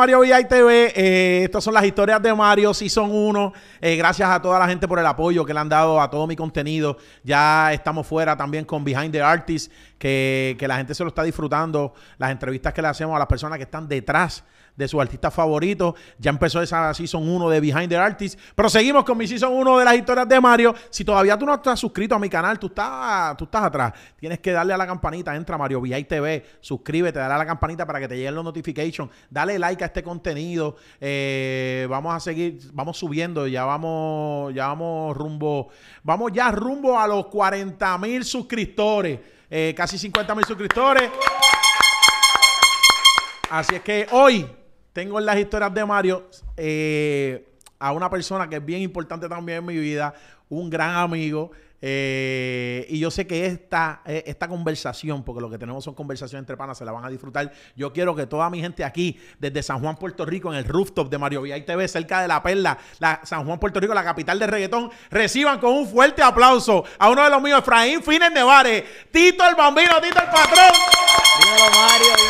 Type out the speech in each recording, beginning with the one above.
Mario VI TV. Eh, estas son las historias de Mario, Season 1. uno. Eh, gracias a toda la gente por el apoyo que le han dado a todo mi contenido. Ya estamos fuera también con Behind the Artists que, que la gente se lo está disfrutando. Las entrevistas que le hacemos a las personas que están detrás de sus artistas favoritos. Ya empezó esa Season 1 de Behind the Artist. Pero seguimos con mi Season 1 de las historias de Mario. Si todavía tú no estás suscrito a mi canal, tú estás, tú estás atrás. Tienes que darle a la campanita. Entra Mario VI TV, suscríbete, dale a la campanita para que te lleguen los notifications. Dale like a este contenido. Eh, vamos a seguir, vamos subiendo. Ya vamos, ya vamos rumbo, vamos ya rumbo a los 40.000 mil suscriptores. Eh, casi 50 mil suscriptores. Así es que hoy tengo en las historias de Mario eh, a una persona que es bien importante también en mi vida, un gran amigo. Eh, y yo sé que esta, e, esta conversación, porque lo que tenemos son conversaciones entre panas, se la van a disfrutar. Yo quiero que toda mi gente aquí, desde San Juan, Puerto Rico, en el rooftop de Mario y TV, cerca de la Perla, San Juan, Puerto Rico, la capital del reggaetón, reciban con un fuerte aplauso a uno de los míos, Efraín Fines Nevares, Tito el Bambino, Tito el Patrón. Mario.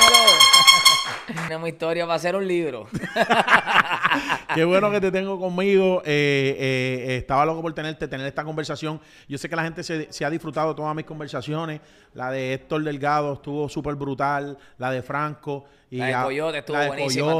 Tenemos historia para hacer un libro. Qué bueno que te tengo conmigo. Eh, eh, estaba loco por tenerte, tener esta conversación. Yo sé que la gente se, ha disfrutado todas mis conversaciones. La de Héctor Delgado estuvo súper brutal. La de Franco. Y la de Coyote estuvo la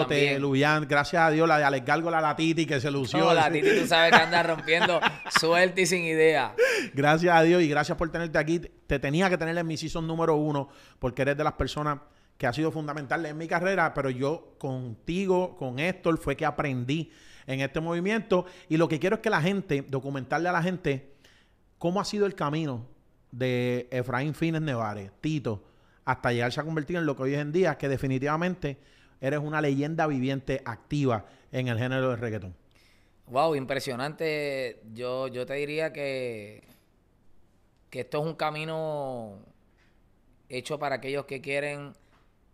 de Coyote, gracias a Dios, la de Alex Galgo, la Latiti que se lució. No, oh, la Titi, tú sabes que anda rompiendo suerte y sin idea. Gracias a Dios y gracias por tenerte aquí. Te tenía que tener en mi season número uno porque eres de las personas que ha sido fundamental en mi carrera, pero yo contigo, con Héctor, fue que aprendí en este movimiento. Y lo que quiero es que la gente, documentarle a la gente cómo ha sido el camino de Efraín Fines Nevares, Tito, hasta llegarse a convertir en lo que hoy es en día, que definitivamente eres una leyenda viviente activa en el género del reggaetón. Wow, impresionante. Yo, yo te diría que, que esto es un camino hecho para aquellos que quieren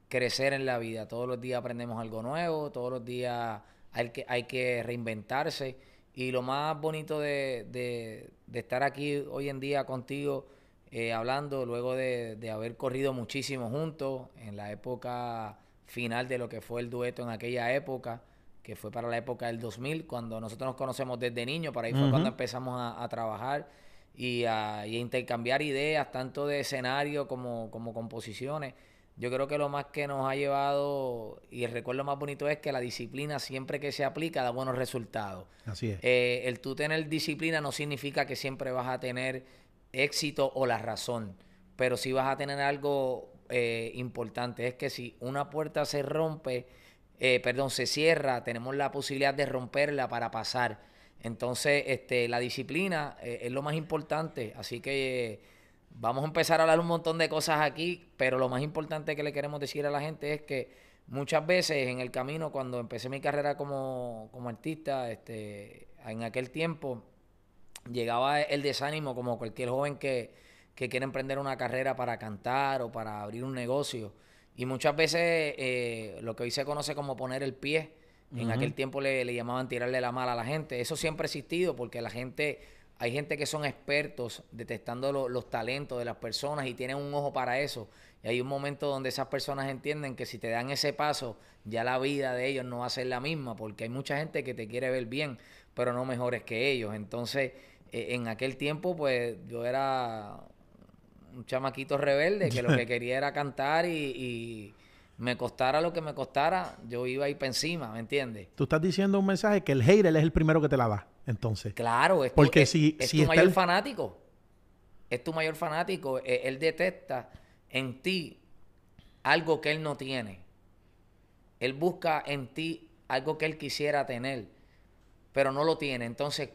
crecer en la vida. Todos los días aprendemos algo nuevo, todos los días hay que, hay que reinventarse. Y lo más bonito de, estar aquí hoy en día contigo, eh, hablando, luego de, haber corrido muchísimo juntos en la época final de lo que fue el dueto en aquella época, que fue para la época del 2000, cuando nosotros nos conocemos desde niños, para ahí fue cuando empezamos a, trabajar y a, intercambiar ideas, tanto de escenario como, como composiciones. Yo creo que lo más que nos ha llevado y el recuerdo más bonito es que la disciplina siempre que se aplica da buenos resultados. Así es. Eh, el tú tener disciplina no significa que siempre vas a tener éxito o la razón, pero sí vas a tener algo eh, importante. Es que si una puerta se rompe, eh, perdón, se cierra, tenemos la posibilidad de romperla para pasar. Entonces, este, la disciplina es lo más importante. Así que Vamos a empezar a hablar un montón de cosas aquí, pero lo más importante que le queremos decir a la gente es que muchas veces en el camino, cuando empecé mi carrera como, artista, este, en aquel tiempo llegaba el desánimo como cualquier joven que, que quiere emprender una carrera para cantar o para abrir un negocio. Y muchas veces eh, lo que hoy se conoce como poner el pie, en aquel tiempo le, le, llamaban tirarle la mala a la gente. Eso siempre ha existido porque la gente hay gente que son expertos detectando los talentos de las personas y tienen un ojo para eso. Y hay un momento donde esas personas entienden que si te dan ese paso, ya la vida de ellos no va a ser la misma, porque hay mucha gente que te quiere ver bien, pero no mejores que ellos. Entonces, eh, en aquel tiempo, pues yo era un chamaquito rebelde que lo que quería era cantar y me costara lo que me costara, yo iba ahí para encima, ¿me entiendes? Tú estás diciendo un mensaje que el hater es el primero que te la da, entonces. Claro, es Porque tu, si, es, mayor fanático. Es tu mayor fanático. E- él, detecta en ti algo que él no tiene. Él busca en ti algo que él quisiera tener, pero no lo tiene. Entonces,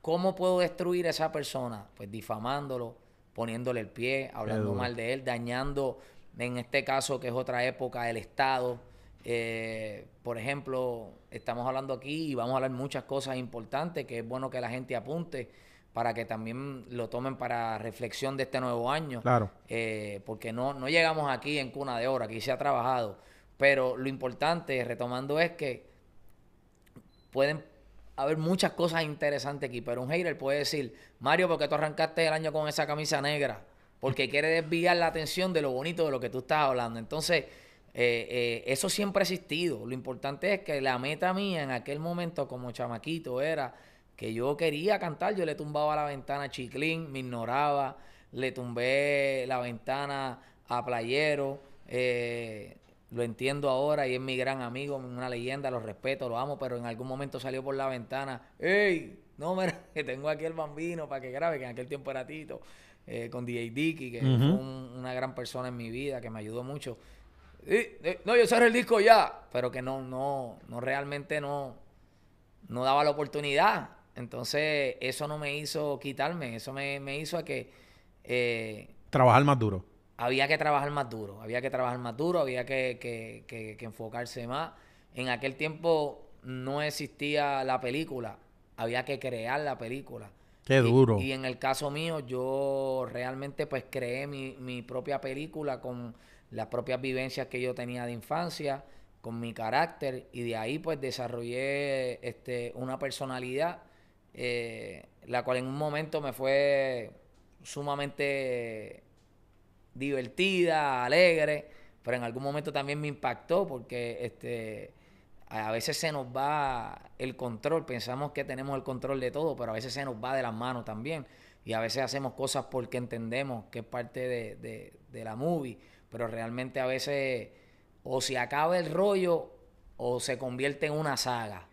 ¿cómo puedo destruir a esa persona? Pues difamándolo, poniéndole el pie, hablando mal de él, dañando en este caso, que es otra época, el Estado. Eh, por ejemplo, estamos hablando aquí y vamos a hablar muchas cosas importantes que es bueno que la gente apunte para que también lo tomen para reflexión de este nuevo año. Claro. Eh, porque no, no llegamos aquí en cuna de oro, aquí se ha trabajado. Pero lo importante, retomando, es que pueden haber muchas cosas interesantes aquí, pero un hater puede decir, Mario, porque tú arrancaste el año con esa camisa negra? porque quiere desviar la atención de lo bonito de lo que tú estás hablando. Entonces, eh, eh, eso siempre ha existido. Lo importante es que la meta mía en aquel momento como chamaquito era que yo quería cantar, yo le tumbaba la ventana a Chiclín, me ignoraba, le tumbé la ventana a Playero, eh, lo entiendo ahora y es mi gran amigo, una leyenda, lo respeto, lo amo, pero en algún momento salió por la ventana, ¡Ey! No, mira, que tengo aquí el bambino para que grabe, que en aquel tiempo era Tito. Eh, con DJ Dicky, que fue una gran persona en mi vida, que me ayudó mucho. no, yo cerré el disco ya, pero que no, no, no realmente no, no daba la oportunidad. Entonces, eso no me hizo quitarme, eso me, hizo a que... Eh, trabajar más duro. Había que trabajar más duro, había que trabajar más duro, había que enfocarse más. En aquel tiempo no existía la película, había que crear la película. Qué duro. Y, en el caso mío, yo realmente pues creé mi, mi, propia película con las propias vivencias que yo tenía de infancia, con mi carácter, y de ahí pues desarrollé este, una personalidad, eh, la cual en un momento me fue sumamente divertida, alegre, pero en algún momento también me impactó porque este, a veces se nos va el control, pensamos que tenemos el control de todo, pero a veces se nos va de las manos también. Y a veces hacemos cosas porque entendemos que es parte de, la movie, pero realmente a veces o se acaba el rollo o se convierte en una saga.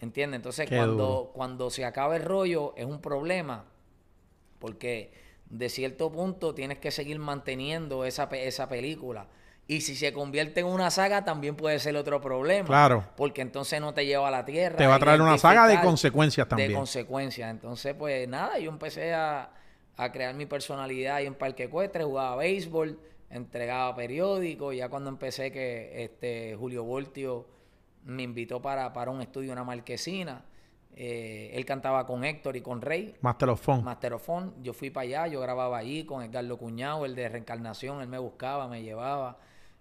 ¿Entiendes? Entonces cuando, cuando se acaba el rollo es un problema, porque de cierto punto tienes que seguir manteniendo esa, esa película y si se convierte en una saga, también puede ser otro problema. Claro. Porque entonces no te lleva a la tierra. Te va a traer una saga de consecuencias también. De consecuencias. Entonces, pues nada, yo empecé a, crear mi personalidad ahí en Parque Ecuestre, jugaba béisbol, entregaba periódicos. Ya cuando empecé, que este Julio Voltio me invitó para, para un estudio, una marquesina. Eh, él cantaba con Héctor y con Rey. Masterofón. Masterofón. Yo fui para allá, yo grababa ahí con Edgardo Cuñado, el de Reencarnación. Él me buscaba, me llevaba.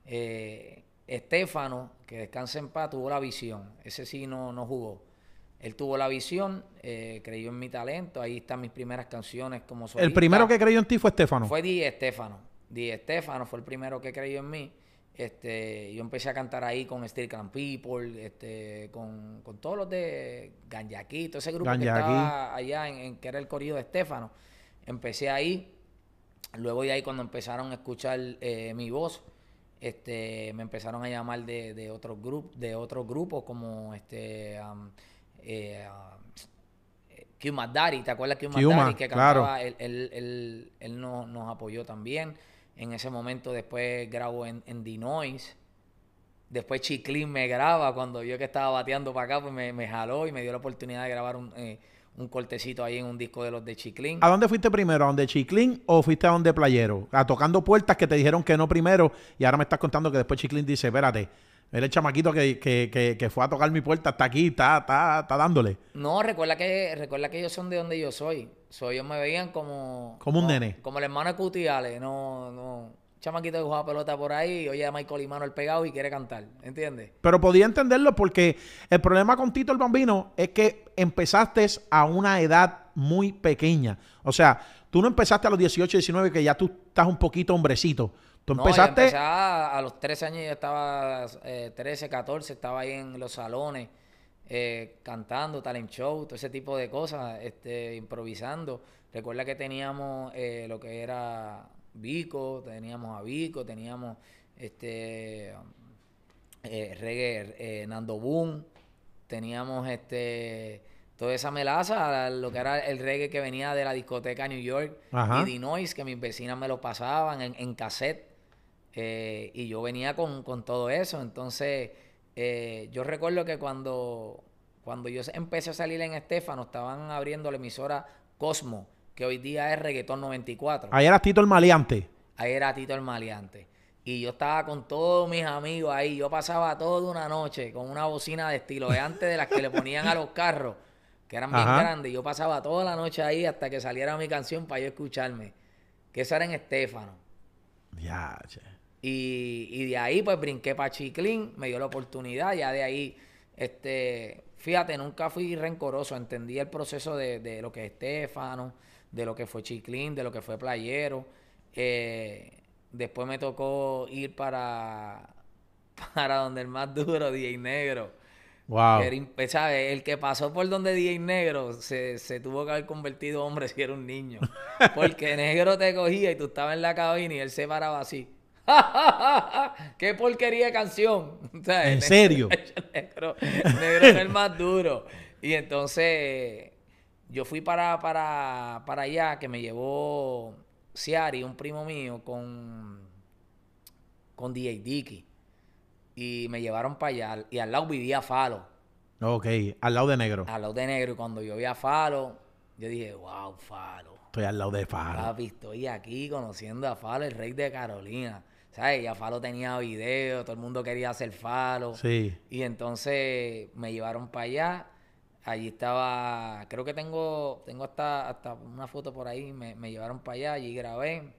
Eh, Estefano, que descansa en paz, tuvo la visión. Ese sí no, no jugó. Él tuvo la visión, eh, creyó en mi talento. Ahí están mis primeras canciones como solista. ¿El primero que creyó en ti fue Estefano? Fue Di Estefano. Di Estefano fue el primero que creyó en mí. Este, yo empecé a cantar ahí con Steel Clan People, este, con, con, todos los de Ganyaquito ese grupo que estaba allá, en, que era el corrido de Estefano. Empecé ahí. Luego de ahí cuando empezaron a escuchar eh, mi voz, este, me empezaron a llamar de, de otros grupos, de otros grupos como este um, ¿te acuerdas de Kuma Dari? que cantaba? Claro. Él, él, él, nos apoyó también. En ese momento después grabó en, en Después Chiclin me graba cuando yo que estaba bateando para acá, pues me, jaló y me dio la oportunidad de grabar un, eh, un cortecito ahí en un disco de los de Chiclin. ¿A dónde fuiste primero? ¿A donde Chiclín o fuiste a donde Playero? A ah, tocando puertas que te dijeron que no primero y ahora me estás contando que después Chiclín dice, espérate, el chamaquito que, que, que, fue a tocar mi puerta, está aquí, está, dándole. No, recuerda que, recuerda que ellos son de donde yo soy. So, ellos me veían como... Como un nene. Como el hermano de Cutiales, no, no chamaquito que jugaba pelota por ahí, oye a Michael y el pegado y quiere cantar, ¿entiendes? Pero podía entenderlo porque el problema con Tito el Bambino es que empezaste a una edad muy pequeña. O sea, tú no empezaste a los 18, 19, que ya tú estás un poquito hombrecito. Tú empezaste... No, a, los 13 años, yo estaba 13, eh, 14, estaba ahí en los salones. Eh, cantando, talent show, todo ese tipo de cosas, este, improvisando. Recuerda que teníamos eh, lo que era Vico, teníamos a Vico, teníamos este eh, reggae eh, Nando Boom, teníamos este toda esa melaza, lo que era el reggae que venía de la discoteca New York y Noise, que mis vecinas me lo pasaban en, cassette. Eh, y yo venía con, todo eso. Entonces, yo recuerdo que cuando, cuando yo empecé a salir en Estefano, estaban abriendo la emisora Cosmo que hoy día es Reggaetón 94. Ahí era Tito el Maleante. Ahí era Tito el Maleante. Y yo estaba con todos mis amigos ahí. Yo pasaba toda una noche con una bocina de estilo de antes de las que le ponían a los carros, que eran bien grandes. Yo pasaba toda la noche ahí hasta que saliera mi canción para yo escucharme. Que esa era en Estefano. Ya, che. Y, de ahí pues brinqué para Chiclín, me dio la oportunidad. Ya de ahí, este, fíjate, nunca fui rencoroso. Entendí el proceso de, de lo que es Estefano de lo que fue Chiclín, de lo que fue Playero. Eh, después me tocó ir para, para donde el más duro, DJ Negro. Wow. Eh, el que pasó por donde DJ Negro se, tuvo que haber convertido hombre si era un niño. Porque Negro te cogía y tú estabas en la cabina y él se paraba así. ¡Qué porquería de canción! ¿En serio? Negro, es el más duro. Y entonces yo fui para, para, allá que me llevó Ciari, un primo mío, con, con DJ Dicky. Y me llevaron para allá. Y al lado vivía Falo. Ok, al lado de negro. Al lado de negro. Y cuando yo vi a Falo, yo dije, wow, Falo. Estoy al lado de Falo. Papi, estoy aquí conociendo a Falo, el rey de Carolina. ¿Sabes? Ya Falo tenía video, todo el mundo quería hacer Falo. Sí. Y entonces me llevaron para allá Allí estaba, creo que tengo, tengo hasta, hasta una foto por ahí, me, llevaron para allá, y grabé.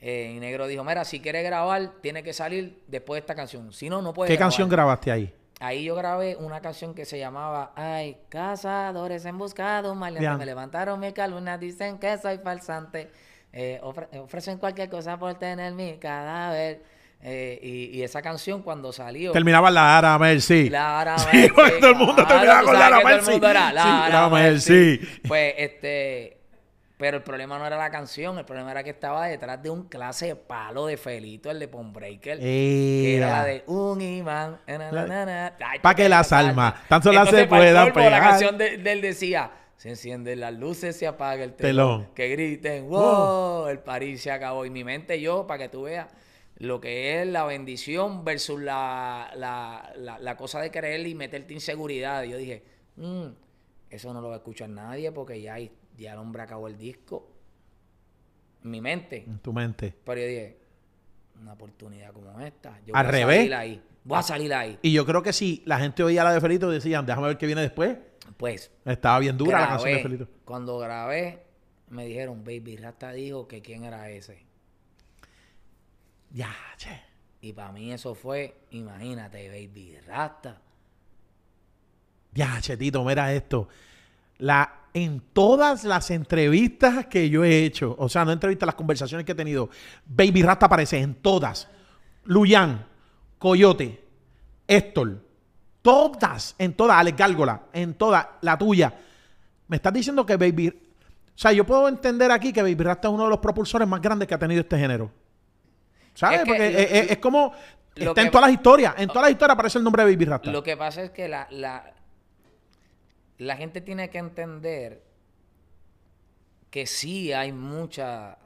Eh, y Negro dijo, mira, si quieres grabar, tiene que salir después de esta canción. Si no, no puedes ¿Qué canción grabaste ahí? Ahí yo grabé una canción que se llamaba Ay, cazadores en buscado, me levantaron mi calumnia, dicen que soy falsante, eh, ofrecen cualquier cosa por tener mi cadáver. Eh, y, esa canción cuando salió. Terminaba la Ara Mercy. La Ara Mercy. Sí, todo el mundo terminaba con la Ara Mercy. Todo el mundo era la Ara Mercy. Pues este. Pero el problema no era la canción, el problema era que estaba detrás de un clase de palo de Felito, el de Pom Breaker. era de un imán. Para que las almas, tan solo se puedan pegar. La canción de, él decía. Se encienden las luces, se apaga el telón. Que griten, wow, el París se acabó. Y mi mente yo, para que tú veas, lo que es la bendición versus la, la, la, cosa de creer y meterte inseguridad. seguridad yo dije, mm, eso no lo va a escuchar nadie porque ya, ya el hombre acabó el disco. En mi mente. En tu mente. Pero yo dije, una oportunidad como esta. Al A salir ahí. Voy a salir ahí. Y yo creo que si la gente oía la de Felito, decían, déjame ver qué viene después. Pues. Estaba bien dura la canción de Felito. Cuando grabé, me dijeron, Baby Rasta dijo que quién era ese. Ya, che. Y para mí eso fue, imagínate, baby, rasta. Ya, chetito, mira esto. La, en todas las entrevistas que yo he hecho, o sea, no entrevistas, las conversaciones que he tenido, Baby Rasta aparece en todas. Luyan, Coyote, Héctor, todas, en todas, Alex Gálgola, en todas, la tuya. Me estás diciendo que Baby. O sea, yo puedo entender aquí que Baby Rasta es uno de los propulsores más grandes que ha tenido este género. ¿Sabes? Porque es, como. Está en todas las historias. En todas las historias aparece el nombre de Baby Rasta. Lo que pasa es que la, la, la gente tiene que entender que sí hay mucha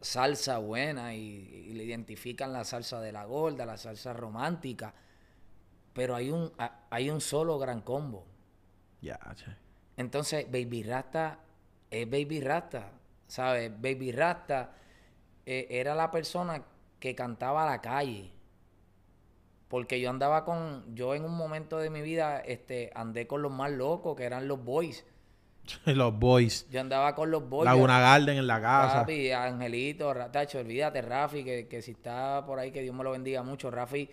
salsa buena y, le identifican la salsa de la gorda, la salsa romántica, pero hay un, hay un solo gran combo. Ya, Entonces, Baby Rasta es Baby Rasta, ¿sabes? Baby Rasta eh, era la persona que cantaba a la calle. Porque yo andaba con, yo en un momento de mi vida, este, andé con los más locos, que eran los boys. los boys. Yo andaba con los boys. Laguna Garden en la casa. Rafi, Angelito, Tacho, olvídate, Rafi, que, que si está por ahí, que Dios me lo bendiga mucho, Rafi.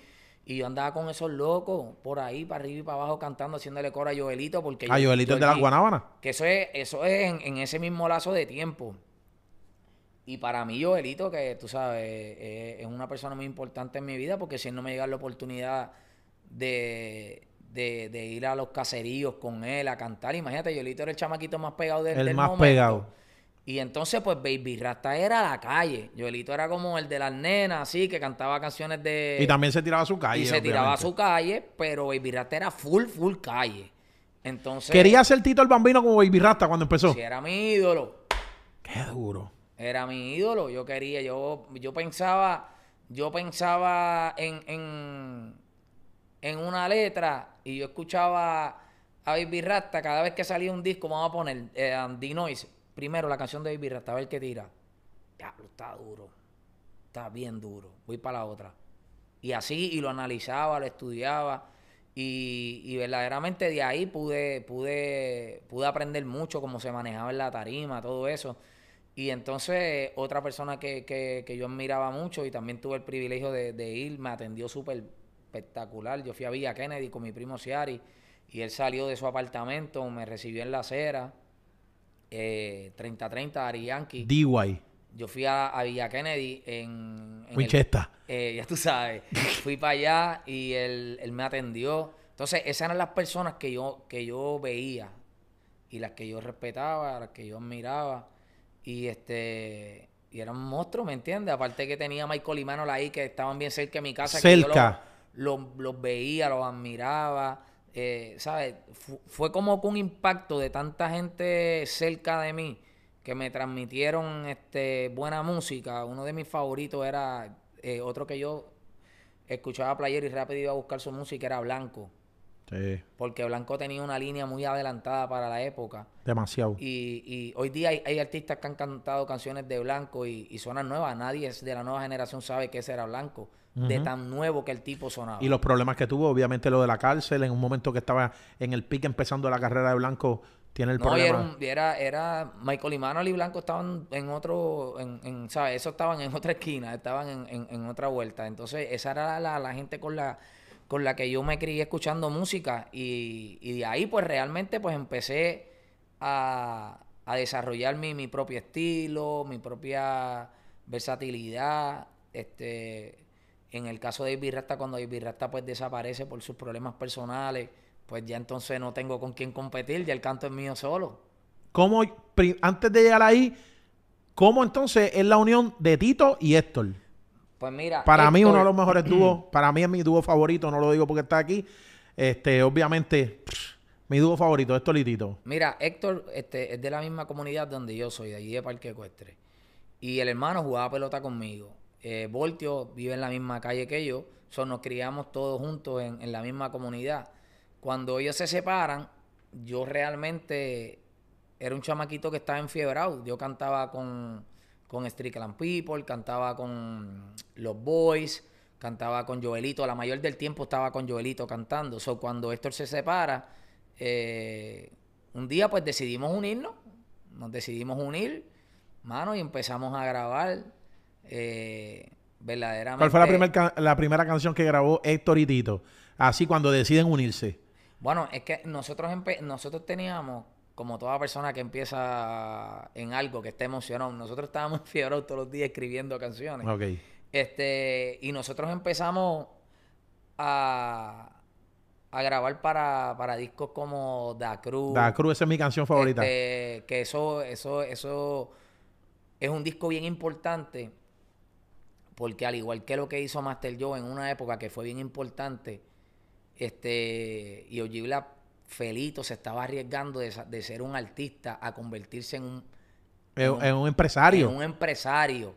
Y yo andaba con esos locos por ahí, para arriba y para abajo, cantando, haciéndole coro a Joelito. Porque ¿A Joelito de la Guanábana? Que eso es, eso es en ese mismo lazo de tiempo. Y para mí, Joelito, que tú sabes, eh, es una persona muy importante en mi vida porque si él no me llega la oportunidad de, ir a los caseríos con él a cantar, imagínate, Joelito era el chamaquito más pegado del, el más pegado. Y entonces, pues, Baby Rasta era la calle. Joelito era como el de las nenas, así, que cantaba canciones de... Y también se tiraba a su calle. Y se tiraba a su calle, pero Baby Rasta era full, full calle. Entonces... Quería ser Tito el Bambino como Baby Rasta cuando empezó. Sí, era mi ídolo. Qué duro. Era mi ídolo. Yo quería, yo, yo pensaba, yo pensaba en, en, en una letra y yo escuchaba a Baby cada vez que salía un disco, vamos a poner eh, um, Noise. Primero la canción de Baby Rasta, a ver qué tira. Diablo, está duro. Está bien duro. Voy para la otra. Y así, y lo analizaba, lo estudiaba. Y, y, verdaderamente de ahí pude, pude, pude aprender mucho cómo se manejaba en la tarima, todo eso. Y entonces otra persona que, yo admiraba mucho y también tuve el privilegio de, ir, me atendió súper espectacular. Yo fui a Villa Kennedy con mi primo Siari y él salió de su apartamento, me recibió en la acera, eh, 30-30, Ari DY. Yo fui a, Villa Kennedy en... Winchester. Eh, ya tú sabes. fui para allá y él, me atendió. Entonces, esas eran las personas que yo, que yo veía y las que yo respetaba, las que yo admiraba. Y este. Y era un monstruo, ¿me entiendes? Aparte que tenía Michael y Manol ahí, que estaban bien cerca de mi casa. Cerca. Que yo los, veía, los admiraba. Eh, ¿Sabes? fue como un impacto de tanta gente cerca de mí que me transmitieron este, buena música. Uno de mis favoritos era eh, otro que yo escuchaba player y rápido iba a buscar su música, era Blanco. Porque Blanco tenía una línea muy adelantada para la época. Demasiado. Y, hoy día hay, artistas que han cantado canciones de Blanco y, y suenan nuevas. Nadie de la nueva generación sabe que ese era Blanco. De tan nuevo que el tipo sonaba. Y los problemas que tuvo, obviamente lo de la cárcel, en un momento que estaba en el pique empezando la carrera de Blanco, tiene el problema. Era, era, Michael y Manuel y Blanco estaban en otro, en, ¿sabes? Eso estaban en otra esquina, estaban en, en otra vuelta. Entonces, esa era la gente con la con la que yo me crié escuchando música y, de ahí pues realmente pues empecé a, desarrollar mi, propio estilo, mi propia versatilidad. Este, en el caso de David cuando David pues desaparece por sus problemas personales, pues ya entonces no tengo con quién competir, ya el canto es mío solo. ¿Cómo, antes de llegar ahí, cómo entonces es la unión de Tito y Héctor? Pues mira. Para mí, uno de los mejores dúos. Para mí es mi dúo favorito. No lo digo porque está aquí. Este, obviamente, mi dúo favorito es litito. Mira, Héctor este, es de la misma comunidad donde yo soy, de allí de Parque Ecuestre. Y el hermano jugaba pelota conmigo. Eh, Voltio vive en la misma calle que yo. nos criamos todos juntos en, en la misma comunidad. Cuando ellos se separan, yo realmente era un chamaquito que estaba enfiebrado. Yo cantaba con con Strickland People, cantaba con los Boys, cantaba con Joelito. La mayor del tiempo estaba con Joelito cantando. So, cuando Héctor se separa, eh, un día pues decidimos unirnos. Nos decidimos unir, mano, y empezamos a grabar. Eh, verdaderamente. ¿Cuál fue la, primer la primera canción que grabó Héctor y Tito? Así cuando deciden unirse. Bueno, es que nosotros, nosotros teníamos como toda persona que empieza en algo, que está emocionado, nosotros estábamos en fiebre todos los días escribiendo canciones. Ok. Este, y nosotros empezamos a, grabar para, discos como Da Cruz. Da Cruz, esa es mi canción favorita. Este, que eso, eso, eso es un disco bien importante. Porque al igual que lo que hizo Master Joe en una época que fue bien importante, este, y Ojibla Felito se estaba arriesgando de, ser un artista a convertirse eh, en un, en, un, empresario. En un empresario.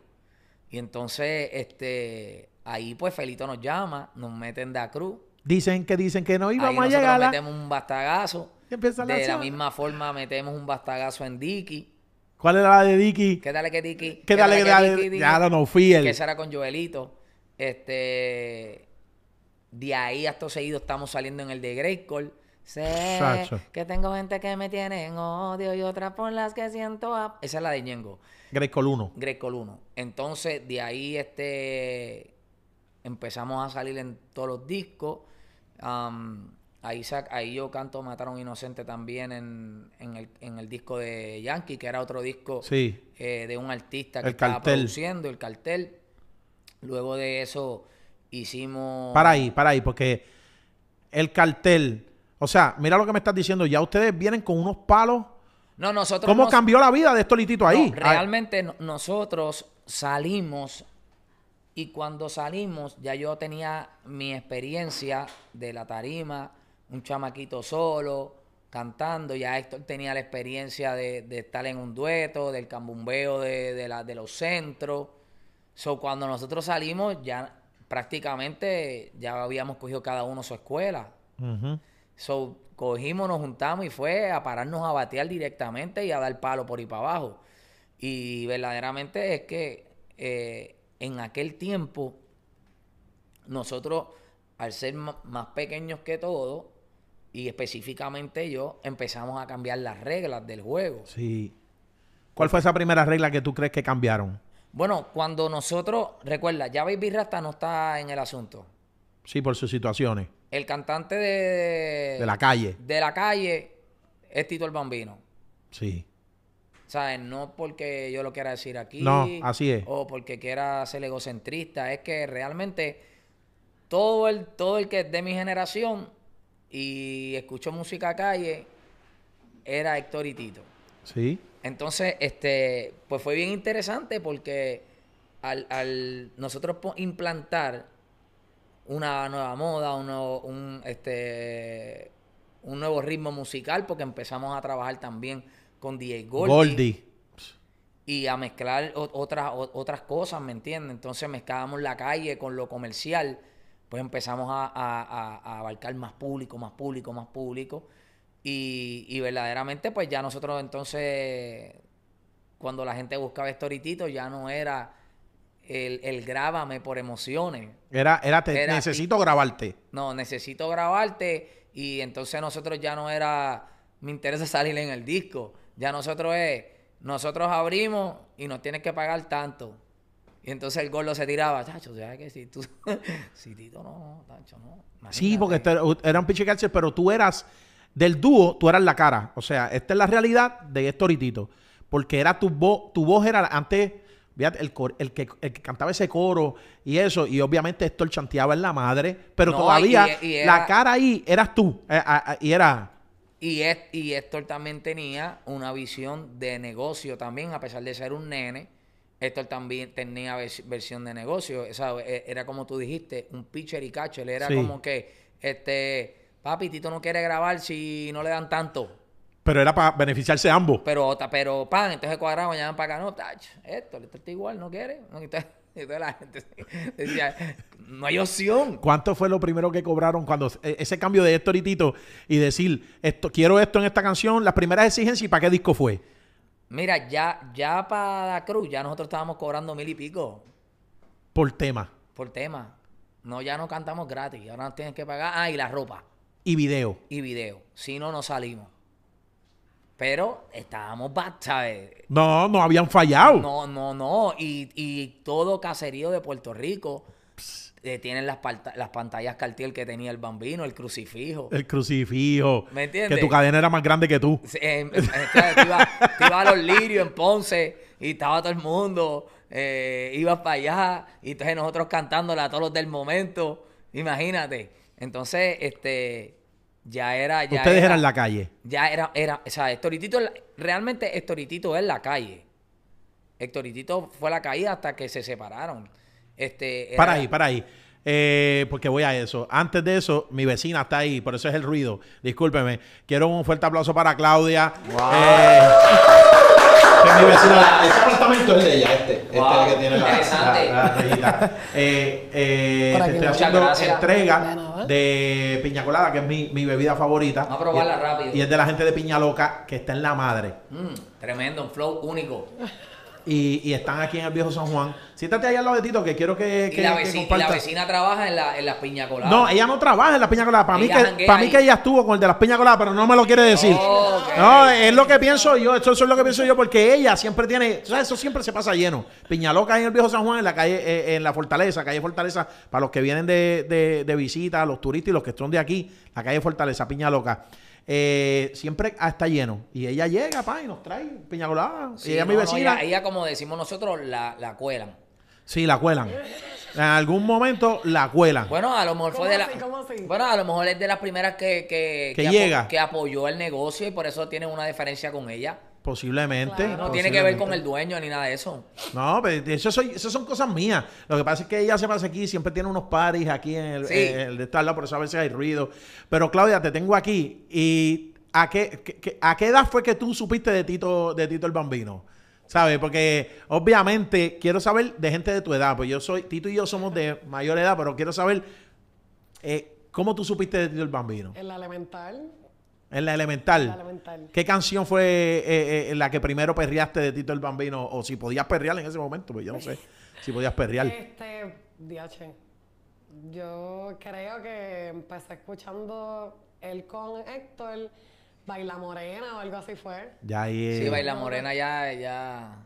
Y entonces, este, ahí pues Felito nos llama, nos meten de la Cruz. Dicen que dicen que no íbamos a llegar. metemos un bastagazo. de la misma forma metemos un bastagazo en Dicky. ¿Cuál era la de Dicky? ¿Qué tal que Dicky? ¿Qué, que Dicky, Ya no fui con Joelito. Este, de ahí hasta seguido estamos saliendo en el de Great Sé que tengo gente que me tiene en odio y otras por las que siento... Esa es la de Ñengo. Greco Luno. Greco Luno. Entonces, de ahí este empezamos a salir en todos los discos. ahí, ahí yo canto Mataron Inocente también en, el, disco de Yankee, que era otro disco eh, de un artista que estaba produciendo, el cartel. Luego de eso hicimos... Para ahí, para ahí, porque el cartel o sea, mira lo que me estás diciendo. Ya ustedes vienen con unos palos. No, nosotros. ¿Cómo cambió la vida de estos lititos ahí? Ah. realmente nosotros salimos y cuando salimos ya yo tenía mi experiencia de la tarima, un chamaquito solo, cantando. Ya tenía la experiencia de, estar en un dueto, del cambumbeo de, los centros. So, cuando nosotros salimos ya prácticamente ya habíamos cogido cada uno su escuela. So, cogimos, nos juntamos y fue a pararnos a batear directamente y a dar palo por ahí para abajo. Y verdaderamente es que eh, en aquel tiempo, nosotros, al ser más pequeños que todos, y específicamente yo, empezamos a cambiar las reglas del juego. Sí. ¿Cuál fue esa primera regla que tú crees que cambiaron? Bueno, cuando nosotros, recuerda, ya Baby hasta no está en el asunto. Sí, por sus situaciones. El cantante de. De la calle. De la calle es Tito el Bambino. Sí. ¿Sabes? No porque yo lo quiera decir aquí. No, así es. O porque quiera ser egocentrista. Es que realmente todo el, todo el que es de mi generación y escucho música calle era Héctor y Tito. Sí. Entonces, este, pues fue bien interesante porque al, al nosotros implantar una nueva moda, un, nuevo, este, un nuevo ritmo musical, porque empezamos a trabajar también con diego Goldie. Y a mezclar otras, otras cosas, ¿me entiendes? Entonces mezclábamos la calle con lo comercial, pues empezamos a, abarcar más público, más público, más público. Y, verdaderamente, pues ya nosotros entonces, cuando la gente buscaba ahoritito ya no era el, el grábame por emociones. Era, era, necesito grabarte. No, necesito grabarte. Y entonces nosotros ya no era, me interesa salir en el disco. Ya nosotros es, nosotros abrimos y nos tienes que pagar tanto. Y entonces el gordo se tiraba, chacho, ¿sabes que Si tú, si Tito no, chacho no. Sí, porque era un pinche cárcel, pero tú eras, del dúo, tú eras la cara. O sea, esta es la realidad de Héctor y Porque era tu voz, tu voz era antes el, que, cantaba ese coro y eso, y obviamente esto el chanteaba en la madre, pero todavía e, la cara ahí eras tú, eh, y era... Y, y Héctor también tenía una visión de negocio también, a pesar de ser un nene, Héctor también tenía versión de negocio, e, Era como tú dijiste, un pitcher y catcher, era como que, este, papi, Tito no quiere grabar si no le dan tanto. Pero era para beneficiarse ambos. Pero, pero, pan, entonces cuadrado mañana para acá, no, tach, esto, esto está igual, no quiere. No, la gente decía, no hay opción. ¿Cuánto fue lo primero que cobraron cuando e, ese cambio de esto y y decir, esto, quiero esto en esta canción, las primeras exigencias y para qué disco fue? Mira, ya, ya para la Cruz, ya nosotros estábamos cobrando mil y pico. Por tema. Por tema. No, ya no cantamos gratis, ahora nos tienen que pagar. Ah, y la ropa. Y video. Y video. Si no, no salimos. Pero estábamos ¿sabes? No, no habían fallado. No, no, no. Y, todo caserío de Puerto Rico eh, tienen las, las pantallas cartier que tenía el bambino, el crucifijo. El crucifijo. ¿Me entiendes? Que tu cadena era más grande que tú. Sí, eh, eh, a los lirios en Ponce y estaba todo el mundo. ibas para allá y entonces nosotros cantándola a todos los del momento. Imagínate. Entonces, este ya era. Ya Ustedes eran la calle. Ya era, era. O sea, Hectoritito, realmente Hectoritito es la calle. Hectoritito fue la calle hasta que se separaron. Este, Para ahí, para ahí. Eh, porque voy a eso. Antes de eso, mi vecina está ahí, por eso es el ruido. Discúlpeme. Quiero un fuerte aplauso para Claudia. Wow. Eh, mi vecina. Ese apartamento es de ella, este. Este es el que tiene la, la, la, eh, eh te estoy haciendo entrega de piña colada, que es mi, bebida favorita. Vamos a probarla y, rápido. Y es de la gente de Piña Loca, que está en la madre. Mm, tremendo, un flow único. Y, están aquí en el viejo San Juan. Siéntate ahí al lado de Tito que quiero que, y la, vecina, trabaja en la, las piña No, ella no trabaja en las piña coladas. Para, mí que, ella estuvo con el de las piña coladas, pero no me lo quiere decir. No, es lo que pienso yo. Eso, es lo que pienso yo porque ella siempre tiene... O eso siempre se pasa lleno. piña loca en el viejo San Juan, en la calle, eh, en la Fortaleza, calle Fortaleza, para los que vienen de, de, de visita, los turistas y los que son de aquí, la calle Fortaleza, piña Loca. Eh, siempre está lleno. Y ella llega, pa, y nos trae piña y ella como decimos nosotros, la, cuelan. Sí, la cuelan. En algún momento la cuelan. Bueno, a lo mejor fue de la. bueno, a lo mejor es de las primeras que, llega. que apoyó el negocio y por eso tiene una diferencia con ella. Posiblemente. no tiene que ver con el dueño ni nada de eso. No, pero pues, eso, soy, son cosas mías. Lo que pasa es que ella se pasa aquí, siempre tiene unos paris aquí en el, eh, de Estarla, por eso a veces hay ruido. Pero Claudia, te tengo aquí. ¿Y a qué, a qué edad fue que tú supiste de Tito, de Tito el Bambino? ¿Sabes? Porque obviamente quiero saber de gente de tu edad, pues yo soy, Tito y yo somos de mayor edad, pero quiero saber eh, cómo tú supiste de Tito el Bambino. En la elemental. En la elemental. ¿Qué canción fue eh, eh, la que primero perreaste de Tito el Bambino? O si podías perrear en ese momento, pues yo no sé si podías perrear. Este, DH. Yo creo que empecé escuchando el con Héctor Baila Morena o algo así fue. Ya ahí Sí, Baila Morena ya, es la,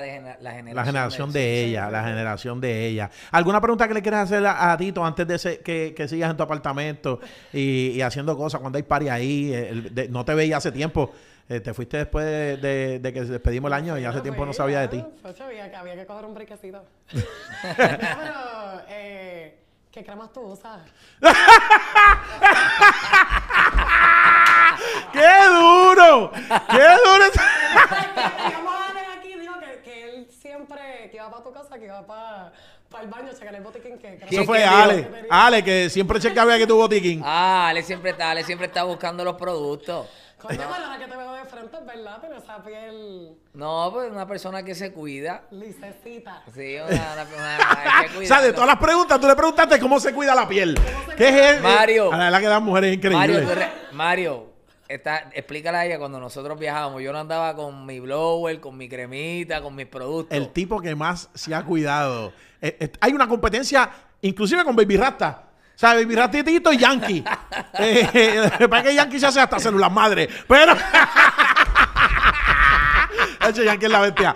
de, la generación. de, ella, la generación de ella. ¿Alguna pregunta que le quieras hacer a, Tito antes de que, sigas en tu apartamento y, haciendo cosas? Cuando hay pari ahí, eh, no te veía hace tiempo. Eh, te fuiste después de, que despedimos el año y hace ah, tiempo no sabía de ti. Pues, sabía había que coger un brequecito. Pero, eh, ¿qué cremas tú usas? ¡Qué duro! ¡Qué duro! que él aquí siempre que iba para tu casa, que iba para, el baño a checar el botiquín. Que, fue Ale. Ale, que siempre checaba que tu botiquín. Ah, Ale siempre está, Ale siempre está buscando los productos. Coño, no. la que te veo de frente, es verdad, pero esa piel. No, pues una persona que se cuida. Licecita. Sí, una, persona que cuida. o sea, de todas las preguntas, tú le preguntaste cómo se cuida la piel. ¿Qué es Mario. Ah, la verdad que las mujeres increíbles. Mario, Mario está, explícala ella, cuando nosotros viajábamos, yo no andaba con mi blower, con mi cremita, con mis productos. El tipo que más se ha cuidado. Eh, eh, hay una competencia, inclusive con Baby Rasta. O sea, Baby Ratitito y Yankee. Eh, para que Yankee se hace hasta celular madre. Pero... Yankee es la bestia.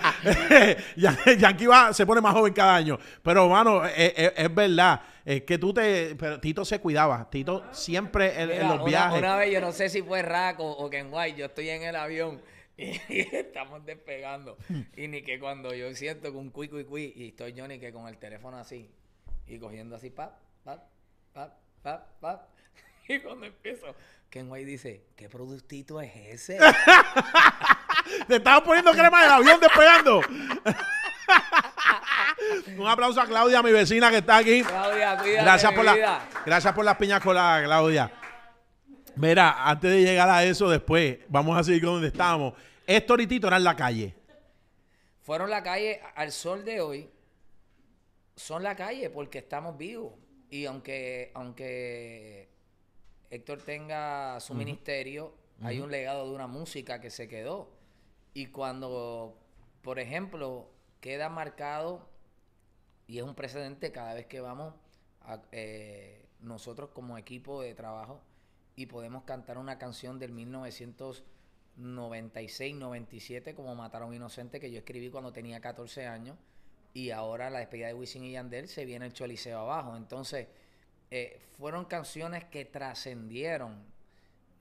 Yankee va, se pone más joven cada año. Pero, mano, eh, eh, eh, es, verdad. Es que tú te. Pero Tito se cuidaba. Tito siempre en, los viajes. Una vez, yo no sé si fue Raco o White, yo estoy en el avión. Y, estamos despegando. Y ni que cuando yo siento con un cuí, cuí, y estoy yo ni que con el teléfono así, y cogiendo así, pap, pap, pap, pap, Y cuando empiezo, White dice, ¿qué productito es ese? Te estabas poniendo crema del avión despegando. Un aplauso a Claudia, mi vecina que está aquí. Claudia, gracias por, la, gracias por las piñas coladas, Claudia. Mira, antes de llegar a eso, después, vamos a seguir con donde estábamos. Esto ahorita era en la calle. Fueron la calle al sol de hoy. Son la calle porque estamos vivos. Y aunque, aunque Héctor tenga su ministerio, hay un legado de una música que se quedó. Y cuando, por ejemplo, queda marcado, y es un precedente cada vez que vamos a, eh, nosotros como equipo de trabajo y podemos cantar una canción del 1996-97 como mataron a Inocente que yo escribí cuando tenía 14 años y ahora la despedida de Wisin y Yandel se viene el Choliseo abajo. Entonces, eh, fueron canciones que trascendieron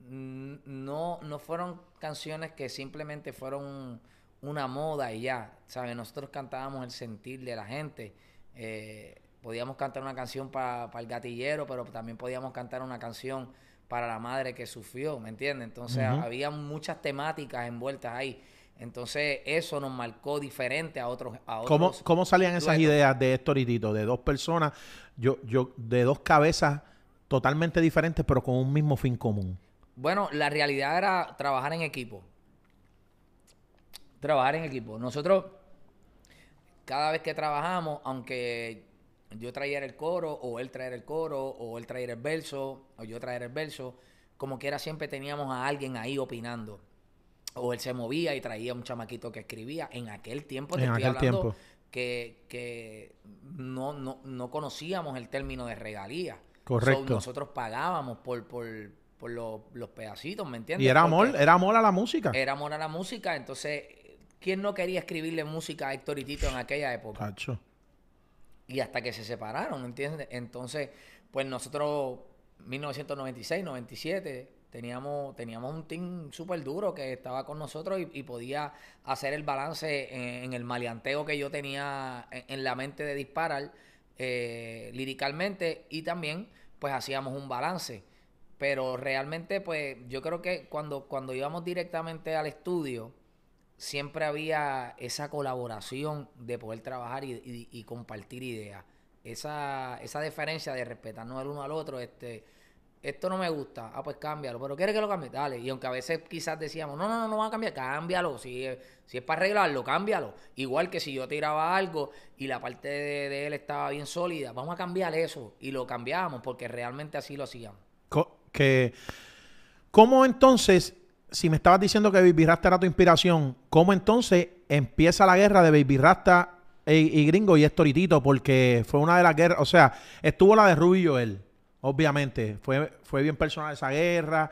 no, no fueron canciones que simplemente fueron una moda y ya, ¿sabes? Nosotros cantábamos el sentir de la gente. Eh, podíamos cantar una canción para el gatillero, pero también podíamos cantar una canción para la madre que sufrió, ¿me entiendes? Entonces había muchas temáticas envueltas ahí. Entonces eso nos marcó diferente a otros. ¿Cómo, salían esas ideas de y Tito? De dos personas, yo, yo, de dos cabezas totalmente diferentes, pero con un mismo fin común. Bueno, la realidad era trabajar en equipo. Trabajar en equipo. Nosotros, cada vez que trabajamos, aunque yo traía el coro, o él traía el coro, o él traía el verso, o yo traía el verso, como quiera siempre teníamos a alguien ahí opinando. O él se movía y traía un chamaquito que escribía. En aquel tiempo, te que, no, conocíamos el término de regalía. Correcto. nosotros pagábamos por por los, pedacitos, ¿me entiendes? Y era amor, era amor a la música. Era amor a la música, entonces, ¿quién no quería escribirle música a Héctor y Tito en aquella época? Cacho. Y hasta que se separaron, ¿me entiendes? Entonces, pues nosotros, 1996, 97, teníamos, teníamos un team súper duro que estaba con nosotros y, podía hacer el balance en, el maleanteo que yo tenía en, la mente de disparar eh, liricalmente y también pues hacíamos un balance. Pero realmente, pues, yo creo que cuando, cuando íbamos directamente al estudio, siempre había esa colaboración de poder trabajar y, compartir ideas. Esa, esa diferencia de respetarnos el uno al otro, este, esto no me gusta, ah, pues cámbialo, pero ¿quieres que lo cambie? Dale, y aunque a veces quizás decíamos, no, no, no, no va a cambiar, cámbialo, si, si es para arreglarlo, cámbialo. Igual que si yo tiraba algo y la parte de, él estaba bien sólida, vamos a cambiar eso, y lo cambiamos, porque realmente así lo hacíamos. Que, ¿Cómo entonces, si me estabas diciendo que Baby Rasta era tu inspiración, cómo entonces empieza la guerra de Baby Rasta e, y, Gringo y Estoritito? Porque fue una de las guerras, o sea, estuvo la de Rubio y Joel, obviamente. Fue, fue bien personal esa guerra,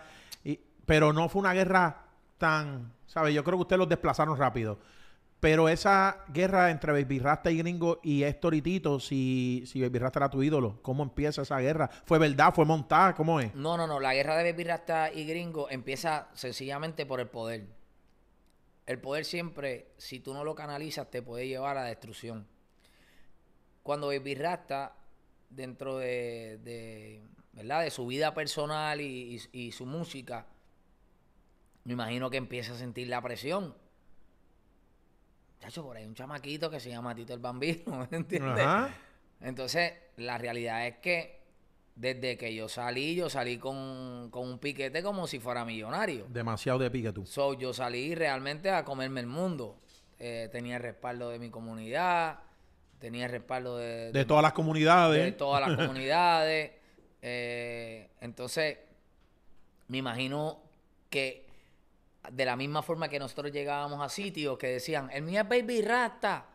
pero no fue una guerra tan, ¿sabes? Yo creo que ustedes los desplazaron rápido. Pero esa guerra entre Baby y Gringo y Héctor y si, si Baby Rasta era tu ídolo, ¿cómo empieza esa guerra? ¿Fue verdad? ¿Fue montada? ¿Cómo es? No, no, no. La guerra de Baby Rasta y Gringo empieza sencillamente por el poder. El poder siempre, si tú no lo canalizas, te puede llevar a la destrucción. Cuando Baby Rasta, dentro de, de de su vida personal y su música, me imagino que empieza a sentir la presión Chacho, por ahí un chamaquito que se llama Tito el Bambino, ¿me entiendes? Entonces, la realidad es que desde que yo salí, yo salí con, un piquete como si fuera millonario. Demasiado de pique tú. yo salí realmente a comerme el mundo. Eh, tenía el respaldo de mi comunidad, tenía el respaldo de... De, todas las comunidades. De todas las comunidades. Eh, entonces, me imagino que de la misma forma que nosotros llegábamos a sitios que decían, el mío es Baby Rata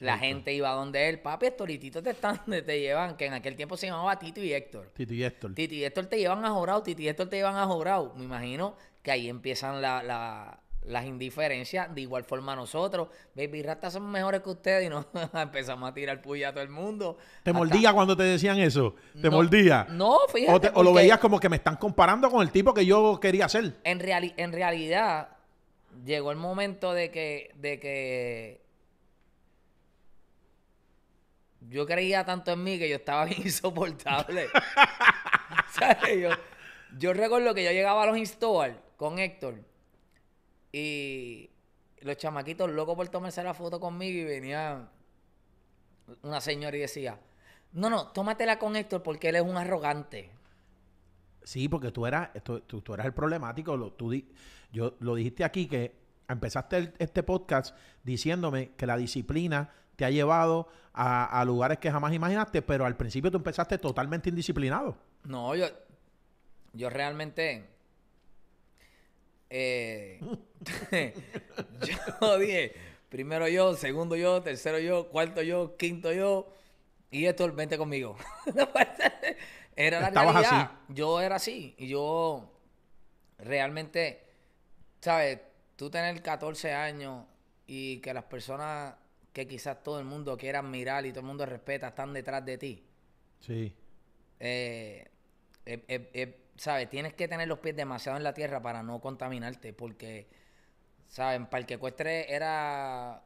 la gente iba donde él, papi, y Tito te están, te llevan, que en aquel tiempo se llamaba Tito y Héctor. Tito y Héctor. Tito y Héctor te llevan a Jorau. Tito y Héctor te llevan a Jorau. Me imagino que ahí empiezan la, la las indiferencias. De igual forma nosotros, baby ratas son mejores que ustedes y nos empezamos a tirar puya a todo el mundo. ¿Te mordía cuando te decían eso? ¿Te mordía? No, fíjate. O, lo veías como que me están comparando con el tipo que yo quería ser. En, en realidad, llegó el momento de que, de que yo creía tanto en mí que yo estaba insoportable. Yo, recuerdo que yo llegaba a los install con Héctor y los chamaquitos locos por tomarse la foto conmigo y venía una señora y decía, no, no, tómatela con Héctor porque él es un arrogante. Sí, porque tú eras, tú, tú, eras el problemático. Lo, tú yo lo dijiste aquí que empezaste este podcast diciéndome que la disciplina te ha llevado a, a, lugares que jamás imaginaste, pero al principio tú empezaste totalmente indisciplinado. No, yo, yo realmente eh, yo dije, primero yo, segundo yo, tercero yo, cuarto yo, quinto yo. Y esto, vente conmigo. era la realidad. Yo era así. Y yo realmente, ¿sabes? Tú tener 14 años y que las personas que quizás todo el mundo quiera admirar y todo el mundo respeta están detrás de ti. Sí. Eh, ¿sabes? Tienes que tener los pies demasiado en la tierra para no contaminarte, porque, ¿sabes? En Parque Ecuestre era...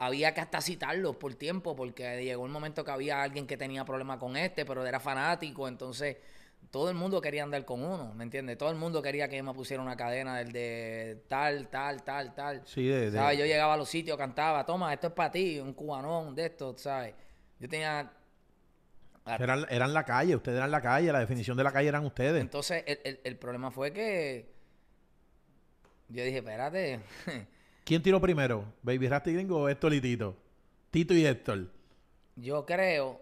Había que hasta citarlos por tiempo, porque llegó el momento que había alguien que tenía problema con este, pero era fanático, entonces todo el mundo quería andar con uno, ¿me entiendes? Todo el mundo quería que me pusiera una cadena del de tal, tal, tal, tal. Sí, ¿Sabes? Yo llegaba a los sitios, cantaba, toma, esto es para ti, un cubanón de esto, ¿sabes? Yo tenía eran, la calle, ustedes eran la calle, la definición de la calle eran ustedes. Entonces, el, problema fue que yo dije, espérate. ¿Quién tiró primero? ¿Baby Rasty Gringo o Héctor y Tito? Tito y Héctor. Yo creo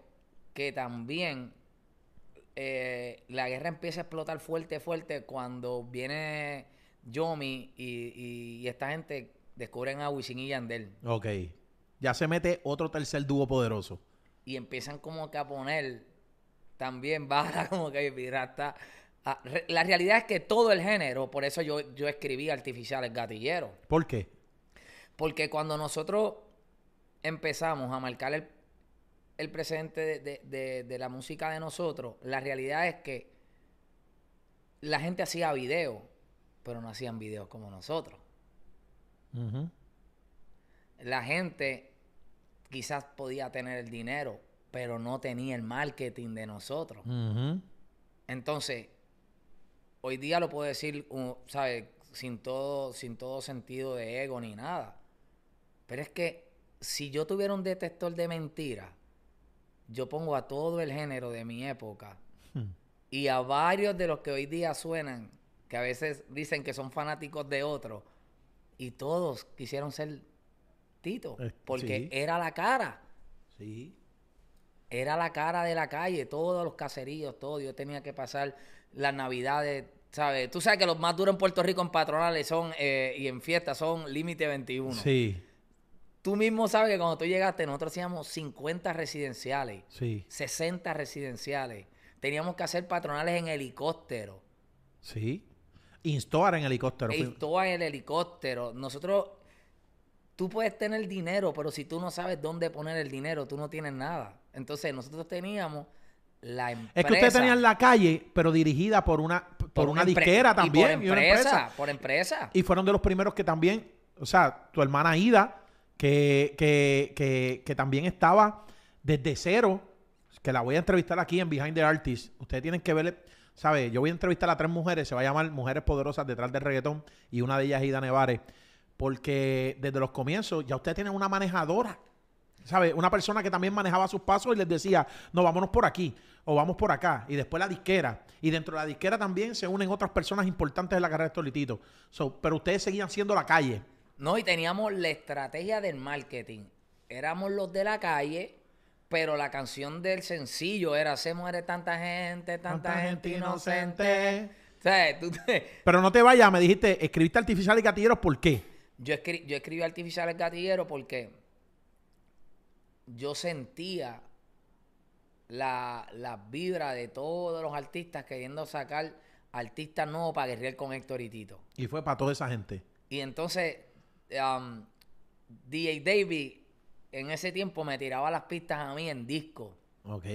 que también eh, la guerra empieza a explotar fuerte, fuerte cuando viene Yomi y, y, y esta gente descubren a Wisin y Yandel. Ok. Ya se mete otro tercer dúo poderoso y empiezan como que a poner también barra como que pirata. Ah, la realidad es que todo el género, por eso yo, yo escribí Artificiales gatillero. ¿Por qué? Porque cuando nosotros empezamos a marcar el, presente de, la música de nosotros, la realidad es que la gente hacía videos, pero no hacían videos como nosotros. La gente quizás podía tener el dinero, pero no tenía el marketing de nosotros. Entonces, hoy día lo puedo decir, ¿sabes? Sin todo, sin todo sentido de ego ni nada. Pero es que si yo tuviera un detector de mentiras, yo pongo a todo el género de mi época hmm. y a varios de los que hoy día suenan, que a veces dicen que son fanáticos de otro, y todos quisieron ser Tito, eh, porque era la cara. Sí. Era la cara de la calle, todos los caseríos, todo. Yo tenía que pasar las navidades, ¿sabes? Tú sabes que los más duros en Puerto Rico en patronales son, eh, y en fiestas son límite 21. Sí. Tú mismo sabes que cuando tú llegaste, nosotros hacíamos 50 residenciales, sí. 60 residenciales. Teníamos que hacer patronales en helicóptero. Sí. Instoar en helicóptero. E instoar en el helicóptero. Nosotros Tú puedes tener dinero, pero si tú no sabes dónde poner el dinero, tú no tienes nada. Entonces nosotros teníamos la empresa. Es que ustedes tenían la calle, pero dirigida por una, por, una, disquera también. por, empresa, por empresa. Y fueron de los primeros que también, o sea, tu hermana Ida, que, que, que, que también estaba desde cero, que la voy a entrevistar aquí en Behind the Artists. Ustedes tienen que verle, ¿sabes? Yo voy a entrevistar a tres mujeres, se va a llamar Mujeres Poderosas detrás del reggaetón, y una de ellas es Ida Nevares. Porque desde los comienzos ya usted tiene una manejadora. ¿Sabe? Una persona que también manejaba sus pasos y les decía, no, vámonos por aquí o vamos por acá. Y después la disquera. Y dentro de la disquera también se unen otras personas importantes de la carrera de Tolitito. pero ustedes seguían siendo la calle. No, y teníamos la estrategia del marketing. Éramos los de la calle, pero la canción del sencillo era Se muere tanta gente, tanta, gente inocente. Pero no te vayas, me dijiste, escribiste Artificial y Gatilleros, ¿por qué? Yo, yo escribí Artificial Gatillero porque yo sentía la, vibra de todos los artistas queriendo sacar artistas nuevos para guerrear con Héctor y Tito. Y fue para toda esa gente. Y entonces, um, DJ David en ese tiempo me tiraba las pistas a mí en disco. Ok.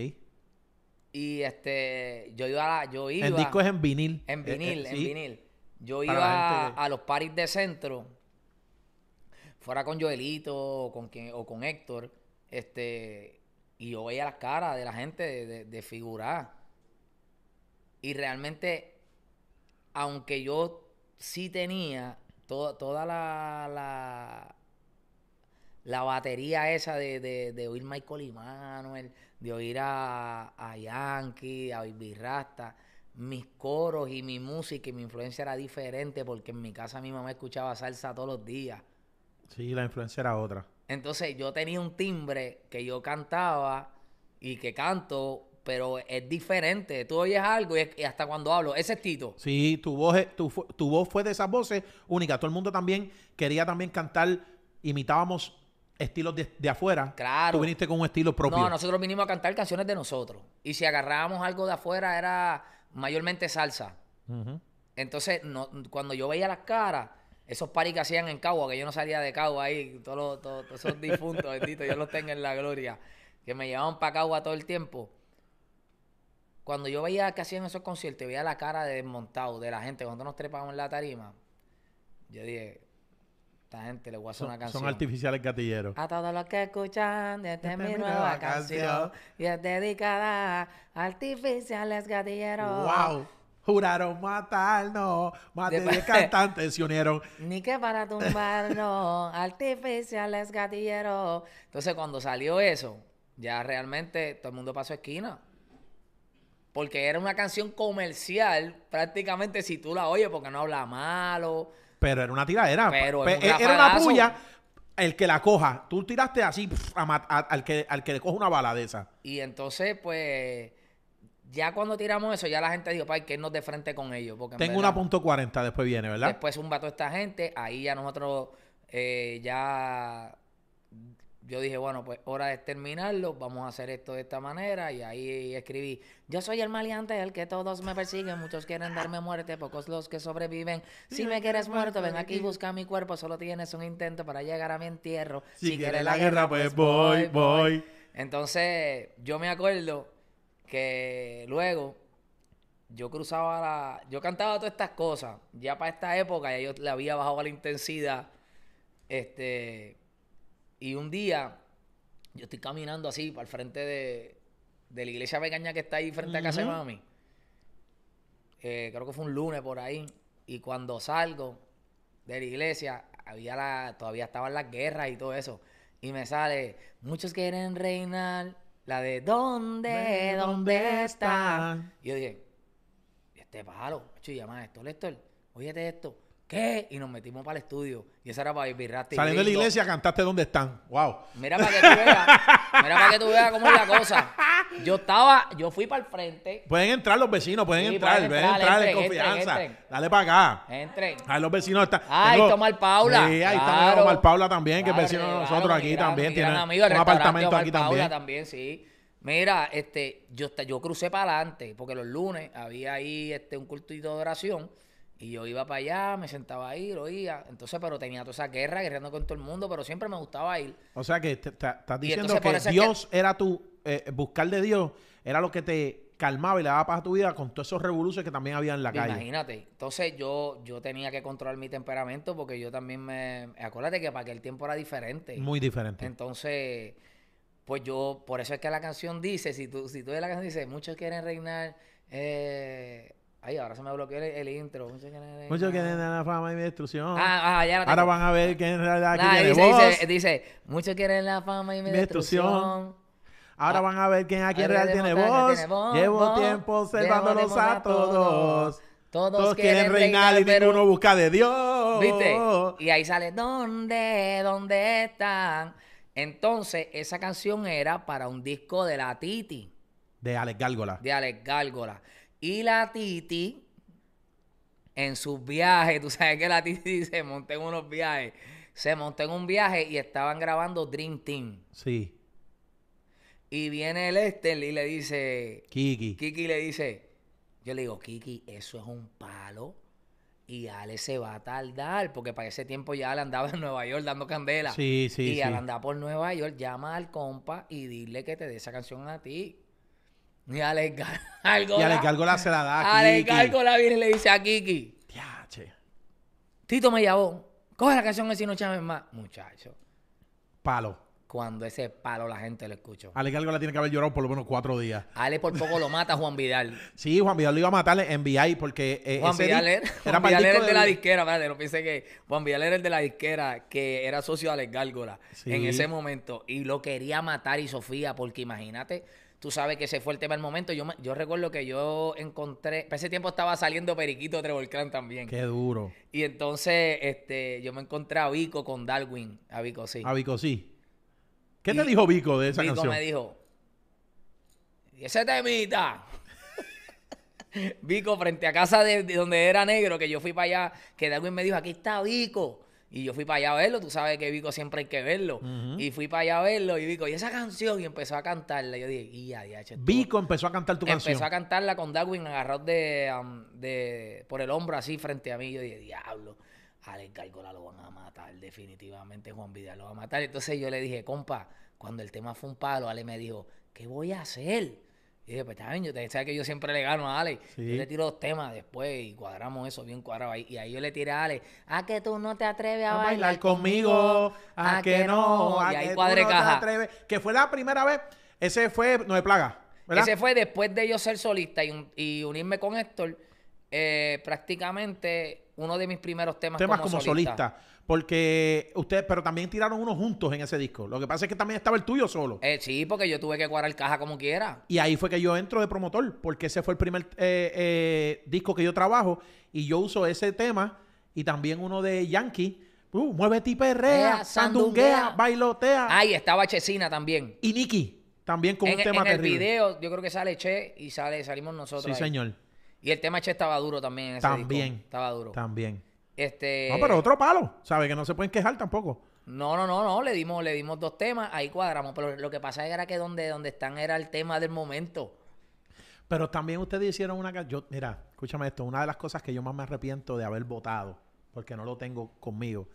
Y este, yo iba a yo El disco es en vinil. En eh, eh, vinil, en vinil. Yo iba a los paris de centro fuera con Joelito o con, quien, o con Héctor, este, y yo veía las caras de la gente de, figurar. Y realmente, aunque yo sí tenía toda toda la, la, batería esa de, oír Michael Immanuel, de oír a, a Yankee, a Birrasta, mis coros y mi música y mi influencia era diferente porque en mi casa mi mamá escuchaba salsa todos los días. Sí, la influencia era otra. Entonces yo tenía un timbre que yo cantaba y que canto, pero es diferente. Tú oyes algo y, hasta cuando hablo, ese es Sí, tu voz, tu, voz fue de esas voces únicas. Todo el mundo también quería también cantar, imitábamos estilos de, afuera. Claro. Tú viniste con un estilo propio. No, nosotros vinimos a cantar canciones de nosotros. Y si agarrábamos algo de afuera era mayormente salsa. Entonces, no, cuando yo veía las caras, esos paris que hacían en Cagua, que yo no salía de Cagua ahí, todos, esos difuntos, bendito, yo los tengo en la gloria, que me llevaban para Cagua todo el tiempo. Cuando yo veía que hacían esos conciertos, veía la cara de desmontado de la gente cuando nos trepaban en la tarima, yo dije, esta gente le voy una canción. Son artificiales gatilleros. A todos los que escuchan esta es mi nueva canción, y es dedicada a artificiales gatilleros. ¡Wow! Juraron matarnos, matar de cantantes se unieron. Ni que para tumbarnos, artificiales gatilleros. Entonces, cuando salió eso, ya realmente todo el mundo pasó esquina. Porque era una canción comercial, prácticamente si tú la oyes, porque no habla malo. Pero era una tiradera. Eh, era, una puya. El que la coja. Tú tiraste así al, que, al que le coja una bala de esa. Y entonces, pues ya cuando tiramos eso, ya la gente dijo, para que nos de frente con ellos. Tengo una punto 40, después viene, ¿verdad? Después un vato esta gente, ahí ya nosotros eh, ya yo dije, bueno, pues hora de terminarlo, vamos a hacer esto de esta manera. Y ahí escribí, yo soy el maleante, el que todos me persiguen, muchos quieren darme muerte, pocos los que sobreviven. Si me quieres muerto, ven aquí, busca mi cuerpo, solo tienes un intento para llegar a mi entierro. Si, quieres la guerra, pues, pues voy, voy. Entonces, yo me acuerdo que luego yo cruzaba la... Yo cantaba todas estas cosas. Ya para esta época ya yo le había bajado a la intensidad. Este... Y un día yo estoy caminando así para el frente de, de la iglesia vegaña que está ahí frente a casa de mami. Eh, creo que fue un lunes por ahí. Y cuando salgo de la iglesia, había la, todavía estaban las guerras y todo eso. Y me sale, muchos quieren reinar, la de ¿Dónde? ¿Dónde está? Y yo dije, este pájaro, chuyama esto, Lester, óyete esto. ¿Qué? Y nos metimos para el estudio. Y esa era para ir virrate. Saliendo de la iglesia cantaste dónde están. Wow. Mira para que tú veas. mira para que tú veas cómo es la cosa. Yo estaba, yo fui para el frente. Pueden entrar los vecinos, pueden entrar, pueden entrar, en confianza. Dale para acá. Entren. ahí los vecinos están. Ah, ahí está Tomar Paula. Sí, ahí está Tomar Paula también, que es vecino de nosotros aquí también. Tiene un apartamento aquí Paula también. también, sí. Mira, este, yo, yo crucé para adelante, porque los lunes había ahí este, un cultito de oración. Y yo iba para allá, me sentaba ahí, lo oía. Entonces, pero tenía toda esa guerra, guerreando con todo el mundo, pero siempre me gustaba ir. O sea que estás diciendo que Dios era tu, eh, buscar de Dios era lo que te calmaba y le daba paz a tu vida con todos esos revoluciones que también había en la calle. Imagínate. Entonces yo, yo tenía que controlar mi temperamento porque yo también me... Acuérdate que para aquel tiempo era diferente. Muy diferente. Entonces, pues yo, por eso es que la canción dice, si tú, si tú ves la canción dice, muchos quieren reinar. Eh, Ay, ahora se me bloqueó el, intro. Muchos quieren la fama y mi destrucción. Ah, ah ya Ahora van a ver quién en realidad aquí tiene voz. Dice, muchos quieren la fama y mi, destrucción. Ahora ah, van a ver quién aquí en realidad tiene voz. Llevo tiempo observándolos a todos. todos. quieren, reinar, y ninguno busca de Dios. ¿Viste? Y ahí sale, ¿dónde? ¿Dónde están? Entonces, esa canción era para un disco de la Titi. De Alex Gárgola. De Alex Gárgola. Y la Titi, en sus viajes, tú sabes que la Titi se montó en unos viajes, se montó en un viaje y estaban grabando Dream Team. Sí. Y viene el Estel y le dice... Kiki. Kiki le dice... Yo le digo, Kiki, eso es un palo y Ale se va a tardar, porque para ese tiempo ya Ale andaba en Nueva York dando candela. Sí, sí, y sí. al andar por Nueva York, llama al compa y dile que te dé esa canción a ti. Y Alex Gárgola. se la da a Alex Kiki. viene y le dice a Kiki. Tito me llamó. Coge la canción de Si no chames más. Muchacho. Palo. Cuando ese palo la gente lo escuchó. Alex Gárgola tiene que haber llorado por lo menos cuatro días. Alex por poco lo mata Juan Vidal. sí, Juan Vidal lo iba a matar en VI porque... Eh, Juan, Vidal era, el de, la disquera. Espérate, no pensé que... Juan Vidal era el de la disquera que era socio de Alex Gárgola en ese momento. Y lo quería matar y Sofía porque imagínate tú sabes que ese fue el tema del momento. Yo, yo recuerdo que yo encontré, ese tiempo estaba saliendo Periquito Clan también. Qué duro. Y entonces, este, yo me encontré a Vico con Darwin, a Vico sí. A Vico sí. ¿Qué te dijo Vico de esa canción? Vico me dijo, ¿y ese temita? Vico, frente a casa de, donde era negro, que yo fui para allá, que Darwin me dijo, aquí está Vico. Y yo fui para allá a verlo, tú sabes que Vico siempre hay que verlo. Y fui para allá a verlo y Vico, y esa canción, y empezó a cantarla. Yo dije, y adiache. Vico empezó a cantar tu canción. Empezó a cantarla con Darwin agarrado de, por el hombro así frente a mí. Yo dije, diablo, Ale Gargola lo van a matar, definitivamente Juan Vidal lo va a matar. Entonces yo le dije, compa, cuando el tema fue un palo, Ale me dijo, ¿qué voy a hacer? Y dije, pues también yo te sabes que yo siempre le gano a Ale. Yo le tiro dos temas después y cuadramos eso bien cuadrado ahí. Y ahí yo le tiré a Ale, a ah, que tú no te atreves a, bailar, conmigo, a, que, no, a ahí que tú no caja. Te atreves. Que fue la primera vez, ese fue No es plaga. Ese fue después de yo ser solista y, unirme con Héctor, eh, prácticamente uno de mis primeros temas, temas como, solista. Porque ustedes, pero también tiraron uno juntos en ese disco. Lo que pasa es que también estaba el tuyo solo. Eh, sí, porque yo tuve que cuadrar caja como quiera. Y ahí fue que yo entro de promotor, porque ese fue el primer eh, eh, disco que yo trabajo. Y yo uso ese tema y también uno de Yankee. Uh, mueve muévete y perrea, sandunguea, bailotea. Ahí estaba Checina también. Y Nicky, también con un e, tema terrible. En el video, yo creo que sale Che y sale, salimos nosotros. Sí, señor. Y el tema Che estaba duro también. también. Estaba duro. También. Este... No, pero otro palo, ¿sabes? Que no se pueden quejar tampoco. No, no, no, no, le dimos, le dimos dos temas, ahí cuadramos, pero lo que pasa era que donde, donde están era el tema del momento. Pero también ustedes hicieron una... Yo, mira, escúchame esto, una de las cosas que yo más me arrepiento de haber votado, porque no lo tengo conmigo.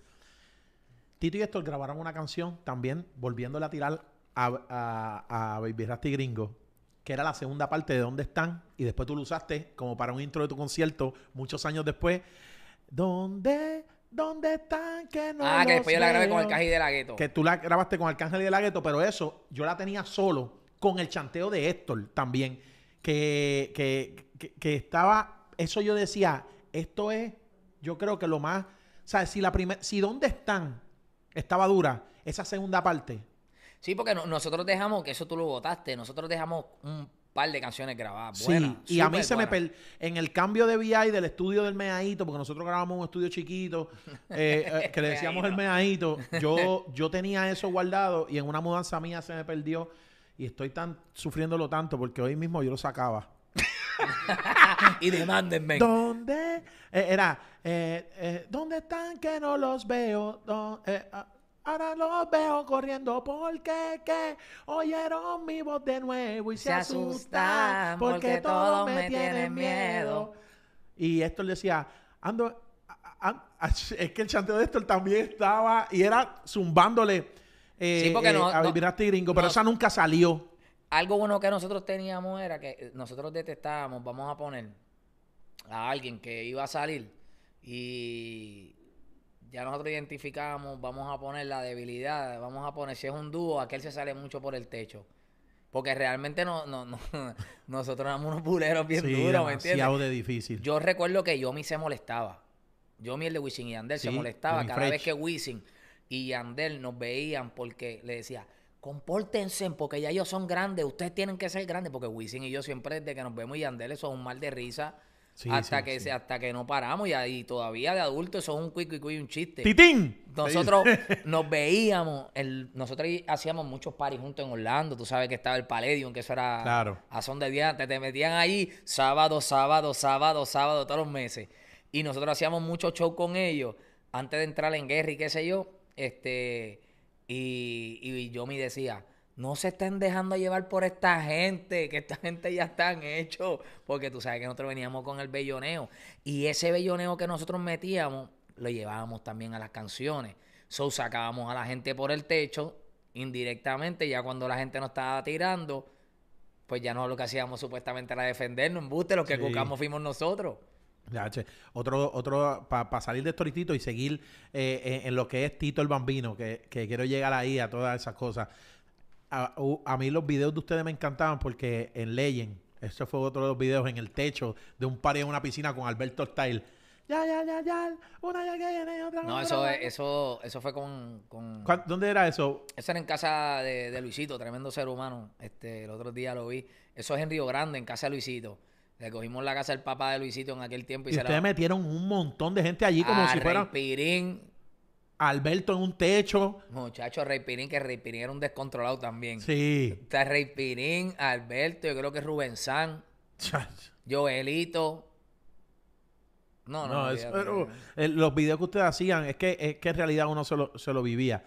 Tito y Héctor grabaron una canción también, volviéndola a tirar a, a, Baby Rasty Gringo, que era la segunda parte de donde están, y después tú lo usaste como para un intro de tu concierto muchos años después. ¿Dónde? ¿Dónde están que no Ah, que después yo la grabé con el de la Gueto. Que tú la grabaste con Arcángel de la Gueto, pero eso yo la tenía solo con el chanteo de Héctor también. Que, que, que, estaba. Eso yo decía, esto es, yo creo que lo más. O sea, si la primera. Si ¿Dónde están? Estaba dura. Esa segunda parte. Sí, porque nosotros dejamos, que eso tú lo votaste, nosotros dejamos un par de canciones grabadas. sí, y a mí se me perdió, en el cambio de VI del estudio del Meadito, porque nosotros grabamos un estudio chiquito, eh, eh, que le decíamos el Meadito, yo, yo tenía eso guardado y en una mudanza mía se me perdió y estoy tan sufriéndolo tanto porque hoy mismo yo lo sacaba. y demandenme. ¿Dónde? Eh, era, eh, ¿dónde están que no los veo? ¿Dónde, ah, Ahora los veo corriendo porque que oyeron mi voz de nuevo y se, asusta porque, todos me tienen miedo. Y esto le decía, ando, es que el chanteo de esto también estaba y era zumbándole eh, eh a vivir gringo, pero esa nunca salió. Algo bueno que nosotros teníamos era que eh, nosotros detestábamos, vamos a poner a alguien que iba a salir y ya nosotros identificamos, vamos a poner la debilidad, vamos a poner, si es un dúo, aquel se sale mucho por el techo. Porque realmente no, no, no nosotros éramos unos buleros bien duros, ¿me entiendes? de difícil. Yo recuerdo que yo Yomi se molestaba. Yomi, el de Wisin y Andel se molestaba cada vez que Wisin y Andel nos veían porque le decía, compórtense porque ya ellos son grandes, ustedes tienen que ser grandes. Porque Wisin y yo siempre, desde que nos vemos y Andel eso es un mal de risa hasta, que, hasta que no paramos y, ahí todavía de adulto eso es un cuico y un chiste. ¡Titín! Nosotros nos veíamos, el, nosotros hacíamos muchos paris juntos en Orlando, tú sabes que estaba el Palladium, que eso era claro. a son de día, te, metían ahí sábado, sábado, sábado, sábado, todos los meses. Y nosotros hacíamos muchos shows con ellos antes de entrar en guerra y qué sé yo, este, y, y yo me decía, no se estén dejando llevar por esta gente, que esta gente ya está hecho, porque tú sabes que nosotros veníamos con el belloneo y ese belloneo que nosotros metíamos lo llevábamos también a las canciones. So sacábamos a la gente por el techo indirectamente, ya cuando la gente nos estaba tirando, pues ya no lo que hacíamos supuestamente era defendernos, buste lo que buscamos fuimos nosotros. Ya, che. Otro, otro, para salir de esto y seguir eh, en, en, lo que es Tito el Bambino, que, que quiero llegar ahí a todas esas cosas a, mí los videos de ustedes me encantaban porque en Legend, ese fue otro de los videos en el techo de un par en una piscina con Alberto Style. Ya, ya, ya, ya. Una ya que viene, No, eso, eso, eso fue con, con... ¿Dónde era eso? Eso era en casa de, Luisito, tremendo ser humano. Este, el otro día lo vi. Eso es en Río Grande, en casa de Luisito. Le cogimos la casa del papá de Luisito en aquel tiempo y, y ustedes metieron un montón de gente allí como si fueran... Pirín Alberto en un techo. Muchacho, Rey que Rey era un descontrolado también. Sí. Está Rey Alberto, yo creo que Rubén San. Joelito. No, no. no, eh, los videos que ustedes hacían es que, en realidad uno se lo, vivía.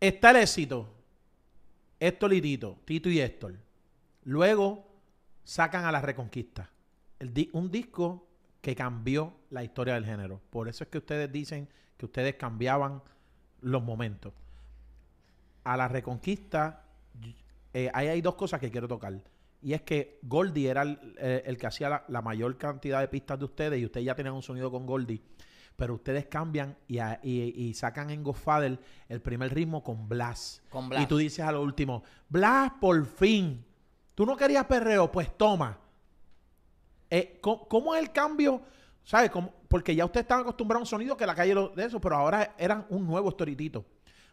Está el éxito. Héctor y Tito, Tito y Héctor. Luego sacan a la Reconquista. El un disco que cambió la historia del género. Por eso es que ustedes dicen que ustedes cambiaban los momentos. A la reconquista, eh, ahí hay dos cosas que quiero tocar. Y es que Goldie era eh, el, que hacía la, mayor cantidad de pistas de ustedes y ustedes ya tienen un sonido con Goldie. Pero ustedes cambian y, sacan en Gofadel el primer ritmo con Blas. Con Y tú dices a lo último, Blas, por fin. Tú no querías perreo, pues toma. Eh, ¿cómo, es el cambio? ¿Sabes? porque ya ustedes estaban acostumbrados a un sonido que la calle de eso, pero ahora eran un nuevo storitito.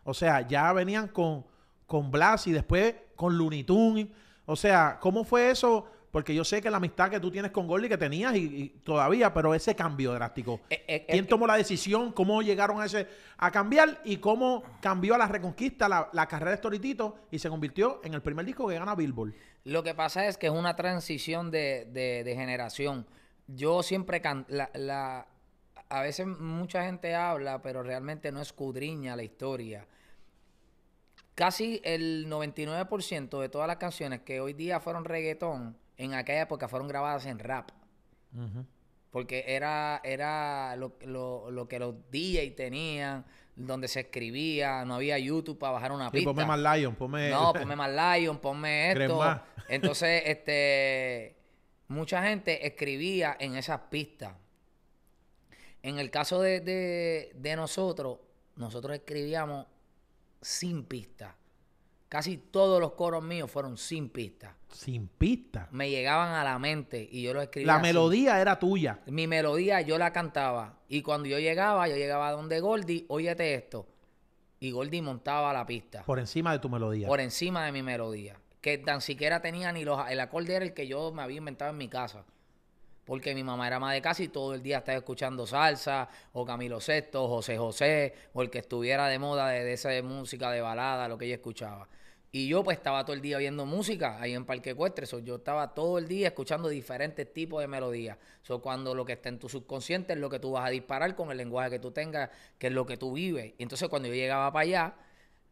O sea, ya venían con, con Blas y después con Looney Tunes. O sea, ¿cómo fue eso? Porque yo sé que la amistad que tú tienes con Gordy que tenías y, todavía, pero ese cambio drástico. Eh, eh, ¿Quién tomó la decisión? ¿Cómo llegaron a ese a cambiar? ¿Y cómo cambió a la reconquista la, la carrera de Storitito y se convirtió en el primer disco que gana Billboard? Lo que pasa es que es una transición de, generación. Yo siempre canto, la, a veces mucha gente habla, pero realmente no escudriña la historia. Casi el 99% de todas las canciones que hoy día fueron reggaetón, en aquella época fueron grabadas en rap. Porque era, era lo, lo que los DJ tenían donde se escribía, no había YouTube para bajar una pista. ponme más Lion, ponme... No, ponme más Lion, ponme esto. Entonces, este... Mucha gente escribía en esas pistas. En el caso de, de, de nosotros, nosotros escribíamos sin pista. Casi todos los coros míos fueron sin pista. Sin pista. Me llegaban a la mente y yo lo escribía. La melodía era tuya. Mi melodía yo la cantaba. Y cuando yo llegaba, yo llegaba a donde Goldie óyete esto. Y Goldie montaba la pista. Por encima de tu melodía. Por encima de mi melodía. Que tan siquiera tenía ni los. El acorde era el que yo me había inventado en mi casa. Porque mi mamá era más de casa todo el día estaba escuchando salsa, o Camilo Sexto, José José, o el que estuviera de moda de, esa música de balada, lo que ella escuchaba. Y yo pues estaba todo el día viendo música ahí en Parque Ecuestre. yo estaba todo el día escuchando diferentes tipos de melodías. So, cuando lo que está en tu subconsciente es lo que tú vas a disparar con el lenguaje que tú tengas, que es lo que tú vives. Entonces cuando yo llegaba para allá,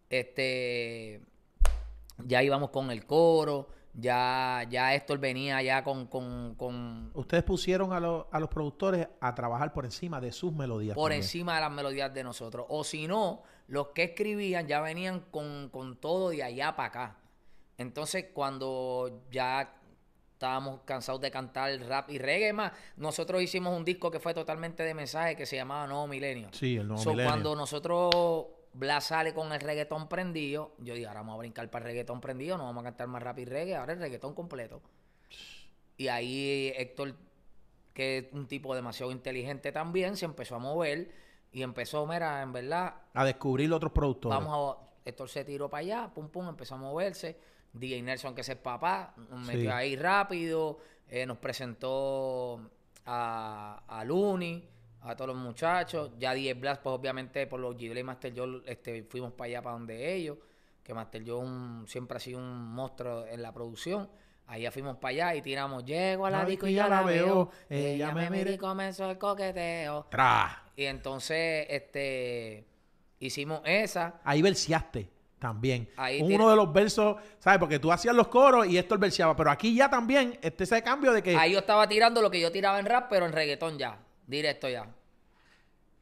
este, ya íbamos con el coro, ya, ya Héctor venía ya con, con, con... Ustedes pusieron a, los productores a trabajar por encima de sus melodías. Por encima de las melodías de nosotros. O si no, los que escribían ya venían con, todo de allá para acá. Entonces, cuando ya estábamos cansados de cantar rap y reggae más. Nosotros hicimos un disco que fue totalmente de mensaje que se llamaba Nuevo Milenio. Sí, el Cuando nosotros Blas sale con el reggaetón prendido, yo dije, ahora vamos a brincar para el reggaetón prendido, no vamos a cantar más rap y reggae, ahora el reggaetón completo. Y ahí Héctor, que es un tipo demasiado inteligente también, se empezó a mover y empezó, mira, en verdad. A descubrir otros productores. Vamos a. Héctor se tiró para allá, pum, pum, empezó a moverse. DJ Nelson, que es el papá, nos metió ahí rápido. Eh, nos presentó a, a Luni, a todos los muchachos. Ya 10 Blas, pues obviamente por los Ghibli Master Joe, este, fuimos para allá, para donde ellos. Que Master Yo siempre ha sido un monstruo en la producción. Ahí fuimos para allá y tiramos, llego a la, disco y ya la veo, eh, ella me mira y comenzó el coqueteo. Tra. Y entonces, este, hicimos esa. Ahí versiaste también. Uno de los versos, ¿sabes? Porque tú hacías los coros y esto el versiaba pero aquí ya también, este ese cambio de que... Ahí yo estaba tirando lo que yo tiraba en rap, pero en reggaetón ya, directo ya.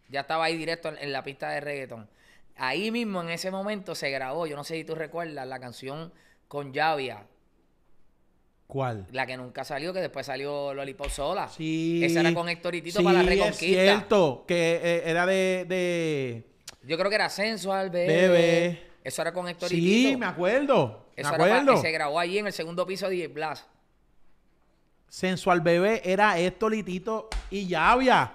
Ya estaba ahí directo en, en la pista de reggaetón. Ahí mismo, en ese momento, se grabó, yo no sé si tú recuerdas, la canción con Llavia, ¿Cuál? La que nunca salió, que después salió Lollipop sola. Sí. Esa era con Héctor para la reconquista. Es cierto, que eh, era de, Yo creo que era Sensual, bebé. bebé. Eso era con Héctor sí, me acuerdo. Eso era que se grabó allí en el segundo piso de Blas. Sensual Bebé era Héctor y ya y Llavia.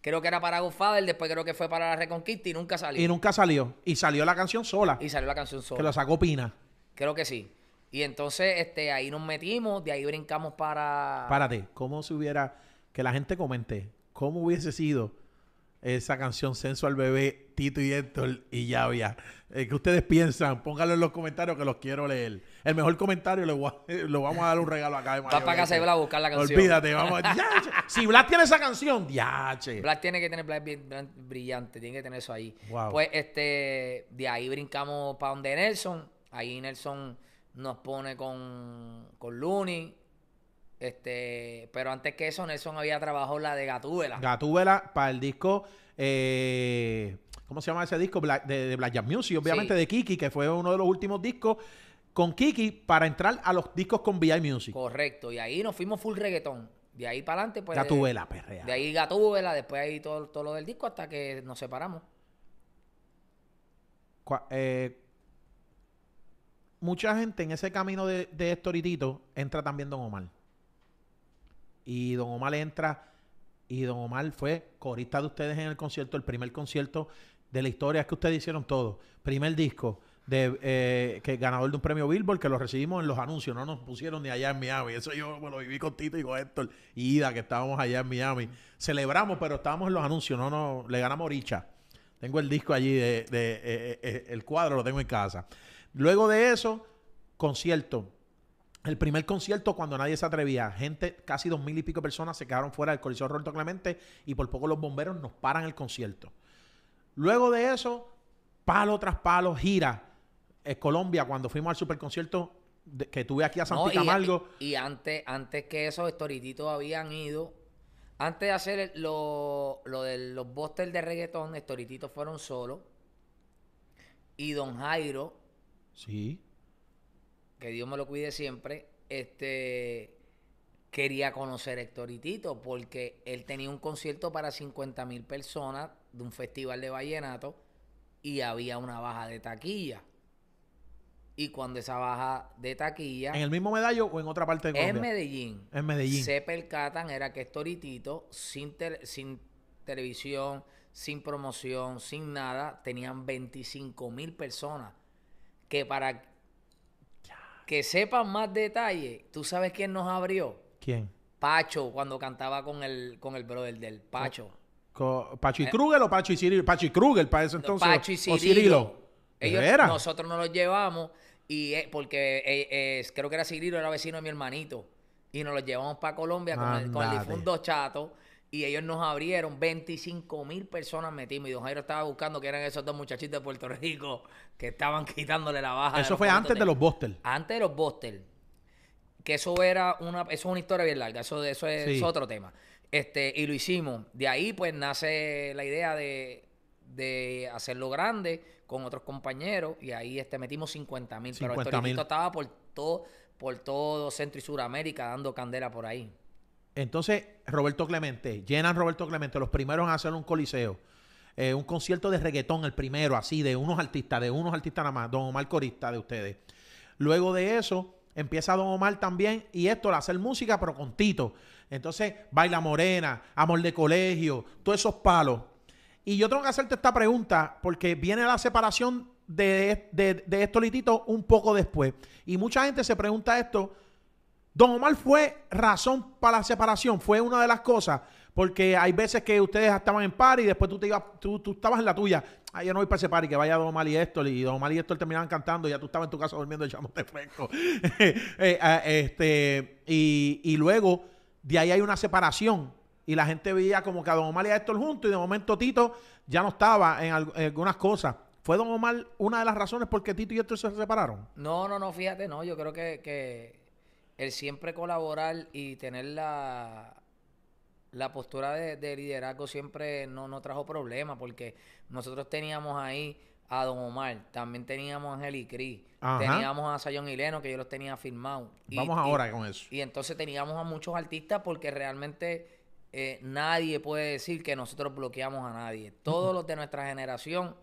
Creo que era para Godfather, después creo que fue para la Reconquista y nunca salió. Y nunca salió. Y salió la canción sola. Y salió la canción sola. Que lo sacó Pina. Creo que sí. Y entonces este, ahí nos metimos, de ahí brincamos para... Párate, ¿cómo se hubiera... Que la gente comente, ¿cómo hubiese sido esa canción Censo al Bebé, Tito y Héctor y ya, ya. Eh, ¿Qué ustedes piensan? Pónganlo en los comentarios que los quiero leer. El mejor comentario lo vamos a dar un regalo acá de Va para casa y a buscar la canción. Olvídate, vamos. si Blas tiene esa canción, diache. Blas tiene que tener Blas brillante, tiene que tener eso ahí. Pues este, de ahí brincamos para donde Nelson. Ahí Nelson nos pone con, con Looney. Este, pero antes que eso, Nelson había trabajado la de Gatúbela. Gatúbela para el disco. Eh, ¿Cómo se llama ese disco? de, de, Black Music, obviamente de Kiki, que fue uno de los últimos discos con Kiki para entrar a los discos con VI Music. Correcto, y ahí nos fuimos full reggaetón. De ahí para adelante, pues. Gatúbela, perrea. De ahí Gatúbela, después ahí todo, todo lo del disco hasta que nos separamos. Eh, mucha gente en ese camino de, de Tito entra también Don Omar. Y Don Omar entra, y Don Omar fue corista de ustedes en el concierto, el primer concierto de la historia que ustedes hicieron todo. Primer disco de eh, que ganador de un premio Billboard que lo recibimos en los anuncios, no nos pusieron ni allá en Miami. Eso yo lo viví con Tito y con Héctor y Ida, que estábamos allá en Miami. Celebramos, pero estábamos en los anuncios, no, no, le ganamos Richa. Tengo el disco allí de, eh, eh, el cuadro, lo tengo en casa. Luego de eso, concierto. El primer concierto cuando nadie se atrevía, gente, casi dos mil y pico personas se quedaron fuera del Coliseo Roberto Clemente y por poco los bomberos nos paran el concierto. Luego de eso, palo tras palo, gira. En eh, Colombia, cuando fuimos al superconcierto que tuve aquí a San Camargo. Y, antes, antes que esos estorititos habían ido, antes de hacer lo, lo, de los busters de reggaetón, estorititos fueron solos. Y Don Jairo Sí. Que Dios me lo cuide siempre. Este quería conocer a porque él tenía un concierto para 50 mil personas de un festival de vallenato y había una baja de taquilla. Y cuando esa baja de taquilla... ¿En el mismo medallo o en otra parte de Colombia? En Medellín. En Medellín. Se percatan, era que Héctor sin, sin televisión, sin promoción, sin nada, tenían 25 mil personas que para que sepan más detalles, ¿tú sabes quién nos abrió? ¿Quién? Pacho, cuando cantaba con el, con el brother del Pacho. ¿Pacho y eh, Kruger o Pacho y Cirilo? Pacho y Kruger, para eso entonces. Pacho y Cirilo. Cirilo. Ellos, Nosotros nos los llevamos y eh, porque eh, creo que era Cirilo, era vecino de mi hermanito. Y nos los llevamos para Colombia con el, con el difunto Chato y ellos nos abrieron. 25 mil personas metimos. Y Don Jairo estaba buscando que eran esos dos muchachitos de Puerto Rico que estaban quitándole la baja. Eso fue antes de, los Bostel. Antes de los Bostel. Que eso era una, eso es una historia bien larga. Eso, eso es, otro tema. Este, y lo hicimos. De ahí, pues, nace la idea de, hacerlo grande con otros compañeros. Y ahí este, metimos 50 mil. Pero el estaba por todo, por todo Centro y Suramérica dando candela por ahí. Entonces, Roberto Clemente, llenan Roberto Clemente, los primeros a hacer un coliseo. Eh, un concierto de reggaetón, el primero, así, de unos artistas, de unos artistas nada más, Don Omar Corista de ustedes. Luego de eso, empieza Don Omar también, y esto, hacer música, pero con Tito. Entonces, Baila Morena, Amor de Colegio, todos esos palos. Y yo tengo que hacerte esta pregunta, porque viene la separación de, de, de estos lititos un poco después. Y mucha gente se pregunta esto Don Omar fue razón para la separación, fue una de las cosas, porque hay veces que ustedes estaban en par y después tú te ibas, tú, tú estabas en la tuya. Ah, yo no voy para ese par y que vaya Don Omar y Héctor, y Don Omar y Héctor terminaban cantando, y ya tú estabas en tu casa durmiendo echándote fresco. Eh, ah, este, y, y luego de ahí hay una separación y la gente veía como que a Don Omar y a Héctor juntos y de momento Tito ya no estaba en, algunas cosas. ¿Fue Don Omar una de las razones por qué Tito y Héctor se separaron? No, no, no, fíjate, no, yo creo que el siempre colaborar y tener la, postura de, liderazgo siempre no, no trajo problemas porque nosotros teníamos ahí a Don Omar, también teníamos a angel y Cris, teníamos a Sayón y Leno, que yo los tenía firmados. Vamos ahora con eso. Y entonces teníamos a muchos artistas porque realmente eh, nadie puede decir que nosotros bloqueamos a nadie. Todos los de nuestra generación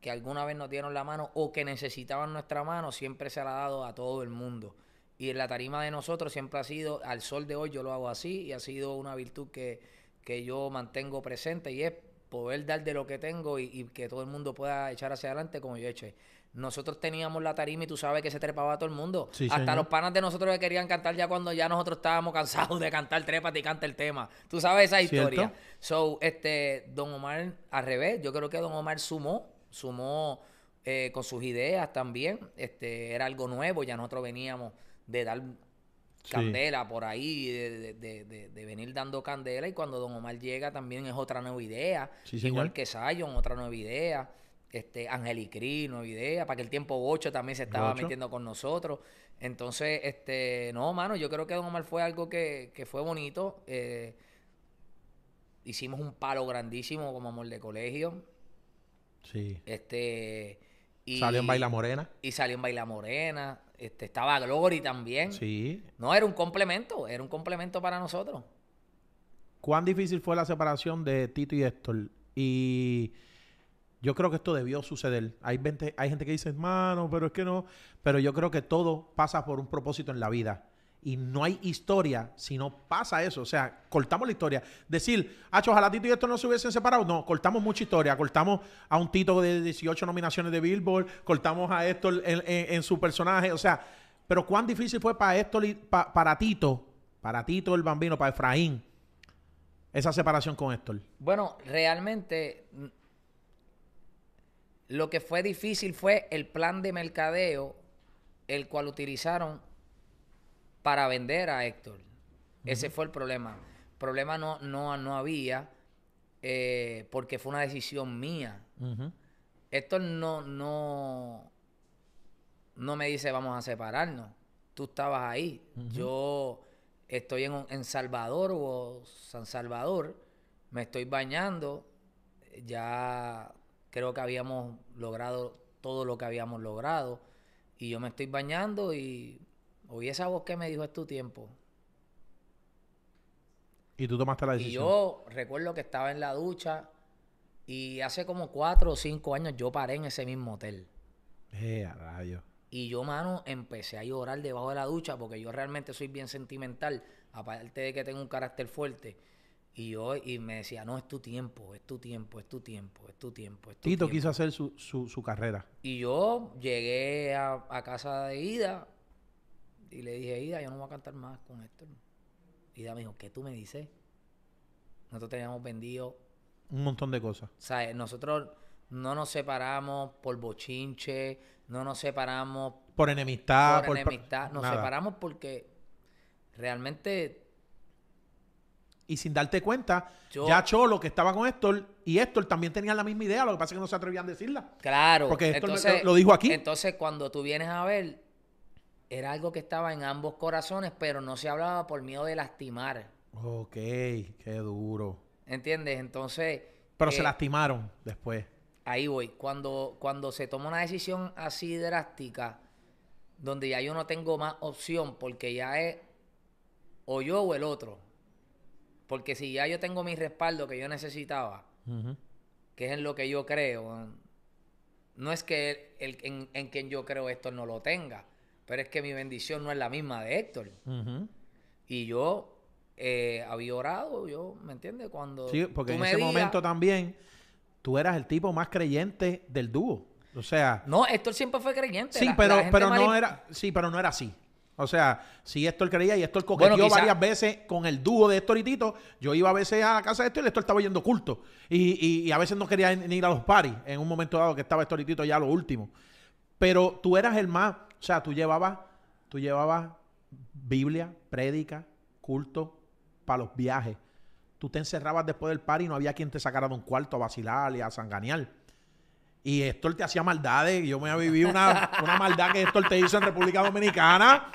que alguna vez nos dieron la mano o que necesitaban nuestra mano, siempre se la ha dado a todo el mundo. Y la tarima de nosotros siempre ha sido, al sol de hoy yo lo hago así y ha sido una virtud que, yo mantengo presente y es poder dar de lo que tengo y, que todo el mundo pueda echar hacia adelante como yo eché. Nosotros teníamos la tarima y tú sabes que se trepaba a todo el mundo. Hasta los panas de nosotros que querían cantar ya cuando ya nosotros estábamos cansados de cantar trepa y canta el tema. Tú sabes esa historia. So, este, Don Omar, al revés, yo creo que Don Omar sumó, sumó eh, con sus ideas también. Este, era algo nuevo, ya nosotros veníamos de dar candela por ahí, de, venir dando candela. Y cuando Don Omar llega también es otra nueva idea. Igual que Sion, otra nueva idea. Este, Angelicri, nueva idea. Para que el tiempo 8 también se estaba metiendo con nosotros. Entonces, este, no, mano, yo creo que Don Omar fue algo que, fue bonito. Eh, hicimos un palo grandísimo como amor de colegio. Sí. Este, y, salió en Baila Morena. Y salió en Baila Morena. Este, estaba Glory también. Sí. No, era un complemento, era un complemento para nosotros. ¿Cuán difícil fue la separación de Tito y Héctor? Y yo creo que esto debió suceder. Hay, hay gente que dice, hermano, pero es que no. Pero yo creo que todo pasa por un propósito en la vida y no hay historia si no pasa eso. O sea, cortamos la historia. Decir, ah, ojalá Tito y esto no se hubiesen separado. No, cortamos mucha historia. Cortamos a un Tito de 18 nominaciones de Billboard, cortamos a Héctor en, su personaje. O sea, pero cuán difícil fue para Héctor para Tito, para Tito el Bambino, para Efraín, esa separación con Héctor. Bueno, realmente mm, lo que fue difícil fue el plan de mercadeo, el cual utilizaron para vender a Héctor. Ese fue el problema. Problema no, no, no había eh, porque fue una decisión mía. Héctor no, no, no me dice vamos a separarnos. Tú estabas ahí. Yo estoy en, en Salvador o San Salvador. Me estoy bañando. Ya creo que habíamos logrado todo lo que habíamos logrado. Y yo me estoy bañando y Oí esa voz que me dijo, es tu tiempo. Y tú tomaste la decisión. Y yo recuerdo que estaba en la ducha y hace como cuatro o cinco años yo paré en ese mismo hotel. Eh, a Y yo, mano, empecé a llorar debajo de la ducha porque yo realmente soy bien sentimental, aparte de que tengo un carácter fuerte. Y yo me decía, no, es tu tiempo, es tu tiempo, es tu tiempo, es tu tiempo. Es tu Tito quiso hacer su, carrera. Y yo llegué a, a casa de ida, y le dije, Ida, yo no voy a cantar más con Héctor. Ida me dijo, ¿qué tú me dices? Nosotros teníamos vendido... Un montón de cosas. O sea, nosotros no nos separamos por bochinche, no nos separamos... Por enemistad. Por, enemistad. Nos separamos porque realmente... Y sin darte cuenta, ya Cholo, que estaba con Héctor, y Héctor también tenían la misma idea, lo que pasa es que no se atrevían a decirla. Claro. Porque Héctor lo dijo aquí. Entonces, cuando tú vienes a ver, era algo que estaba en ambos corazones, pero no se hablaba por miedo de lastimar. Ok, qué duro. ¿Entiendes? Entonces... Pero se eh, lastimaron después. Ahí voy. Cuando, cuando se toma una decisión así drástica, donde ya yo no tengo más opción, porque ya es o yo o el otro. Porque si ya yo tengo mi respaldo que yo necesitaba, que es en lo que yo creo, no es que el, en, quien yo creo esto no lo tenga, pero es que mi bendición no es la misma de Héctor. Y yo eh, había orado, yo, ¿me entiendes? Cuando. Sí, porque en ese momento también tú eras el tipo más creyente del dúo. O sea. No, Héctor siempre fue creyente. Sí, pero, pero no era. Sí, pero no era así. O sea, si Héctor creía y Héctor coqueteó varias veces con el dúo de Héctor y Tito, yo iba a veces a la casa de Héctor y Héctor estaba yendo culto. Y, a veces no quería ni ir a los paris en un momento dado que estaba Héctor ya lo último. Pero tú eras el más o sea, tú llevabas, tú llevabas Biblia, prédica, culto para los viajes. Tú te encerrabas después del par y no había quien te sacara de un cuarto a vacilar y a sanganear. Y Héctor te hacía maldades. Yo me había vivido una, maldad que Héctor te hizo en República Dominicana.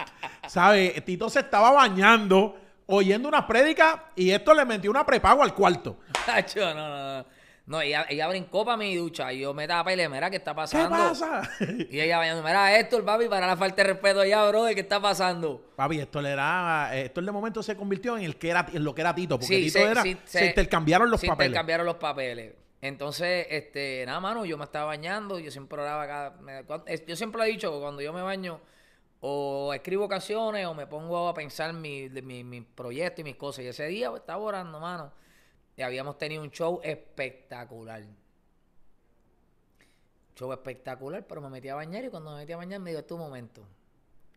¿Sabes? Tito se estaba bañando, oyendo una prédica y Héctor le metió una prepago al cuarto. no, no. No, ella, brincó para mi ducha y yo me tapé y le, mira, ¿qué está pasando? ¿Qué pasa? y ella bañando, mira, el papi, para la falta de respeto allá, bro, ¿qué está pasando? Papi, le era, esto de momento se convirtió en el que era, lo que era Tito, porque Tito era, se, intercambiaron los papeles. Se intercambiaron los papeles. Entonces, este, nada, mano, yo me estaba bañando, yo siempre oraba acá, yo siempre lo he dicho, que cuando yo me baño, o escribo canciones, o me pongo a pensar mi, mi, mi proyecto y mis cosas, y ese día pues, estaba orando, mano habíamos tenido un show espectacular. Show espectacular, pero me metí a bañar y cuando me metí a bañar me dio tu este momento.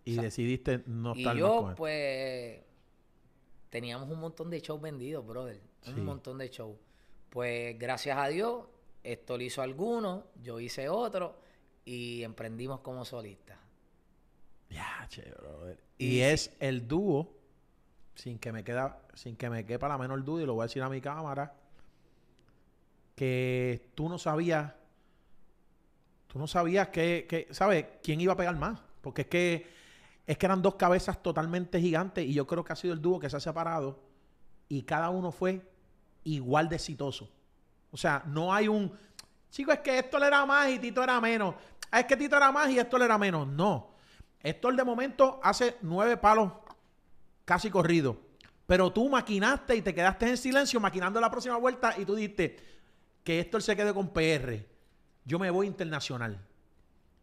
Y decidiste no estar y yo, pues, teníamos un montón de shows vendidos, brother. Un montón de shows. Pues, gracias a Dios, esto lo hizo alguno, yo hice otro y emprendimos como solistas. Ya, che, brother. y es el dúo sin que me queda, sin que me quepa la menor duda, y lo voy a decir a mi cámara, que tú no sabías, tú no sabías que, ¿sabes? ¿Quién iba a pegar más? Porque es que, es que eran dos cabezas totalmente gigantes y yo creo que ha sido el dúo que se ha separado y cada uno fue igual de exitoso. O sea, no hay un, chico, es que esto le era más y Tito era menos. es que Tito era más y esto le era menos. No. el de momento hace nueve palos casi corrido. Pero tú maquinaste y te quedaste en silencio maquinando la próxima vuelta y tú dijiste que esto se quede con PR. Yo me voy internacional.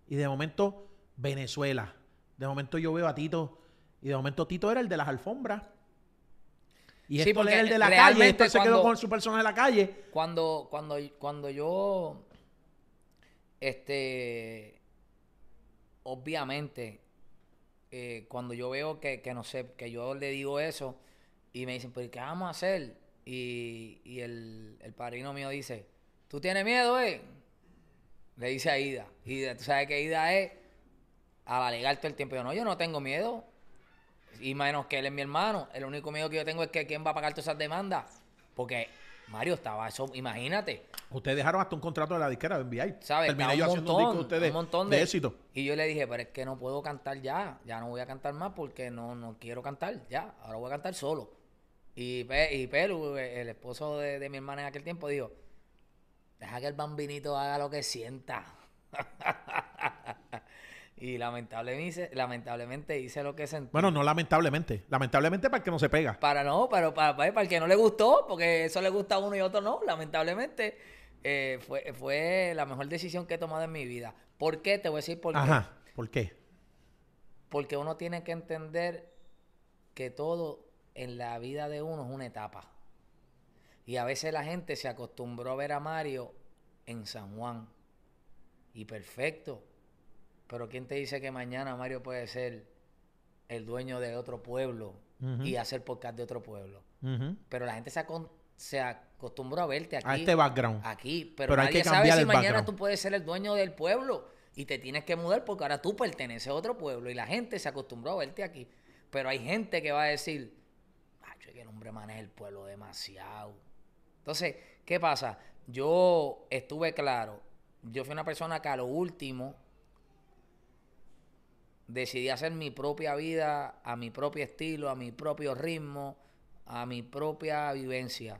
Y de momento, Venezuela. De momento yo veo a Tito. Y de momento Tito era el de las alfombras. Y sí, el de la calle. Este se quedó con su persona en la calle. Cuando, cuando, cuando yo. Este. Obviamente, eh, cuando yo veo que, no sé, que yo le digo eso y me dicen, pues ¿qué vamos a hacer? Y, y el, el, padrino mío dice, ¿tú tienes miedo, eh? Le dice a Ida. Ida, tú sabes que Ida es a alegar todo el tiempo. Yo no, yo no tengo miedo. Y menos que él es mi hermano. El único miedo que yo tengo es que quién va a pagar todas esas demandas. Porque Mario, estaba eso, imagínate. Ustedes dejaron hasta un contrato de la disquera de NBA. ¿Sabes? Terminé yo haciendo un disco ustedes un montón de, éxito. Y yo le dije, pero es que no puedo cantar ya. Ya no voy a cantar más porque no, no quiero cantar ya. Ahora voy a cantar solo. Y, y el esposo de, de mi hermana en aquel tiempo, dijo, deja que el bambinito haga lo que sienta. Y lamentablemente, lamentablemente hice lo que sentí. Bueno, no lamentablemente. Lamentablemente para el que no se pega. Para no, para, para, el que no le gustó, porque eso le gusta a uno y otro no. Lamentablemente eh, fue, fue la mejor decisión que he tomado en mi vida. ¿Por qué? Te voy a decir por qué. Ajá, ¿por qué? Porque uno tiene que entender que todo en la vida de uno es una etapa. Y a veces la gente se acostumbró a ver a Mario en San Juan. Y perfecto, pero ¿quién te dice que mañana Mario puede ser el dueño de otro pueblo y hacer podcast de otro pueblo? Pero la gente se, acostumbró a verte aquí. A este background. Aquí. Pero, pero nadie que sabe si mañana tú puedes ser el dueño del pueblo y te tienes que mudar porque ahora tú perteneces a otro pueblo y la gente se acostumbró a verte aquí. Pero hay gente que va a decir, Macho, que el hombre maneja el pueblo demasiado. Entonces, ¿qué pasa? Yo estuve claro. Yo fui una persona que a lo último decidí hacer mi propia vida a mi propio estilo, a mi propio ritmo, a mi propia vivencia.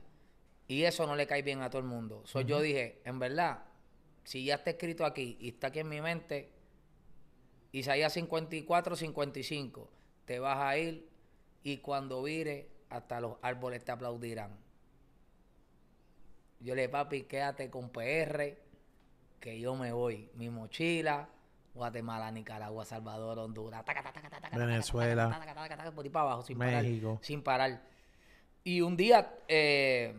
Y eso no le cae bien a todo el mundo. Soy Yo dije, en verdad, si ya está escrito aquí y está aquí en mi mente, Isaías 54, 55, te vas a ir y cuando vire, hasta los árboles te aplaudirán. Yo le dije, papi, quédate con PR, que yo me voy. Mi mochila, Guatemala, Nicaragua, Salvador, Honduras, Venezuela, sin México. parar. Sin parar. Y un día eh,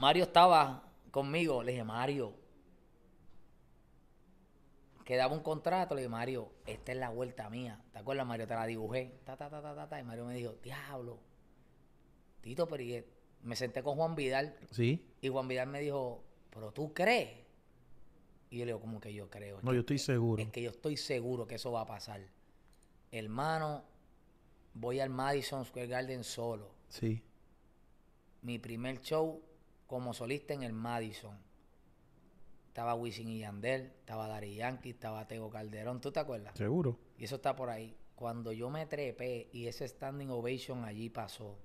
Mario estaba conmigo, le dije, Mario, quedaba un contrato, le dije, Mario, esta es la vuelta mía. ¿Te acuerdas, Mario? Te la dibujé. Y Mario me dijo, diablo, Tito pero Me senté con Juan Vidal. Sí. Y Juan Vidal me dijo, pero tú crees yo le como que yo creo? No, yo, estoy seguro. Es que yo estoy seguro que eso va a pasar. Hermano, voy al Madison Square Garden solo. Sí. Mi primer show como solista en el Madison. Estaba Wisin y Yandel, estaba Dari Yankee, estaba Tego Calderón, ¿tú te acuerdas? Seguro. Y eso está por ahí. Cuando yo me trepé y ese standing ovation allí pasó,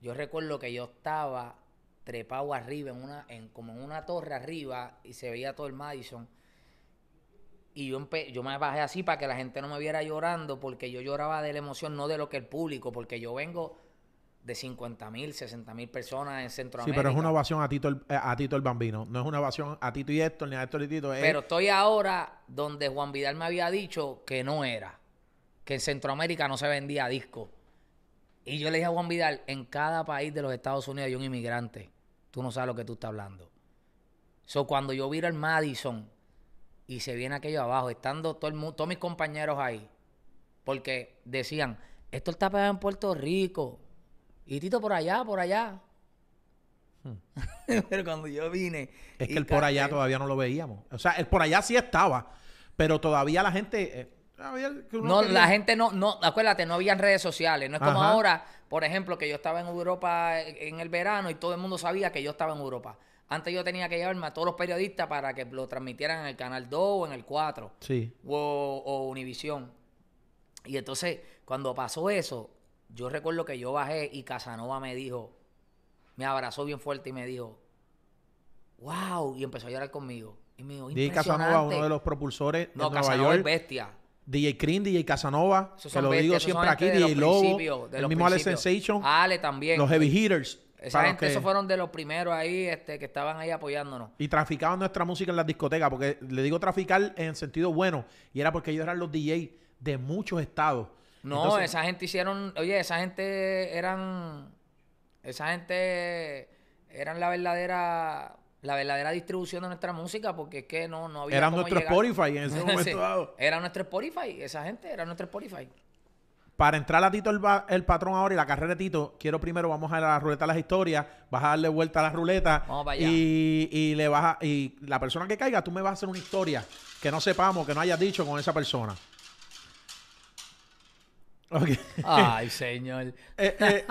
yo recuerdo que yo estaba trepado arriba, en una, en, como en una torre arriba, y se veía todo el Madison. Y yo, yo me bajé así para que la gente no me viera llorando, porque yo lloraba de la emoción, no de lo que el público, porque yo vengo de 50 mil, 60 mil personas en Centroamérica. Sí, pero es una ovación a Tito, el, eh, a Tito el Bambino. No es una ovación a Tito y esto ni a Héctor y Tito. Pero estoy ahora donde Juan Vidal me había dicho que no era. Que en Centroamérica no se vendía disco. Y yo le dije a Juan Vidal, en cada país de los Estados Unidos hay un inmigrante tú no sabes lo que tú estás hablando. So, cuando yo viro al Madison y se viene aquello abajo, estando todo el mundo, todos mis compañeros ahí, porque decían, esto está pegado en Puerto Rico, y Tito por allá, por allá. Hmm. pero cuando yo vine... Es que el por allá todavía no lo veíamos. O sea, el por allá sí estaba, pero todavía la gente... Eh, no, la gente no, no, acuérdate, no había redes sociales. No es como ahora por ejemplo, que yo estaba en Europa en el verano y todo el mundo sabía que yo estaba en Europa. Antes yo tenía que llevarme a todos los periodistas para que lo transmitieran en el Canal 2 o en el 4. Sí. O, o Univisión. Y entonces, cuando pasó eso, yo recuerdo que yo bajé y Casanova me dijo, me abrazó bien fuerte y me dijo, wow, y empezó a llorar conmigo. Y me dijo, impresionante. Casanova, uno de los propulsores de no, Casanova es bestia. DJ Cream, DJ Casanova, Se lo digo siempre aquí, DJ Lobo, el mismo Ale Sensation, Ale también, los Heavy Hitters. Esa gente, esos fueron de los primeros ahí este, que estaban ahí apoyándonos. Y traficaban nuestra música en las discotecas, porque le digo traficar en sentido bueno, y era porque ellos eran los DJ de muchos estados. No, esa gente hicieron, oye, esa gente eran, esa gente eran la verdadera la verdadera distribución de nuestra música porque es que no, no había. Era nuestro Spotify en ese momento Era nuestro Spotify, esa gente era nuestro Spotify. Para entrar a Tito el, el, patrón ahora y la carrera de Tito, quiero primero vamos a la ruleta de las historias, vas a darle vuelta a la ruleta Y, le vas a, y la persona que caiga, tú me vas a hacer una historia que no sepamos, que no hayas dicho con esa persona. Ay, señor. Eh, eh,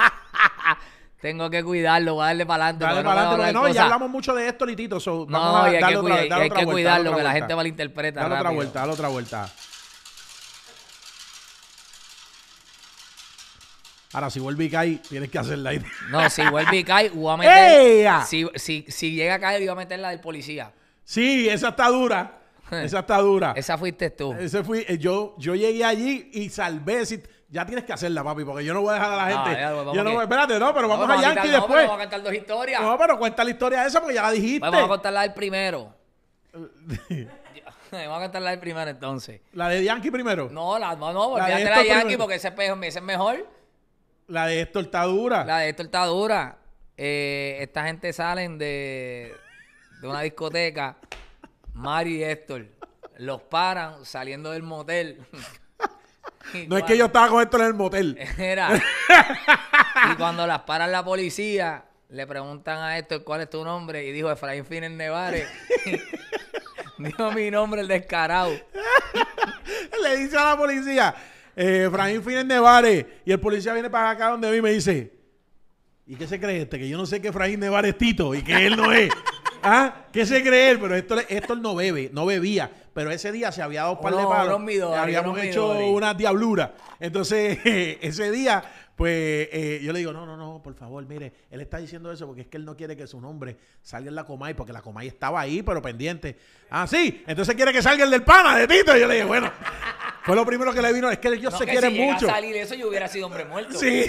Tengo que cuidarlo, voy a darle para adelante. Dale para no, ya hablamos mucho de esto, Litito. no, vamos a hay que, otra, hay que cuidarlo, que la gente malinterpreta. Dale otra vuelta, dale otra vuelta. Ahora, si vuelve y cae, tienes que hacer la idea. No, si vuelve y cae, voy a meter. Si, si, si llega a caer, voy a meter la del policía. Sí, esa está dura. Esa está dura. Esa fuiste tú. Ese fui, eh, yo, yo llegué allí y salvé ya tienes que hacerla, papi, porque yo no voy a dejar a la ah, gente. Pues, no espérate, no, pero vamos, a, Yankee después. No, vamos a contar dos historias. No, pero cuenta la historia esa porque ya la pues, dijiste. vamos a contarla del primero. vamos a contar la del primero entonces. ¿La de Yankee primero? No, la, no, no, la de, Yankee porque ese, pejo me es mejor. La de Héctor Tadura? La de Héctor Tadura. Eh, esta gente salen de, de una discoteca, Mari y Héctor. Los paran saliendo del motel. no es que yo estaba con esto en el motel. Era. y cuando las paran la policía, le preguntan a esto cuál es tu nombre y dijo Efraín Fines Nevares. dijo mi nombre, el descarado. le dice a la policía, eh, Efraín Fines Nevares. Y el policía viene para acá donde mí y me dice, ¿y qué se cree este? Que yo no sé que Efraín Nevares es Tito y que él no es. ¿Ah? ¿Qué se cree él? Pero esto él no bebe, no bebía. Pero ese día se había dado un par de oh, palos. habíamos hecho una diablura. Entonces, ese día, pues eh, yo le digo, no, no, no, por favor, mire, él está diciendo eso porque es que él no quiere que su nombre salga en la Comay, porque la Comay estaba ahí, pero pendiente. Ah, sí, entonces quiere que salga el del pana de Tito. yo le dije, bueno. Fue lo primero que le vino, es que ellos se quiere mucho. si mucho. Si salir eso, yo hubiera sido hombre muerto. sí,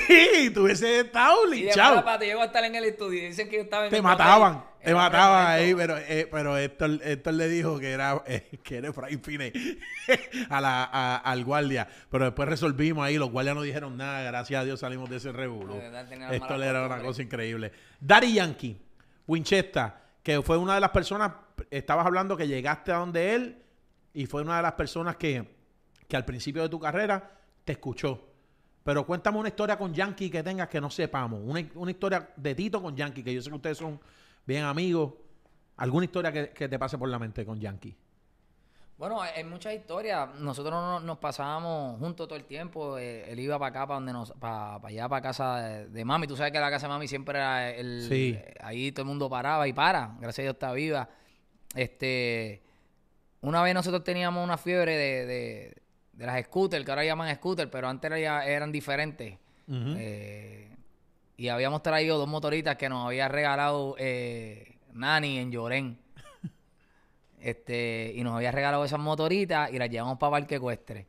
tuviese hubiese estado linchado. Y a estar en el estudio y dicen que yo estaba en Te mataban, te mataban ahí, pero, eh, pero Héctor, le dijo que era, eh, que era Fray Fine a la, al guardia. Pero después resolvimos ahí, los guardias no dijeron nada, gracias a Dios salimos de ese revuelo. Esto le era una cosa increíble. Daddy Yankee, Winchester, que fue una de las personas, estabas hablando que llegaste a donde él y fue una de las personas que al principio de tu carrera te escuchó. Pero cuéntame una historia con Yankee que tengas que no sepamos. Una, historia de Tito con Yankee, que yo sé que ustedes son bien amigos. ¿Alguna historia que, te pase por la mente con Yankee? Bueno, hay muchas historias. Nosotros nos pasábamos juntos todo el tiempo. Eh, él iba para acá, para donde nos, para, allá, para casa de, mami. Tú sabes que la casa de mami siempre era el, ahí todo el mundo paraba y para. Gracias a Dios está viva. Este, una vez nosotros teníamos una fiebre de de las scooters, que ahora llaman scooter, pero antes eran diferentes. Eh, y habíamos traído dos motoritas que nos había regalado eh, Nani en Llorén. este, y nos había regalado esas motoritas y las llevamos para Parque Ecuestre.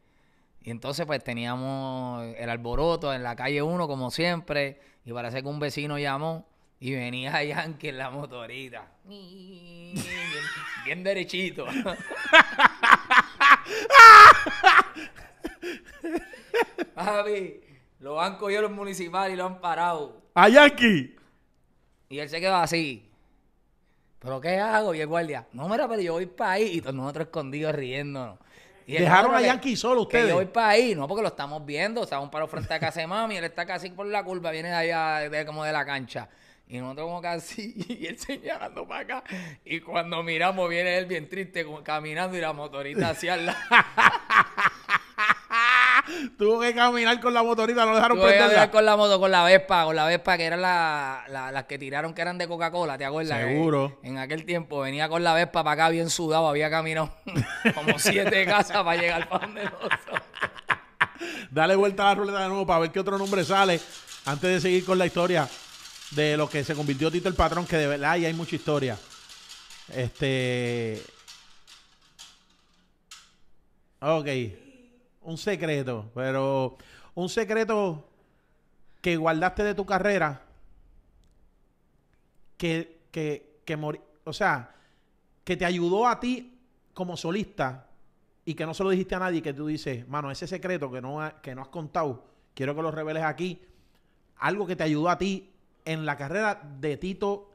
Y entonces pues teníamos el alboroto en la calle 1 como siempre y parece que un vecino llamó y venía Yankee en la motorita. Bien, derechito. Papi, lo han cogido los municipales y lo han parado. ¡A Yankee! Y él se quedó así. ¿Pero qué hago? Y el guardia, no, mira, pero yo voy para ahí. Y todos nosotros escondidos riéndonos. Dejaron a Yankee solo ustedes. Que yo voy para ahí, no, porque lo estamos viendo. O sea, un frente a casa de mami, él está casi por la culpa, viene de allá como de la cancha y nosotros como casi, y él señalando para acá, y cuando miramos viene él bien triste caminando y la motorita hacia la... Tuvo que caminar con la motorita, no lo dejaron prenderla con la moto, con la Vespa, con la Vespa que eran las que tiraron que eran de Coca-Cola, ¿te acuerdas? Seguro. En aquel tiempo venía con la Vespa para acá bien sudado, había caminado como siete casas para llegar para donde Dale vuelta a la ruleta de nuevo para ver qué otro nombre sale antes de seguir con la historia de lo que se convirtió Tito el Patrón, que de verdad hay mucha historia. Este. Ok. Un secreto, pero un secreto que guardaste de tu carrera que, que, que o sea, que te ayudó a ti como solista y que no se lo dijiste a nadie, que tú dices, mano, ese secreto que no, que no has contado, quiero que lo reveles aquí. Algo que te ayudó a ti en la carrera de Tito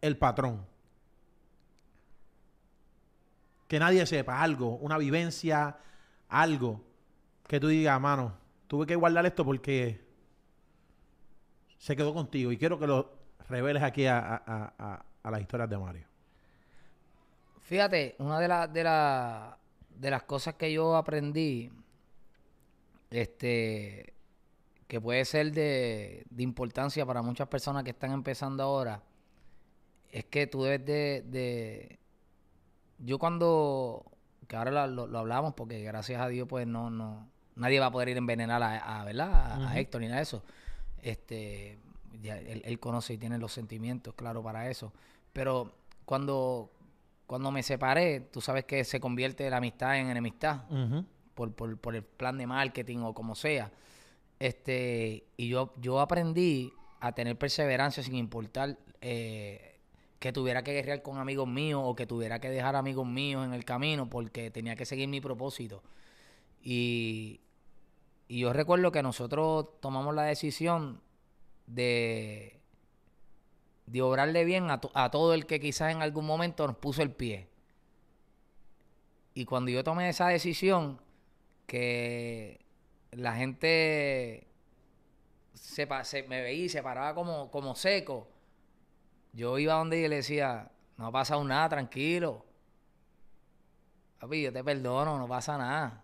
el Patrón. Que nadie sepa algo, una vivencia, algo. Que tú digas, mano, tuve que guardar esto porque se quedó contigo y quiero que lo reveles aquí a, a, las historias de Mario. Fíjate, una de, las de las cosas que yo aprendí, este, que puede ser de, importancia para muchas personas que están empezando ahora, es que tú debes de... Yo cuando... Que ahora lo, hablamos porque gracias a Dios pues no... no nadie va a poder ir a envenenar a, a A, Héctor ni nada eso. Este, él, conoce y tiene los sentimientos, claro, para eso. Pero cuando, cuando me separé, tú sabes que se convierte la amistad en enemistad por, por, por el plan de marketing o como sea. Este, y yo, yo aprendí a tener perseverancia sin importar eh, que tuviera que guerrear con amigos míos o que tuviera que dejar amigos míos en el camino porque tenía que seguir mi propósito. Y, y yo recuerdo que nosotros tomamos la decisión de, de obrarle bien a, a todo el que quizás en algún momento nos puso el pie. Y cuando yo tomé esa decisión, que la gente se, me veía y se paraba como, como seco. Yo iba a donde y le decía, no pasa pasado nada, tranquilo. Papi, yo te perdono, no pasa nada.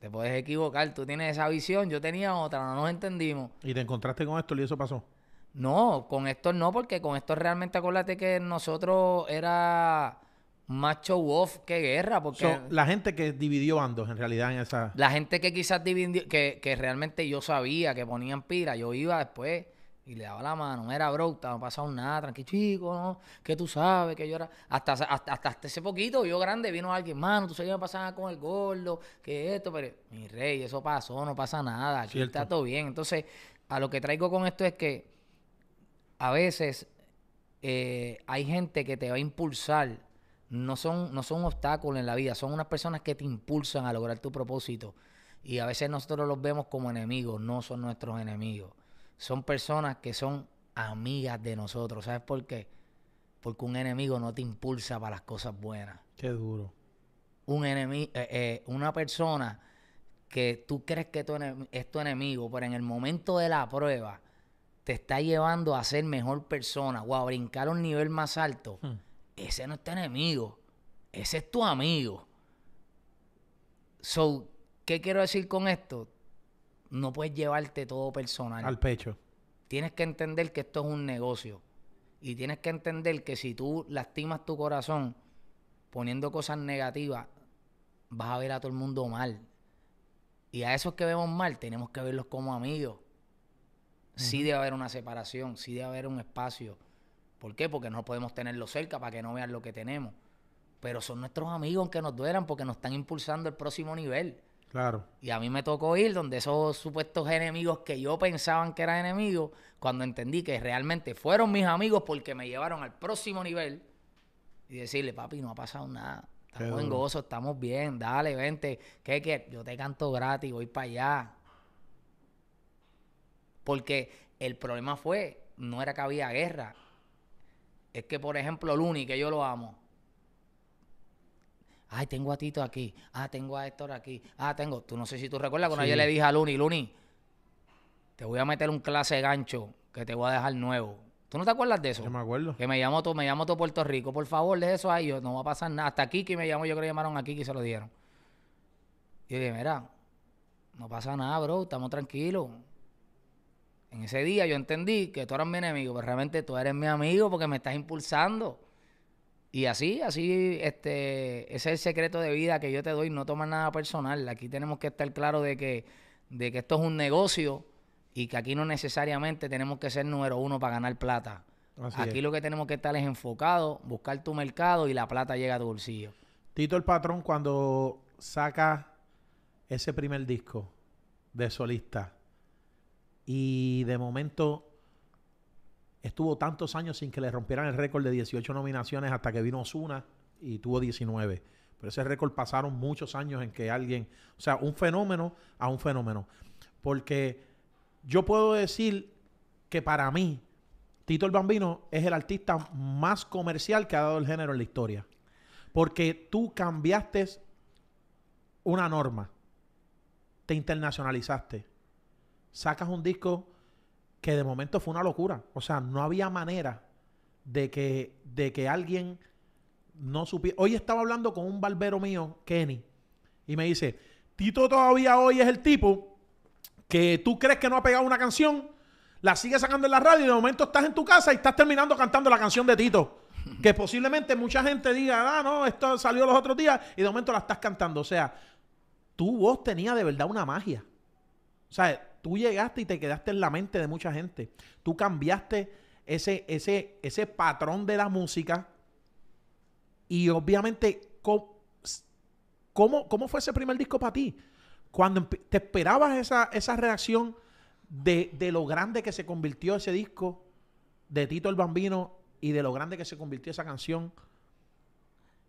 Te puedes equivocar, tú tienes esa visión, yo tenía otra, no nos entendimos. ¿Y te encontraste con esto y eso pasó? No, con esto no, porque con esto realmente acuérdate que nosotros era más show off que guerra. Porque la gente que dividió bandos en realidad en esa. La gente que quizás dividió, que, realmente yo sabía que ponían pira, yo iba después y le daba la mano, era bro, no pasaba nada, tranquilo, chico, no, que tú sabes, que yo era. Hasta, hasta, ese poquito, yo grande, vino alguien, mano, tú sabes que me pasaba con el gordo, que esto, pero mi rey, eso pasó, no pasa nada, aquí está todo bien. Entonces, a lo que traigo con esto es que a veces eh, hay gente que te va a impulsar no son, no son obstáculos en la vida, son unas personas que te impulsan a lograr tu propósito. Y a veces nosotros los vemos como enemigos, no son nuestros enemigos. Son personas que son amigas de nosotros. ¿Sabes por qué? Porque un enemigo no te impulsa para las cosas buenas. Qué duro. Un eh, eh, una persona que tú crees que es tu enemigo, pero en el momento de la prueba te está llevando a ser mejor persona o a brincar a un nivel más alto. Hmm ese no es tu enemigo, ese es tu amigo. So, ¿qué quiero decir con esto? No puedes llevarte todo personal. Al pecho. Tienes que entender que esto es un negocio. Y tienes que entender que si tú lastimas tu corazón poniendo cosas negativas, vas a ver a todo el mundo mal. Y a esos que vemos mal, tenemos que verlos como amigos. Sí debe haber una separación, sí debe haber un espacio. ¿Por qué? Porque no podemos tenerlo cerca para que no vean lo que tenemos. Pero son nuestros amigos que nos duelan porque nos están impulsando el próximo nivel. Claro. Y a mí me tocó ir donde esos supuestos enemigos que yo pensaban que eran enemigos, cuando entendí que realmente fueron mis amigos porque me llevaron al próximo nivel y decirle, papi, no ha pasado nada. Estamos en gozo, estamos bien, dale, vente. ¿Qué, qué? Yo te canto gratis, voy para allá. Porque el problema fue, no era que había guerra, es que, por ejemplo, Luni, que yo lo amo. Ay, tengo a Tito aquí. Ah, tengo a Héctor aquí. Ah, tengo. Tú no sé si tú recuerdas cuando ayer yo le dije a Luni, Luni, te voy a meter un clase gancho que te voy a dejar nuevo. ¿Tú no te acuerdas de eso? Yo me acuerdo. Que me llamo tú, me llamo tú Puerto Rico. Por favor, de eso a ellos. No va a pasar nada. Hasta Kiki me llamó, yo creo que llamaron aquí y se lo dieron. Y yo dije, mira, no pasa nada, bro. Estamos tranquilos en ese día yo entendí que tú eras mi enemigo, pero realmente tú eres mi amigo porque me estás impulsando. Y así, así, este, ese es el secreto de vida que yo te doy, no tomas nada personal. Aquí tenemos que estar claros de que, de que esto es un negocio y que aquí no necesariamente tenemos que ser número uno para ganar plata. aquí lo que tenemos que estar es enfocado, buscar tu mercado y la plata llega a tu bolsillo. Tito el patrón cuando saca ese primer disco de solista, y de momento estuvo tantos años sin que le rompieran el récord de 18 nominaciones hasta que vino Osuna y tuvo 19. Pero ese récord pasaron muchos años en que alguien, o sea, un fenómeno a un fenómeno. Porque yo puedo decir que para mí, Tito el Bambino es el artista más comercial que ha dado el género en la historia. Porque tú cambiaste una norma, te internacionalizaste sacas un disco que de momento fue una locura. O sea, no había manera de que, de que alguien no supiera. Hoy estaba hablando con un barbero mío, Kenny, y me dice, Tito todavía hoy es el tipo que tú crees que no ha pegado una canción, la sigues sacando en la radio y de momento estás en tu casa y estás terminando cantando la canción de Tito. Que posiblemente mucha gente diga, ah, no, esto salió los otros días y de momento la estás cantando. O sea, tu voz tenía de verdad una magia. O sea, Tú llegaste y te quedaste en la mente de mucha gente. Tú cambiaste ese, ese, ese patrón de la música. Y obviamente, ¿cómo, cómo, fue ese primer disco para ti? Cuando te esperabas esa, esa reacción de, de lo grande que se convirtió ese disco de Tito el Bambino y de lo grande que se convirtió esa canción.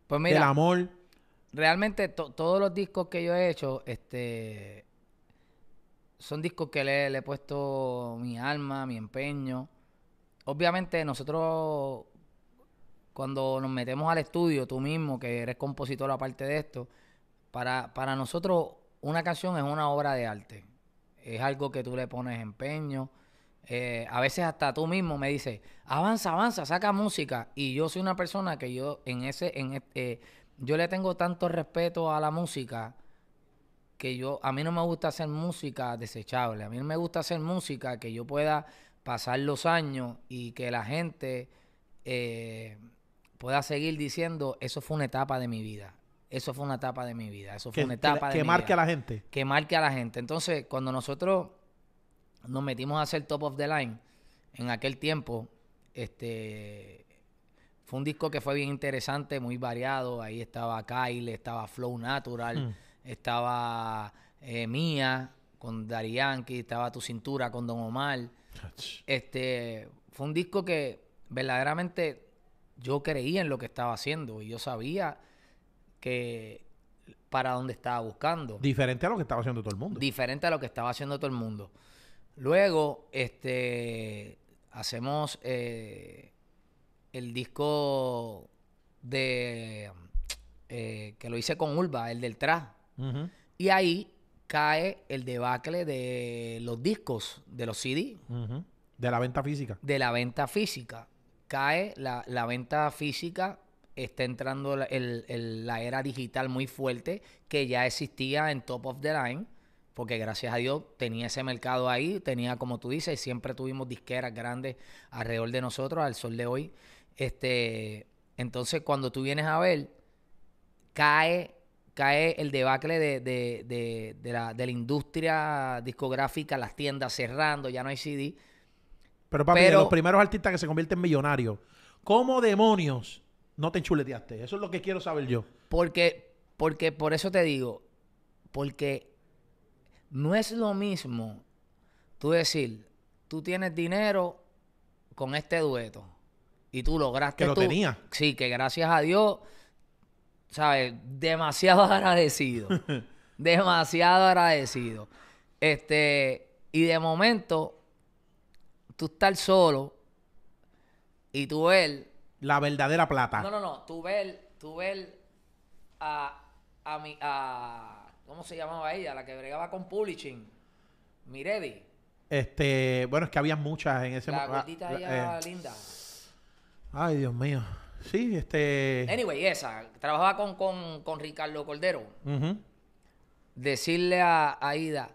Pues mira, del amor. Realmente todos los discos que yo he hecho, este, son discos que le, he puesto mi alma, mi empeño. Obviamente nosotros cuando nos metemos al estudio, tú mismo que eres compositor aparte de esto, para, nosotros una canción es una obra de arte. Es algo que tú le pones empeño. Eh, a veces hasta tú mismo me dices, avanza, avanza, saca música. Y yo soy una persona que yo en ese, en este, yo le tengo tanto respeto a la música que yo, a mí no me gusta hacer música desechable, a mí no me gusta hacer música que yo pueda pasar los años y que la gente eh, pueda seguir diciendo, eso fue una etapa de mi vida, eso fue una etapa de mi vida, eso fue una etapa que, que marque a la gente. Que marque a la gente. Entonces, cuando nosotros nos metimos a hacer Top of the Line, en aquel tiempo, este, fue un disco que fue bien interesante, muy variado, ahí estaba Kyle, estaba Flow Natural. Mm estaba eh, Mía con que estaba Tu Cintura con Don Omar. Este, fue un disco que verdaderamente yo creía en lo que estaba haciendo y yo sabía que para dónde estaba buscando. Diferente a lo que estaba haciendo todo el mundo. Diferente a lo que estaba haciendo todo el mundo. Luego, este, hacemos eh, el disco de eh, que lo hice con Ulva, el del Tra. Y ahí cae el debacle de los discos, de los CD. De la venta física. De la venta física. Cae la, venta física, está entrando la, la era digital muy fuerte que ya existía en Top of the Line porque gracias a Dios tenía ese mercado ahí, tenía como tú dices, siempre tuvimos disqueras grandes alrededor de nosotros al sol de hoy. Este, entonces cuando tú vienes a ver, cae cae el debacle de, la, industria discográfica, las tiendas cerrando, ya no hay CD. Pero papi, de los primeros artistas que se convierten en millonarios, ¿cómo demonios no te enchuleteaste? Eso es lo que quiero saber yo. Porque, porque por eso te digo, porque no es lo mismo tú decir, tú tienes dinero con este dueto y tú lograste. Que lo tenía. Sí, que gracias a Dios ¿sabes? Demasiado agradecido. demasiado agradecido. Este, y de momento, tú estás solo y tú él La verdadera plata. No, no, no. Tú ver, a, a mi, a, ¿cómo se llamaba ella? La que bregaba con publishing. Miredi. Este, bueno, es que había muchas en ese momento. La gordita ah, ella eh. linda. Ay, Dios mío. Sí, este. Anyway, esa. Trabajaba con, Ricardo Cordero. Decirle a Ida,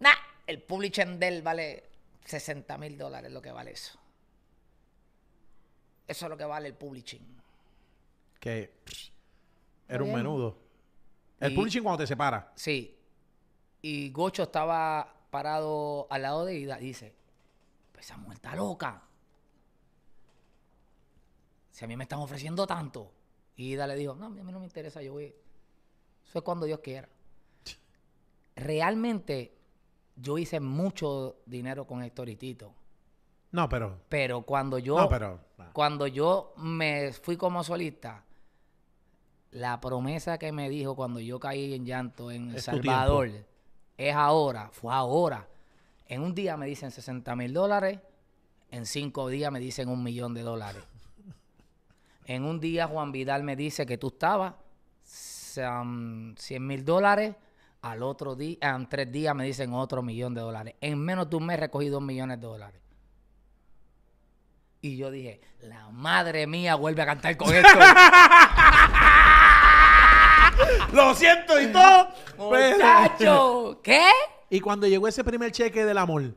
nah, el publishing del vale 60 mil dólares, lo que vale eso. Eso es lo que vale el publishing. Que era un menudo. El publishing cuando te separa. Sí. Y Gocho estaba parado al lado de Ida y dice, pues esa mujer está loca si a mí me están ofreciendo tanto. Y Ida le dijo, no, a mí no me interesa, yo voy. Eso es cuando Dios quiera. Realmente, yo hice mucho dinero con Héctor y No, pero. Pero cuando yo. No, pero. Cuando yo me fui como solista, la promesa que me dijo cuando yo caí en llanto en El Salvador es ahora, fue ahora. En un día me dicen 60 mil dólares, en cinco días me dicen un millón de dólares. En un día Juan Vidal me dice que tú estabas 100 um, mil dólares. Al otro día, en um, tres días me dicen otro millón de dólares. En menos de un mes recogí dos millones de dólares. Y yo dije, la madre mía vuelve a cantar con esto. Lo siento y todo. ¡Muchacho! ¿Qué? Y cuando llegó ese primer cheque del amor.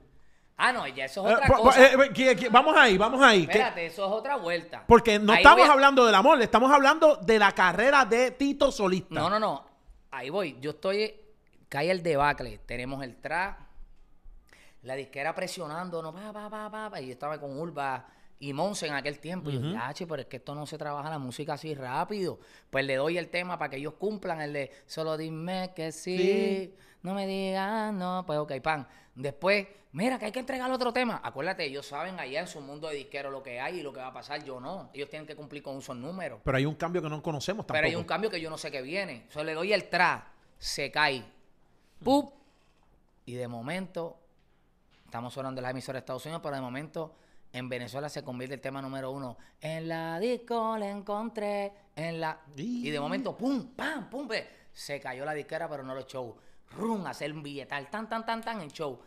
Ah, no, ya eso es eh, otra cosa. Eh, eh, vamos ahí, vamos ahí. Espérate, eso es otra vuelta. Porque no estamos hablando del amor, estamos hablando de la carrera de Tito Solista. No, no, no. Ahí voy. Yo estoy. Cae el debacle. Tenemos el tra, La disquera presionando, no, va, va, va, Y yo estaba con Urba y Monse en aquel tiempo. Y yo, dije, pero es que esto no se trabaja la música así rápido. Pues le doy el tema para que ellos cumplan el de solo dime que sí, no me digas no, pues ok, pan. Después mira que hay que entregar otro tema. Acuérdate, ellos saben allá en su mundo de disquero lo que hay y lo que va a pasar, yo no. Ellos tienen que cumplir con esos números. Pero hay un cambio que no conocemos tampoco. Pero hay un cambio que yo no sé qué viene. O le doy el tra, se cae. Mm. Pum Y de momento, estamos hablando de las emisoras de Estados Unidos, pero de momento en Venezuela se convierte el tema número uno. En la disco Le encontré, en la... Y, de momento, ¡pum! ¡pam! ¡pum! Se cayó la disquera, pero no los show. Run, Hacer un billetal, tan, tan, tan, tan en show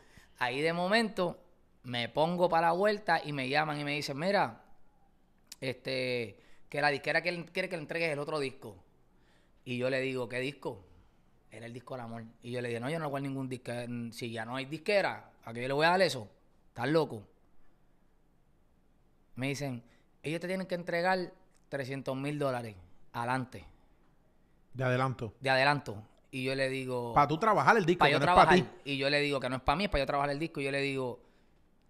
ahí de momento me pongo para la vuelta y me llaman y me dicen, mira, este, que la disquera que quiere que le entregues el otro disco. Y yo le digo, ¿qué disco? Era el disco del amor. Y yo le dije, no, yo no voy ningún disco. Si ya no hay disquera, ¿a qué yo le voy a dar eso? ¿Estás loco? Me dicen, ellos te tienen que entregar 300 mil dólares adelante. De adelanto. De adelanto. Y yo le digo. Para tú trabajar el disco, para yo no Es Y yo le digo que no es para mí, es para yo trabajar el disco. Y yo le digo,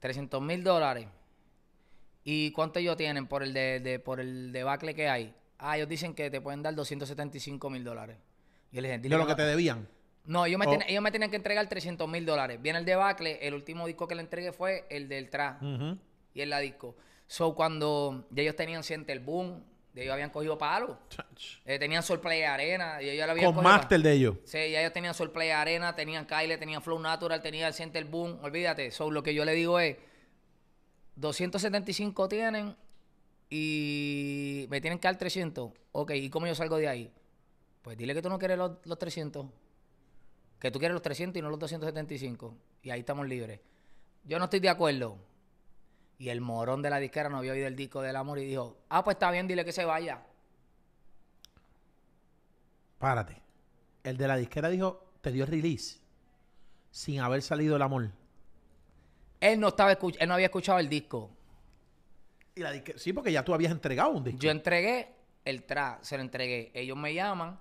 300 mil dólares. ¿Y cuánto ellos tienen por el de, de, por el debacle que hay? Ah, ellos dicen que te pueden dar 275 mil dólares. Yo le lo que te debían? No, ellos me, tienen me tenían que entregar 300 mil dólares. Viene el debacle, el último disco que le entregué fue el del Tra. Y el la disco. So, cuando ya ellos tenían Siente el Boom, de ellos habían cogido palo. Eh, tenían de Arena. Y ellos Con de ellos. Sí, y ellos tenían de Arena, tenían Kyle, tenían Flow Natural, tenían el Center Boom. Olvídate. So, lo que yo le digo es: 275 tienen y me tienen que dar 300. Ok, ¿y cómo yo salgo de ahí? Pues dile que tú no quieres los, los 300. Que tú quieres los 300 y no los 275. Y ahí estamos libres. Yo no estoy de acuerdo. Y el morón de la disquera no había oído el disco del amor y dijo, ah, pues está bien, dile que se vaya. Párate. El de la disquera dijo, te dio release sin haber salido el amor. Él no, estaba él no había escuchado el disco. Y sí, porque ya tú habías entregado un disco. Yo entregué el track, se lo entregué. Ellos me llaman,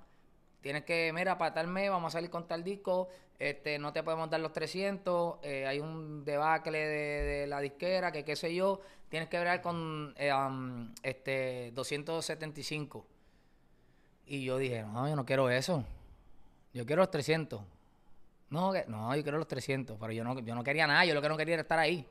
tienes que, mira, para tal vamos a salir con tal disco, este, no te podemos dar los 300, eh, hay un debacle de, la disquera, que qué sé yo, tienes que ver con eh, um, este, 275. Y yo dije, no, yo no quiero eso, yo quiero los 300. No, no, yo quiero los 300, pero yo no, yo no quería nada, yo lo que no quería era estar ahí.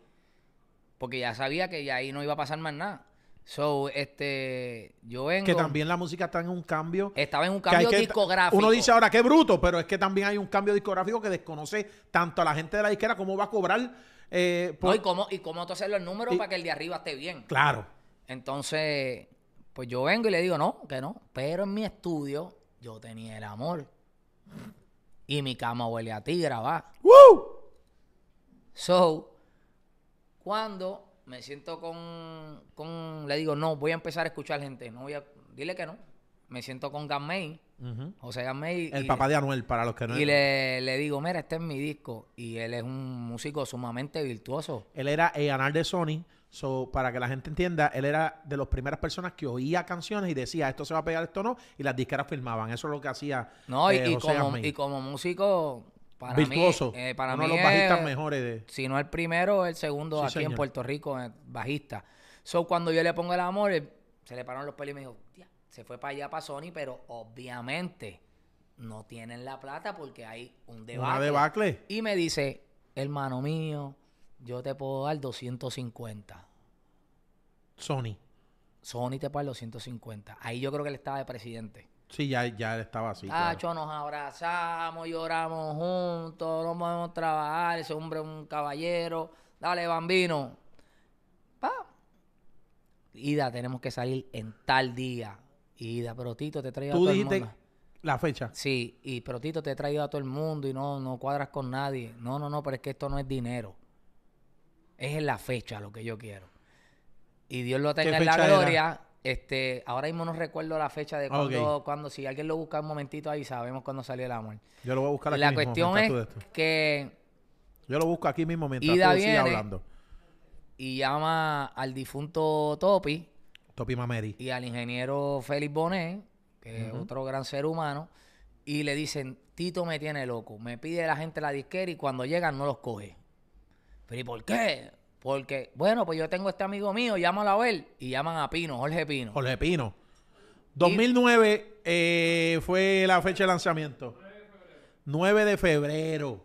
Porque ya sabía que ya ahí no iba a pasar más nada. So, este, yo vengo... Que también la música está en un cambio. Estaba en un cambio discográfico. Uno dice ahora, qué bruto, pero es que también hay un cambio discográfico que desconoce tanto a la gente de la disquera como va a cobrar. Eh, y cómo, y tú hacer los números para que el de arriba esté bien. Claro. Entonces, pues yo vengo y le digo, no, que no. Pero en mi estudio yo tenía el amor. Y mi cama huele a tigra, va. ¡Woo! So, cuando me siento con, con, le digo, no, voy a empezar a escuchar gente, no voy a, dile que no. Me siento con Gamay, José Gamay. El papá de Anuel, para los que no. Y le, le, digo, mira, este es mi disco. Y él es un músico sumamente virtuoso. Él era el anal de Sony, so, para que la gente entienda, él era de las primeras personas que oía canciones y decía, esto se va a pegar, esto no, y las disqueras filmaban. Eso es lo que hacía No, eh, como, y como músico, para virtuoso. Eh, mí, para los bajistas mejores de. Si no el primero, el segundo aquí en Puerto Rico, eh, bajista. So, cuando yo le pongo el amor, eh, se le pararon los pelos y me dijo, se fue para allá para Sony, pero obviamente no tienen la plata porque hay un debacle. Y me dice, hermano mío, yo te puedo dar 250. Sony. Sony te paga 250. Ahí yo creo que él estaba de presidente. Sí, ya, ya estaba así. Ah, nos abrazamos, lloramos juntos, no podemos trabajar, ese hombre es un caballero. Dale, bambino. Pa. Ida, tenemos que salir en tal día. Ida, pero Tito te traigo a todo el mundo. la fecha. Sí, y pero Tito te he traído a todo el mundo y no, no cuadras con nadie. No, no, no, pero es que esto no es dinero. Es en la fecha lo que yo quiero. Y Dios lo tenga en la gloria. Este, ahora mismo no recuerdo la fecha de ah, cuando, si alguien lo busca un momentito ahí, sabemos cuando salió el amor. Yo lo voy a buscar aquí La cuestión es que... Yo lo busco aquí mismo mientras tú hablando. Y llama al difunto Topi. Topi Mameri. Y al ingeniero Félix Bonet, que es otro gran ser humano. Y le dicen, Tito me tiene loco. Me pide la gente la disquera y cuando llegan no los coge. Pero ¿y por qué? Porque, bueno, pues yo tengo este amigo mío, llámalo a ver. Y llaman a Pino, Jorge Pino. Jorge Pino. 2009 eh, fue la fecha de lanzamiento. 9 de febrero.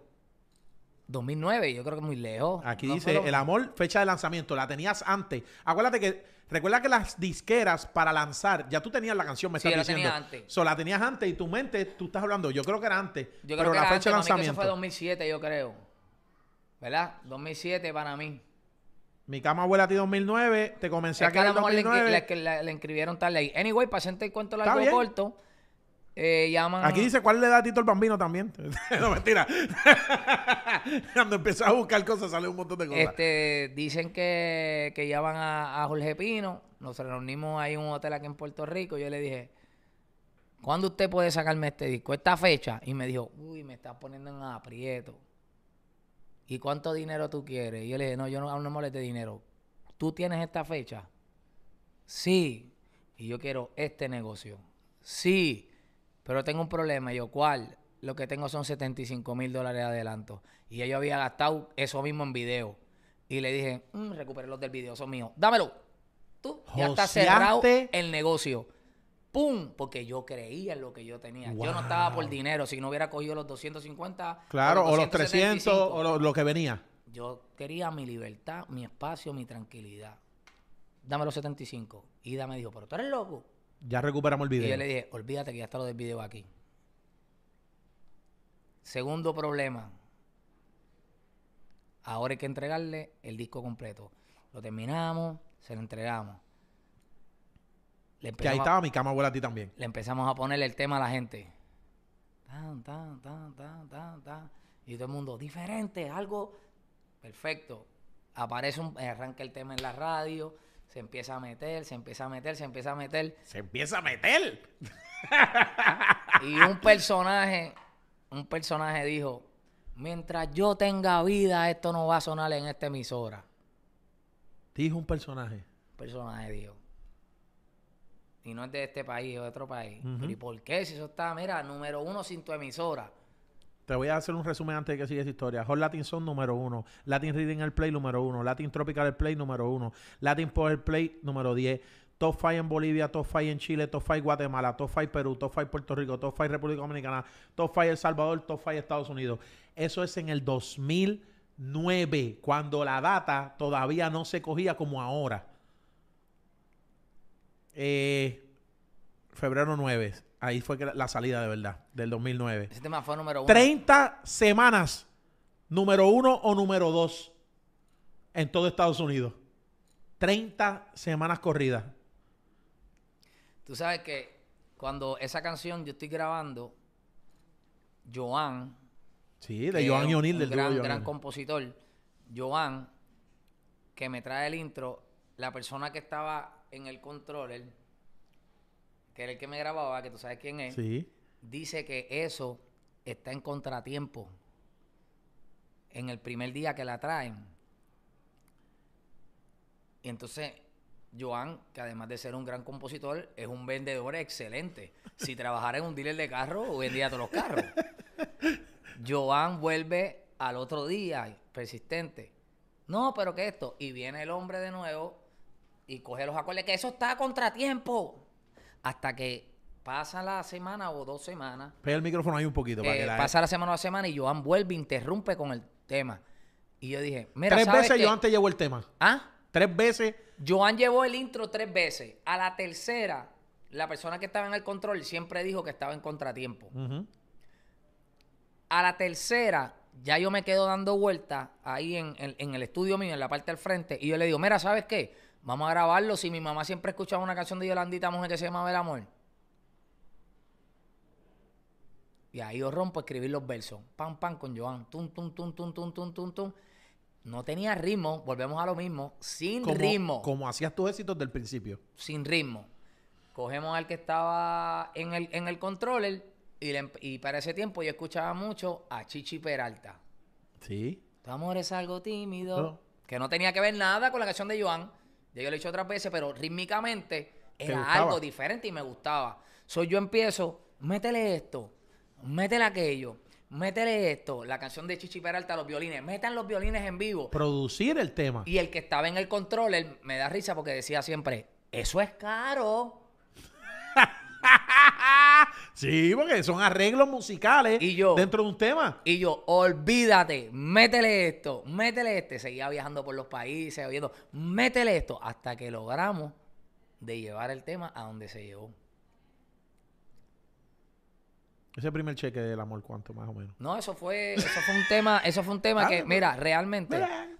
2009, yo creo que muy lejos. Aquí dice, el amor, fecha de lanzamiento, la tenías antes. Acuérdate que, recuerda que las disqueras para lanzar, ya tú tenías la canción, me estás diciendo. La antes. So, la tenías antes y tu mente, tú estás hablando, yo creo que era antes. Yo creo pero la fecha de lanzamiento. fue 2007, yo creo. ¿Verdad? 2007 para mí. Mi cama abuela a ti 2009, te comencé a quedar 2009. Le, le, le, inscribieron tal ley. Anyway, hacerte el cuento largo o corto. Eh, llaman... Aquí dice cuál le da a Tito el Bambino también. no, mentira. Cuando empezó a buscar cosas sale un montón de cosas. Este, dicen que, que llaman a, Jorge Pino. Nos reunimos ahí en un hotel aquí en Puerto Rico. Yo le dije, ¿cuándo usted puede sacarme este disco? Esta fecha. Y me dijo, uy, me está poniendo en aprieto. ¿y cuánto dinero tú quieres? Y yo le dije, no, yo no, no moleste dinero. ¿Tú tienes esta fecha? Sí. Y yo quiero este negocio. Sí. Pero tengo un problema. Y yo, ¿cuál? Lo que tengo son 75 mil dólares de adelanto. Y yo había gastado eso mismo en video. Y le dije, mm, recuperé los del video, son míos. Dámelo. Tú ya está cerrado el negocio. ¡Pum! Porque yo creía en lo que yo tenía. Yo no estaba por dinero. Si no hubiera cogido los 250. Claro, o los, 300 o lo, que venía. Yo quería mi libertad, mi espacio, mi tranquilidad. Dame los 75. Ida me dijo, pero tú eres loco. Ya recuperamos el video. Y yo le dije, olvídate que ya está lo del video aquí. Segundo problema. Ahora hay que entregarle el disco completo. Lo terminamos, se lo entregamos que ahí estaba mi cama abuela a ti también. Le empezamos a poner el tema a la gente. Y todo el mundo, diferente, algo perfecto. Aparece un, arranca el tema en la radio, se empieza a meter, se empieza a meter, se empieza a meter. ¡Se empieza a meter! y un personaje, un personaje dijo, mientras yo tenga vida, esto no va a sonar en esta emisora. Dijo un personaje. Un personaje dijo y no es de este país, o de otro país. ¿y por qué? Si eso está, mira, número uno sin tu emisora. Te voy a hacer un resumen antes de que siga esa historia. Hot Latin son número uno. Latin Reading el Play número uno. Latin Tropical el Play número uno. Latin Power Play número 10. Top 5 en Bolivia, Top 5 en Chile, Top 5 Guatemala, Top 5 Perú, Top 5 Puerto Rico, Top 5 República Dominicana, Top 5 El Salvador, Top 5 Estados Unidos. Eso es en el 2009, cuando la data todavía no se cogía como ahora. Eh, febrero 9. Ahí fue que la, salida de verdad, del 2009. Ese tema fue número uno. 30 semanas, número uno o número dos en todo Estados Unidos. 30 semanas corridas. Tú sabes que cuando esa canción yo estoy grabando, Joan. Sí, de Joan y O'Neill, del gran, gran compositor. Joan, que me trae el intro, la persona que estaba en el controller, que era el que me grababa, que tú sabes quién es, dice que eso está en contratiempo. En el primer día que la traen. Y entonces, Joan, que además de ser un gran compositor, es un vendedor excelente. Si trabajara en un dealer de carros, vendía todos los carros. Joan vuelve al otro día, persistente. No, pero que esto. Y viene el hombre de nuevo y coge los acordes, que eso está a contratiempo. Hasta que pasa la semana o dos semanas. Pega el micrófono ahí un poquito. para eh, que la... Pasa la semana o la semana y Joan vuelve, e interrumpe con el tema. Y yo dije, mira, Tres veces yo Joan te llevó el tema. ¿Ah? Tres veces. Joan llevó el intro tres veces. A la tercera, la persona que estaba en el control siempre dijo que estaba en contratiempo. A la tercera, ya yo me quedo dando vueltas ahí en, en el estudio mío, en la parte del frente, y yo le digo, mira, ¿sabes qué? Vamos a grabarlo. Si mi mamá siempre escuchaba una canción de Yolandita Mujer que se llama ver Amor. Y ahí yo rompo escribir los versos. Pam, pam, con Joan. Tum, tum, tum, tum, tum, tum, tum, No tenía ritmo. Volvemos a lo mismo. Sin ritmo. Como hacías tus éxitos del principio. Sin ritmo. Cogemos al que estaba en el, en el controller. Y, para ese tiempo yo escuchaba mucho a Chichi Peralta. Sí. Tu amor es algo tímido. Que no tenía que ver nada con la canción de Joan yo lo he hecho otras veces, pero rítmicamente era algo diferente y me gustaba. Soy yo empiezo, métele esto, métele aquello, métele esto. La canción de Chichi Peralta, los violines, metan los violines en vivo. Producir el tema. Y el que estaba en el control, me da risa porque decía siempre, eso es caro. sí, porque son arreglos musicales dentro de un tema. Y yo, olvídate, métele esto, métele este. Seguía viajando por los países, oyendo, métele esto, hasta que logramos de llevar el tema a donde se llevó. Ese primer cheque del amor, ¿cuánto más o menos? No, eso fue, eso fue un tema, eso fue un tema que, mira, realmente,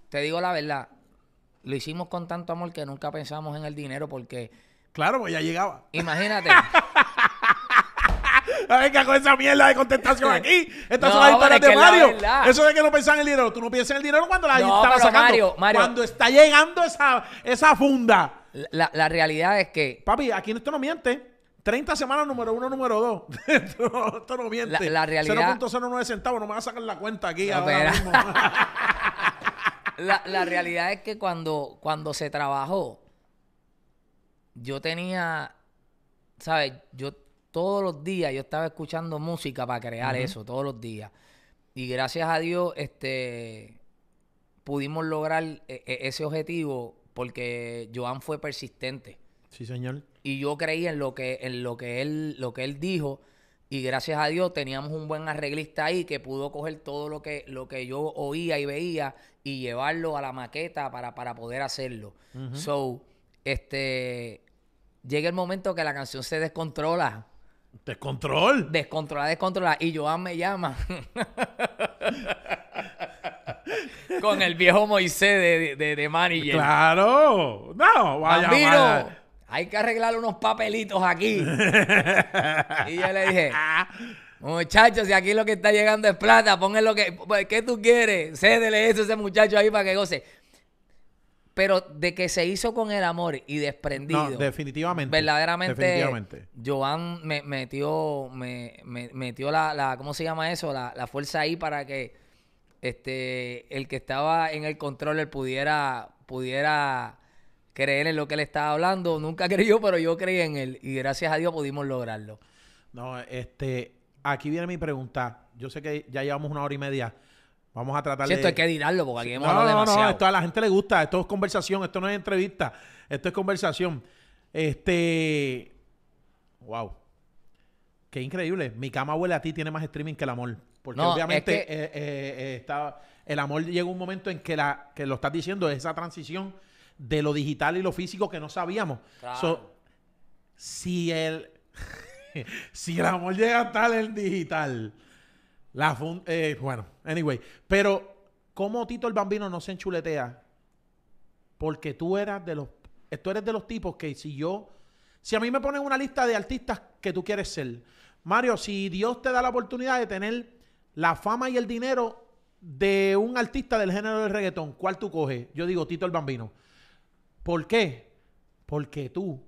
te digo la verdad, lo hicimos con tanto amor que nunca pensamos en el dinero porque Claro, pues ya llegaba. Imagínate. Venga con esa mierda de contestación aquí. Estas son las historias de Mario. Eso de que no pensás en el dinero. Tú no piensas en el dinero cuando la no, está sacando. Mario, Mario. Cuando está llegando esa, esa funda. La, la, realidad es que. Papi, aquí esto no miente. 30 semanas número uno, número dos. esto no miente. La, realidad. 0.09 centavos. No me vas a sacar la cuenta aquí ahora mismo. la, la realidad es que cuando, cuando se trabajó yo tenía, ¿sabes? Yo todos los días yo estaba escuchando música para crear eso, todos los días. Y gracias a Dios, este, pudimos lograr e, e, ese objetivo porque Joan fue persistente. Sí, señor. Y yo creí en lo que, en lo que él, lo que él dijo. Y gracias a Dios teníamos un buen arreglista ahí que pudo coger todo lo que, lo que yo oía y veía y llevarlo a la maqueta para, para poder hacerlo. So, este, llega el momento que la canción se descontrola. Descontrol. Descontrola, descontrola. Y Joan me llama. Con el viejo Moisés de, de, manager. Claro. No, vaya. Bambino, hay que arreglar unos papelitos aquí. y yo le dije, muchachos, si aquí lo que está llegando es plata, ponle lo que. ¿Qué tú quieres? Cédele eso a ese muchacho ahí para que goce. Pero de que se hizo con el amor y desprendido. No, definitivamente. Verdaderamente. Definitivamente. Joan me metió, me, metió la, ¿cómo se llama eso? La, fuerza ahí para que este, el que estaba en el control pudiera, pudiera creer en lo que le estaba hablando. Nunca creyó, pero yo creí en él. Y gracias a Dios pudimos lograrlo. No, este, aquí viene mi pregunta. Yo sé que ya llevamos una hora y media. Vamos a tratar de... esto hay que editarlo porque aquí hemos no, no, No, esto a la gente le gusta. Esto es conversación. Esto no es entrevista. Esto es conversación. Este... Wow. Qué increíble. Mi cama huele a ti tiene más streaming que el amor. Porque obviamente eh, eh, eh, está... el amor llega un momento en que, la, que lo estás diciendo, esa transición de lo digital y lo físico que no sabíamos. si el... si el amor llega a estar en digital, la bueno Anyway, pero ¿cómo Tito el Bambino no se enchuletea? Porque tú eras de los, tú eres de los tipos que si yo, si a mí me ponen una lista de artistas que tú quieres ser, Mario, si Dios te da la oportunidad de tener la fama y el dinero de un artista del género del reggaetón, ¿cuál tú coges? Yo digo Tito el Bambino. ¿Por qué? Porque tú,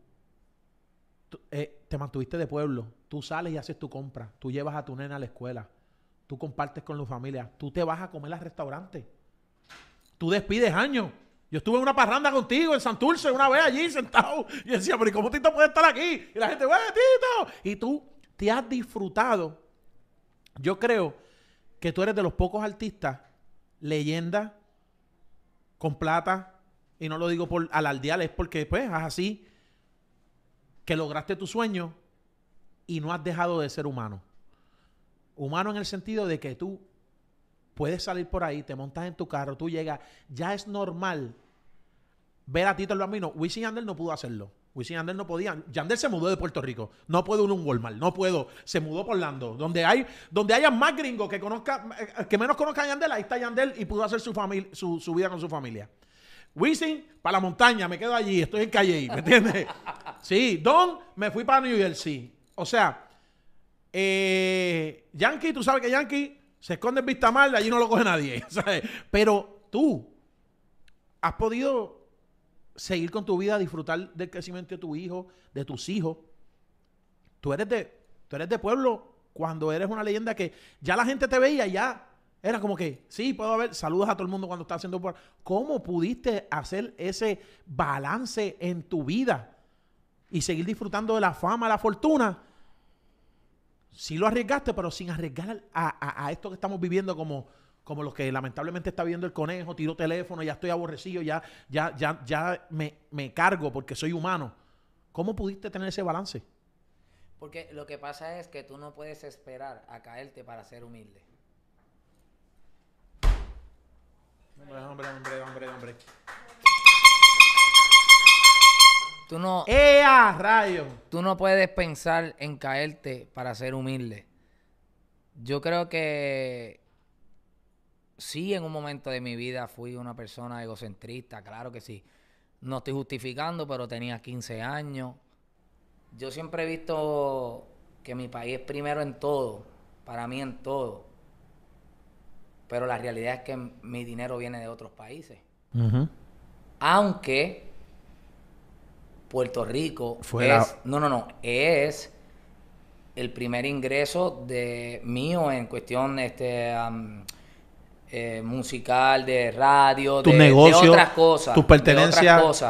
eh, te mantuviste de pueblo, tú sales y haces tu compra, tú llevas a tu nena a la escuela, tú compartes con la familia, tú te vas a comer al restaurante. Tú despides años. Yo estuve en una parranda contigo en Santurce una vez allí sentado. Y decía, pero ¿y cómo Tito puede estar aquí? Y la gente, Tito! Y tú te has disfrutado. Yo creo que tú eres de los pocos artistas, leyenda, con plata, y no lo digo por alardear, es porque pues es así, que lograste tu sueño y no has dejado de ser humano. Humano en el sentido de que tú puedes salir por ahí, te montas en tu carro, tú llegas. Ya es normal ver a Tito el Bambino. Wisin Yandel no pudo hacerlo. Wisin Yandel no podía. Yandel se mudó de Puerto Rico. No puedo un un Walmart. No puedo. Se mudó por Orlando. Donde, hay, donde haya más gringos que, conozca, eh, que menos conozca a Yandel, ahí está Yandel y pudo hacer su, su, su vida con su familia. Wisin, para la montaña, me quedo allí, estoy en Calle, ¿me entiendes? Sí, Don, me fui para New Jersey. O sea, eh, Yankee, tú sabes que Yankee se esconde en vista mal, allí no lo coge nadie. Pero tú has podido seguir con tu vida, disfrutar del crecimiento de tu hijo, de tus hijos. Tú eres de, tú eres de pueblo cuando eres una leyenda que ya la gente te veía, ya era como que, sí, puedo haber, saludos a todo el mundo cuando estás haciendo... ¿Cómo pudiste hacer ese balance en tu vida y seguir disfrutando de la fama, la fortuna? Si lo arriesgaste, pero sin arriesgar a, esto que estamos viviendo como, como los que lamentablemente está viendo el conejo, tiro teléfono, ya estoy aborrecido, ya, ya, ya, ya me, me, cargo porque soy humano. ¿Cómo pudiste tener ese balance? Porque lo que pasa es que tú no puedes esperar a caerte para ser humilde. hombre, hombre, hombre, hombre. Tú no. ¡Ea, rayo! Tú no puedes pensar en caerte para ser humilde. Yo creo que. Sí, en un momento de mi vida fui una persona egocentrista, claro que sí. No estoy justificando, pero tenía 15 años. Yo siempre he visto que mi país es primero en todo, para mí en todo. Pero la realidad es que mi dinero viene de otros países. Aunque Puerto Rico es... No, no, no. Es el primer ingreso de mío en cuestión este eh, musical, de radio, de, de otras cosas. Tus pertenencias.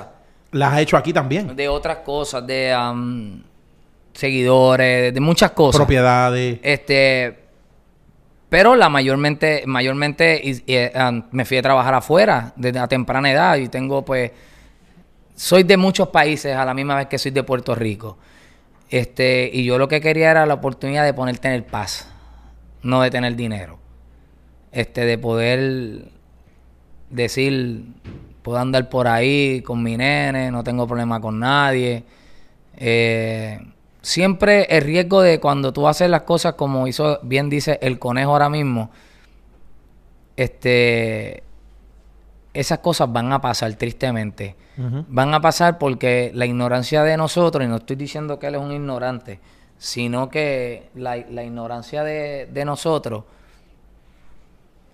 Las has hecho aquí también. De otras cosas, de seguidores, de muchas cosas. Propiedades. Este. Pero la mayormente, mayormente me fui a trabajar afuera desde a temprana edad y tengo pues soy de muchos países a la misma vez que soy de Puerto Rico. Este, y yo lo que quería era la oportunidad de ponerte en el paz, no de tener dinero. Este, de poder decir, puedo andar por ahí con mi nene, no tengo problema con nadie. Eh, siempre el riesgo de cuando tú haces las cosas como hizo, bien dice el conejo ahora mismo, este, esas cosas van a pasar tristemente. Van a pasar porque la ignorancia de nosotros, y no estoy diciendo que él es un ignorante, sino que la, ignorancia de, nosotros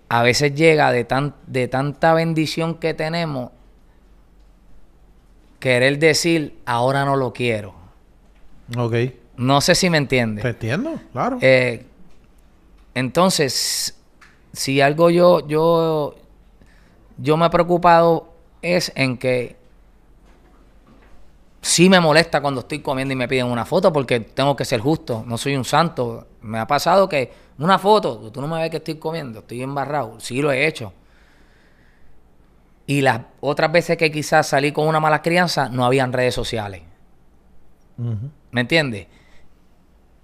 a veces llega de, de tanta bendición que tenemos, querer decir, ahora no lo quiero. Ok. No sé si me entiende Te entiendo, claro. Eh, entonces, si algo yo, yo, yo me he preocupado es en que sí me molesta cuando estoy comiendo y me piden una foto porque tengo que ser justo, no soy un santo. Me ha pasado que una foto, tú no me ves que estoy comiendo, estoy embarrado, sí lo he hecho. Y las otras veces que quizás salí con una mala crianza, no habían redes sociales. ¿Me entiendes?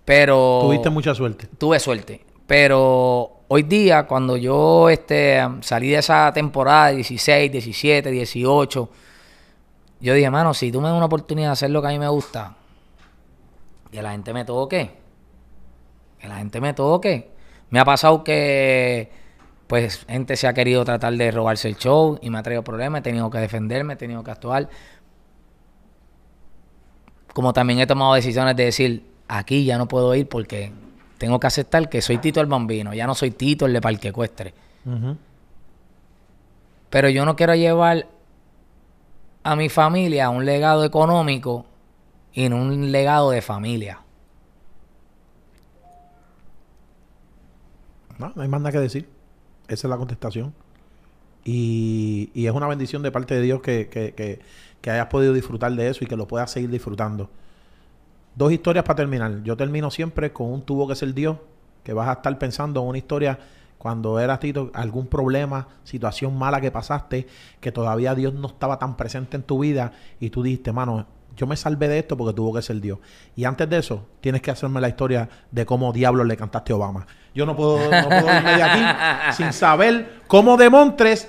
Pero... Tuviste mucha suerte. Tuve suerte. Pero hoy día, cuando yo este, salí de esa temporada 16, 17, 18, yo dije, mano, si tú me das una oportunidad de hacer lo que a mí me gusta, que la gente me toque, que la gente me toque. Me ha pasado que, pues, gente se ha querido tratar de robarse el show y me ha traído problemas, he tenido que defenderme, he tenido que actuar. Como también he tomado decisiones de decir, aquí ya no puedo ir porque tengo que aceptar que soy Tito el Bambino, ya no soy Tito el de Parque Ecuestre. Pero yo no quiero llevar a mi familia un legado económico y no un legado de familia. No, no hay más nada que decir. Esa es la contestación. Y, es una bendición de parte de Dios que, que hayas podido disfrutar de eso y que lo puedas seguir disfrutando. Dos historias para terminar. Yo termino siempre con un tubo que es el Dios, que vas a estar pensando en una historia cuando eras Tito, algún problema, situación mala que pasaste, que todavía Dios no estaba tan presente en tu vida y tú dijiste, mano, yo me salvé de esto porque tuvo que ser Dios. Y antes de eso, tienes que hacerme la historia de cómo diablos le cantaste a Obama. Yo no puedo, no de aquí sin saber cómo Demontres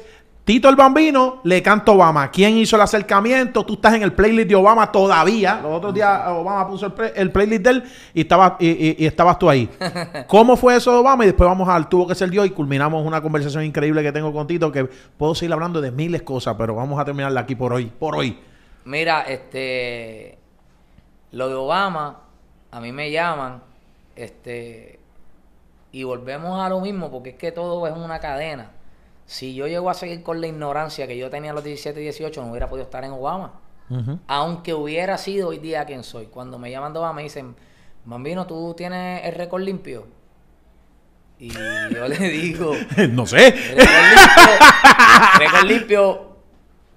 Tito el Bambino le canta Obama. ¿Quién hizo el acercamiento? Tú estás en el playlist de Obama todavía. Los otros días eh, Obama puso el, playlist de él y, estabas tú ahí. ¿Cómo fue eso de Obama? Y después vamos al tubo que se dio y culminamos una conversación increíble que tengo con Tito que puedo seguir hablando de miles de cosas, pero vamos a terminarla aquí por hoy. Por hoy. Mira, este... Lo de Obama, a mí me llaman, este... Y volvemos a lo mismo porque es que todo es una cadena si yo llego a seguir con la ignorancia que yo tenía a los 17 y 18, no hubiera podido estar en Obama. Aunque hubiera sido hoy día quien soy. Cuando me llaman Obama me dicen, Mambino, ¿tú tienes el récord limpio? Y yo le digo... no sé. récord limpio,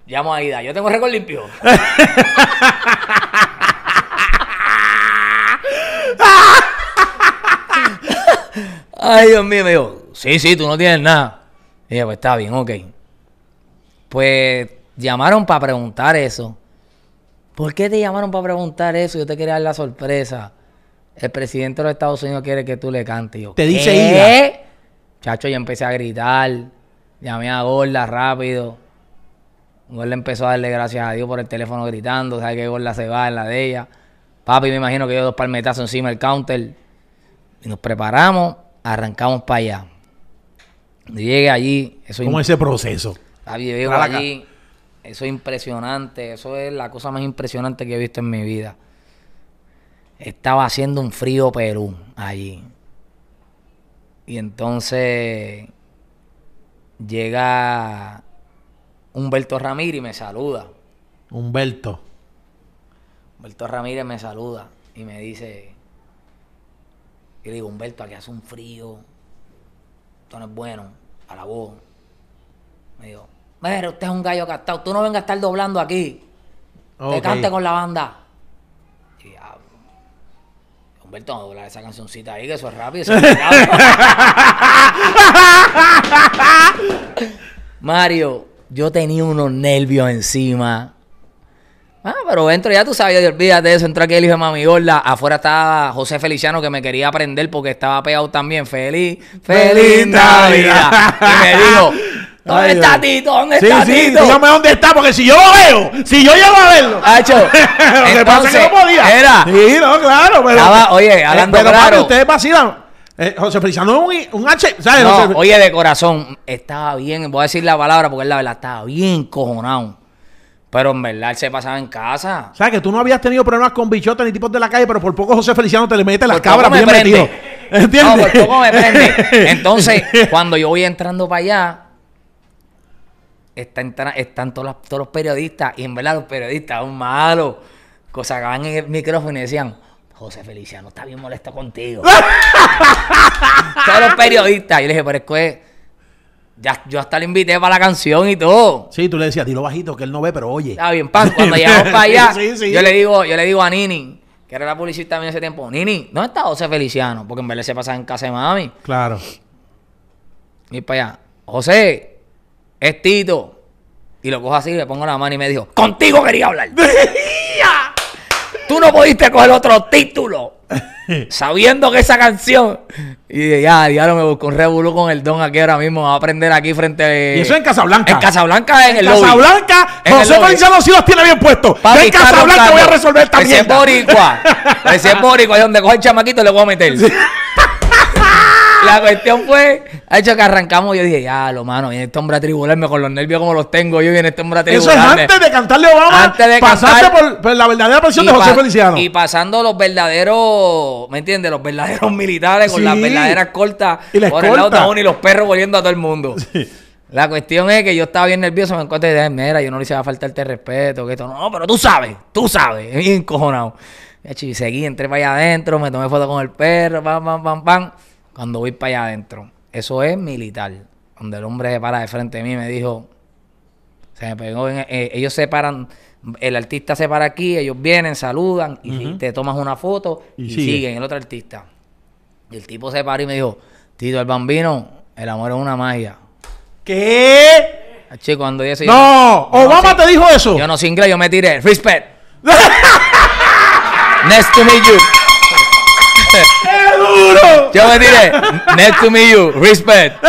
Llamo a Ida, yo tengo récord limpio. Ay, Dios mío, me dijo, sí, sí, tú no tienes nada. Dije, pues está bien, ok. Pues llamaron para preguntar eso. ¿Por qué te llamaron para preguntar eso? Yo te quería dar la sorpresa. El presidente de los Estados Unidos quiere que tú le cantes. te dice ¿qué? Chacho, yo empecé a gritar. Llamé a Gorda rápido. Gorda empezó a darle gracias a Dios por el teléfono gritando. ¿Sabes que Gorda se va en la de ella. Papi, me imagino que yo dos palmetazos encima del counter. Y nos preparamos, arrancamos para allá llegué allí. Eso ¿Cómo es ese proceso? Ah, llegué allí. Eso es impresionante. Eso es la cosa más impresionante que he visto en mi vida. Estaba haciendo un frío Perú allí. Y entonces llega Humberto Ramírez y me saluda. Humberto. Humberto Ramírez me saluda y me dice. Y le digo, Humberto, aquí hace un frío no es bueno, a la voz. Me dijo, pero usted es un gallo castado, tú no vengas a estar doblando aquí. Te cante con la banda. hablo Humberto, no dobla esa cancioncita ahí, que eso es rápido. Mario, yo tenía unos nervios encima. Ah, pero entro ya, tú sabes, y olvídate de eso. Entró aquel hijo de mami Orla. Afuera estaba José Feliciano que me quería aprender porque estaba pegado también. Feliz, feliz Navidad. Y me dijo, ¿dónde está Tito? ¿Dónde está está sí, Tito? Dígame dónde está porque si yo lo veo, si yo llego a verlo. Ah, lo que pasa es que no podía. Era. Sí, no, claro, pero. Estaba, eh, oye, eh, hablando pero, claro. ustedes vacilan. Eh, José Feliciano es un, un, H, ¿sabes? No, Oye, de corazón, estaba bien, voy a decir la palabra porque la verdad, estaba bien cojonado pero en verdad se pasaba en casa. O sea, que tú no habías tenido problemas con bichotes ni tipos de la calle, pero por poco José Feliciano te le mete las cabra bien ¿Entiendes? No, por poco me prende. Entonces, cuando yo voy entrando para allá, están, todos, los, periodistas, y en verdad los periodistas son malos. Cosa sacaban en el micrófono y decían, José Feliciano está bien molesto contigo. todos los periodistas. Yo le dije, pero es que ya, yo hasta le invité para la canción y todo. Sí, tú le decías, dilo bajito que él no ve, pero oye. Está bien, pan. Cuando llegamos para allá, yo le digo, yo le digo a Nini, que era la publicista también ese tiempo, Nini, ¿dónde está José Feliciano? Porque en vez de se pasaba en casa de mami. Claro. Y para allá, José, es Tito. Y lo cojo así, le pongo la mano y me dijo, contigo quería hablar. Tú no pudiste coger otro título. sabiendo que esa canción. Y ya ya, lo me busco un revolú con el don aquí ahora mismo. Va a aprender aquí frente. Y eso en Casablanca. En Casablanca, en, el lobby. Casablanca, en José Feliciano sí los tiene bien puestos. Yo en Casablanca voy a resolver también. Recién Boricua. es Boricua, donde coge el chamaquito le voy a meter. la cuestión fue, ha hecho que arrancamos. Yo dije, ya, lo mano, viene este hombre a tribularme con los nervios como los tengo. Yo viene este hombre a tribularme. Eso es antes de cantarle Obama. Antes de por, la verdadera presión de José Feliciano. Y pasando los verdaderos, ¿me entiendes? Los verdaderos militares con las verdaderas cortas y por el lado y los perros volviendo a todo el mundo. La cuestión es que yo estaba bien nervioso, me encontré y dije, mira, yo no le hice a faltarte este respeto, que esto no, pero tú sabes, tú sabes, bien encojonado. Y seguí, entré para allá adentro, me tomé foto con el perro, pam, pam, pam, pam cuando voy para allá adentro. Eso es militar. Donde el hombre se para de frente a mí y me dijo, se me pegó eh, ellos se paran, el artista se para aquí, ellos vienen, saludan y te tomas una foto y, siguen el otro artista. Y el tipo se paró y me dijo, Tito el Bambino, el amor es una magia. ¿Qué? Chico, cuando dice... ¡No! ¡Obama te dijo eso! Yo no soy inglés, yo me tiré. ¡Respect! ¡Nice to meet you! Yo me tiré. Next to me you. Respect.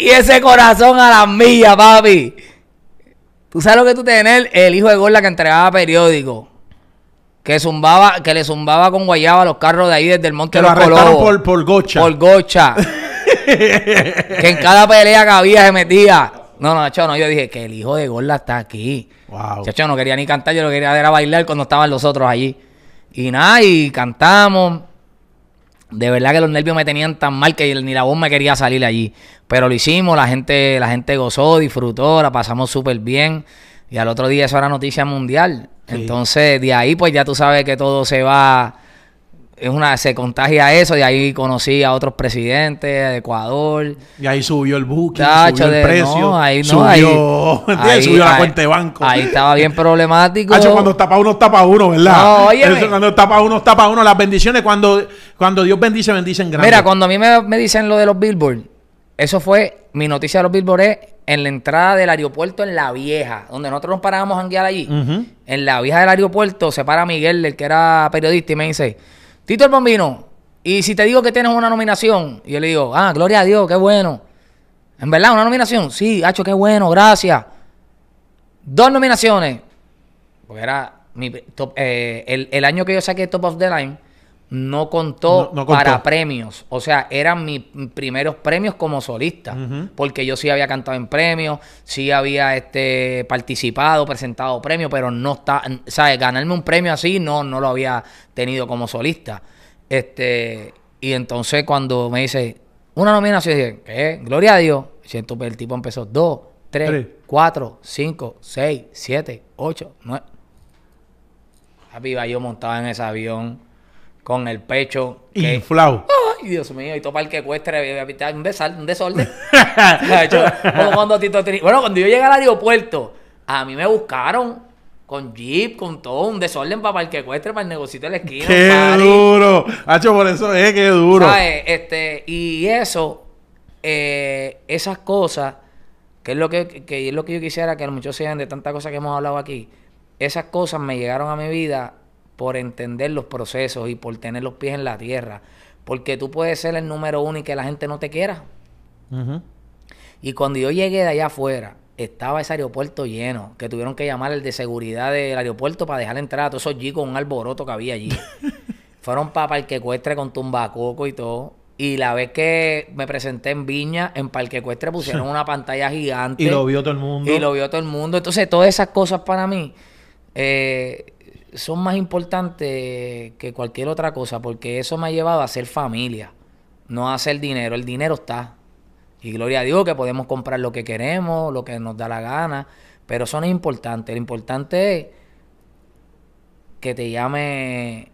y ese corazón a la mía, papi. Tú sabes lo que tú tenés, el hijo de Gorla que entregaba periódico. Que zumbaba, que le zumbaba con guayaba los carros de ahí desde el Monte que de los Por, gocha. Por que en cada pelea que había se metía. No, no, chacho, no. Yo dije que el hijo de Gorla está aquí. Wow. Chacho, no quería ni cantar, yo lo quería a bailar cuando estaban los otros allí. Y nada, y cantamos. De verdad que los nervios me tenían tan mal que ni la voz me quería salir allí. Pero lo hicimos, la gente, la gente gozó, disfrutó, la pasamos súper bien. Y al otro día eso era noticia mundial. Entonces, de ahí, pues ya tú sabes que todo se va es una, se contagia eso, y ahí conocí a otros presidentes de Ecuador. Y ahí subió el buque, subió el precio, ahí, no, subió, ahí, subió la cuenta de banco. Ahí estaba bien problemático. Hacho, cuando para uno, está para uno, ¿verdad? cuando está para cuando está uno, uno. Las bendiciones, cuando, cuando Dios bendice, bendicen grande. Mira, cuando a mí me, dicen lo de los billboards, eso fue mi noticia de los billboards en la entrada del aeropuerto en La Vieja, donde nosotros nos parábamos a guiar allí. En La Vieja del aeropuerto se para Miguel, el que era periodista, y me dice... Tito el Bombino, y si te digo que tienes una nominación, y yo le digo, ah, gloria a Dios, qué bueno. ¿En verdad una nominación? Sí, hacho, qué bueno, gracias. Dos nominaciones. Porque era mi, eh, el, el año que yo saqué Top of the Line no contó, para premios. O sea, eran mis primeros premios como solista. Porque yo sí había cantado en premios, sí había este, participado, presentado premios, pero no está. ¿Sabes? Ganarme un premio así no, no lo había tenido como solista. Este, y entonces cuando me dice una nominación, dije, ¿qué? Gloria a Dios. Siento que pues, el tipo empezó dos, tres, cuatro, cinco, seis, siete, ocho, nueve. yo montaba en ese avión con el pecho inflado. Ay, Dios mío, y todo para el que cuestre, un, desorden. cuando Bueno, cuando yo llegué al aeropuerto, a mí me buscaron con jeep, con todo, un desorden para el que cuestre, para el negocio de la esquina. ¡Qué duro! Hacho, por eso es que duro. ¿Sabes? Este, y eso, eh, esas cosas, que es lo que, que es lo que yo quisiera que los muchachos sean de tantas cosas... que hemos hablado aquí, esas cosas me llegaron a mi vida por entender los procesos y por tener los pies en la tierra. Porque tú puedes ser el número uno y que la gente no te quiera. Y cuando yo llegué de allá afuera, estaba ese aeropuerto lleno, que tuvieron que llamar el de seguridad del aeropuerto para dejar entrar a todos esos allí con un alboroto que había allí. Fueron para Parque Cuestre con tumbacoco y todo. Y la vez que me presenté en Viña, en Parque Cuestre pusieron una pantalla gigante. Y lo vio todo el mundo. Y lo vio todo el mundo. Entonces, todas esas cosas para mí eh, son más importantes que cualquier otra cosa, porque eso me ha llevado a ser familia, no a hacer dinero. El dinero está. Y gloria a Dios que podemos comprar lo que queremos, lo que nos da la gana, pero son no importante. Lo importante es que te llame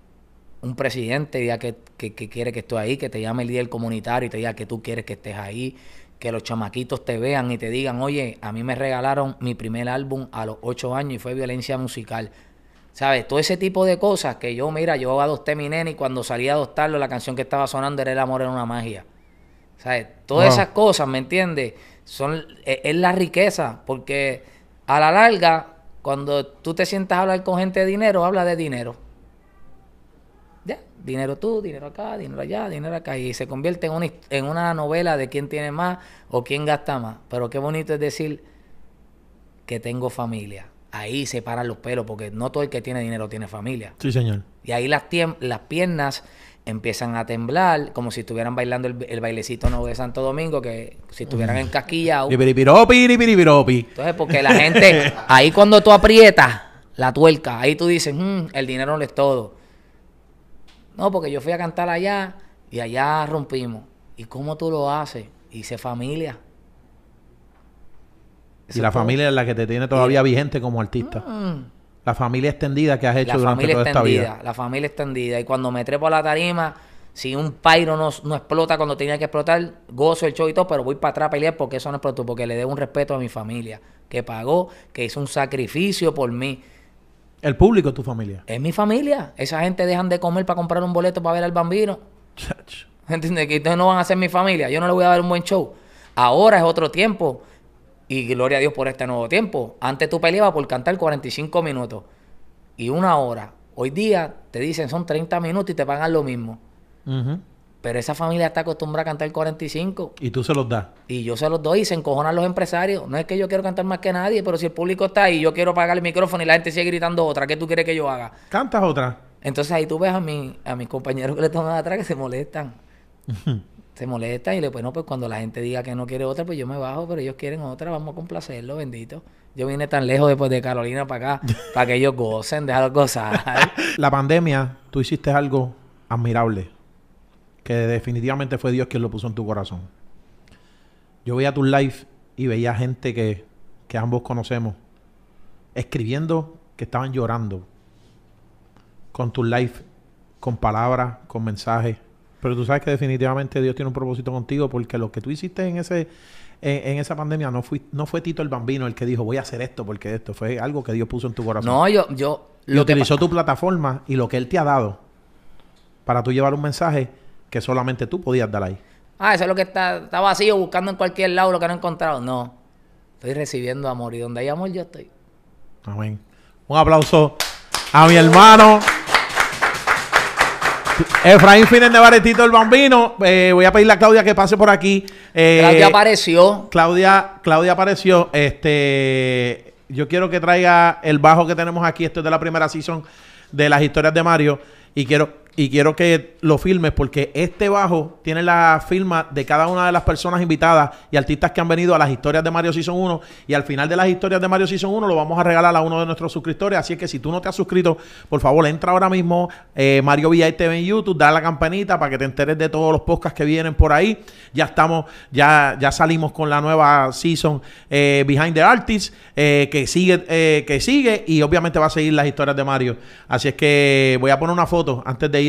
un presidente, diga que, que, quiere que esté ahí, que te llame el líder comunitario y te diga que tú quieres que estés ahí, que los chamaquitos te vean y te digan, oye, a mí me regalaron mi primer álbum a los ocho años y fue violencia musical ¿Sabes? Todo ese tipo de cosas que yo, mira, yo adopté mi nene y cuando salí a adoptarlo, la canción que estaba sonando era El amor era una magia. ¿Sabes? Todas esas cosas, ¿me entiendes? Son, e, es, la riqueza, porque a la larga, cuando tú te sientas a hablar con gente de dinero, habla de dinero. Ya, dinero tú, dinero acá, dinero allá, dinero acá. Y se convierte en una, en una novela de quién tiene más o quién gasta más. Pero qué bonito es decir que tengo familia ahí se paran los pelos, porque no todo el que tiene dinero tiene familia. Sí, señor. Y ahí las, las piernas empiezan a temblar, como si estuvieran bailando el, bailecito nuevo de Santo Domingo, que si estuvieran en casquilla. Uh. Entonces, porque la gente, ahí cuando tú aprietas la tuerca, ahí tú dices, mm, el dinero no es todo. No, porque yo fui a cantar allá y allá rompimos. ¿Y cómo tú lo haces? Hice familia y la familia es la que te tiene todavía vigente como artista. Mm. La familia extendida que has hecho durante toda esta vida. La familia extendida. Y cuando me trepo a la tarima, si un pyro no, no explota cuando tenía que explotar, gozo el show y todo, pero voy para atrás a pelear porque eso no explotó, porque le debo un respeto a mi familia, que pagó, que hizo un sacrificio por mí. ¿El público es tu familia? Es mi familia. Esa gente dejan de comer para comprar un boleto para ver al bambino. ¿Entiendes? Que ustedes no van a ser mi familia. Yo no le voy a dar un buen show. Ahora es otro tiempo y gloria a Dios por este nuevo tiempo. Antes tú peleabas por cantar 45 minutos y una hora. Hoy día te dicen son 30 minutos y te pagan lo mismo. Pero esa familia está acostumbrada a cantar 45. Y tú se los das. Y yo se los doy y se encojonan los empresarios. No es que yo quiero cantar más que nadie, pero si el público está ahí, yo quiero pagar el micrófono y la gente sigue gritando otra. ¿Qué tú quieres que yo haga? ¿Cantas otra? Entonces ahí tú ves a, mi, a mis compañeros que le toman atrás que se molestan se molesta y le, no, pues cuando la gente diga que no quiere otra, pues yo me bajo, pero ellos quieren otra, vamos a complacerlo, bendito. Yo vine tan lejos después de Carolina para acá, para que ellos gocen, déjalo gozar. la pandemia, tú hiciste algo admirable, que definitivamente fue Dios quien lo puso en tu corazón. Yo veía tus live y veía gente que, que ambos conocemos, escribiendo que estaban llorando con tus live, con palabras, con mensajes. Pero tú sabes que definitivamente Dios tiene un propósito contigo porque lo que tú hiciste en ese en, esa pandemia no fui, no fue Tito el Bambino el que dijo voy a hacer esto porque esto fue algo que Dios puso en tu corazón. No, yo... yo lo utilizó tu plataforma y lo que Él te ha dado para tú llevar un mensaje que solamente tú podías dar ahí. Ah, eso es lo que está, está vacío buscando en cualquier lado lo que no he encontrado. No, estoy recibiendo amor y donde hay amor yo estoy. Amén. Un aplauso a mi hermano. Efraín Fines de Baretito el Bambino. Eh, voy a pedirle a Claudia que pase por aquí. Eh, Claudia apareció. Claudia, Claudia apareció. Este, yo quiero que traiga el bajo que tenemos aquí. Esto es de la primera season de las historias de Mario. Y quiero. Y quiero que lo filmes porque este bajo tiene la firma de cada una de las personas invitadas y artistas que han venido a las historias de Mario Season 1. Y al final de las historias de Mario Season 1 lo vamos a regalar a uno de nuestros suscriptores. Así que si tú no te has suscrito, por favor, entra ahora mismo eh, Mario Villa TV en YouTube, da la campanita para que te enteres de todos los podcasts que vienen por ahí. Ya estamos, ya, ya salimos con la nueva season eh, Behind the Artists eh, que, sigue, que sigue y obviamente va a seguir las historias de Mario. Así es que voy a poner una foto antes de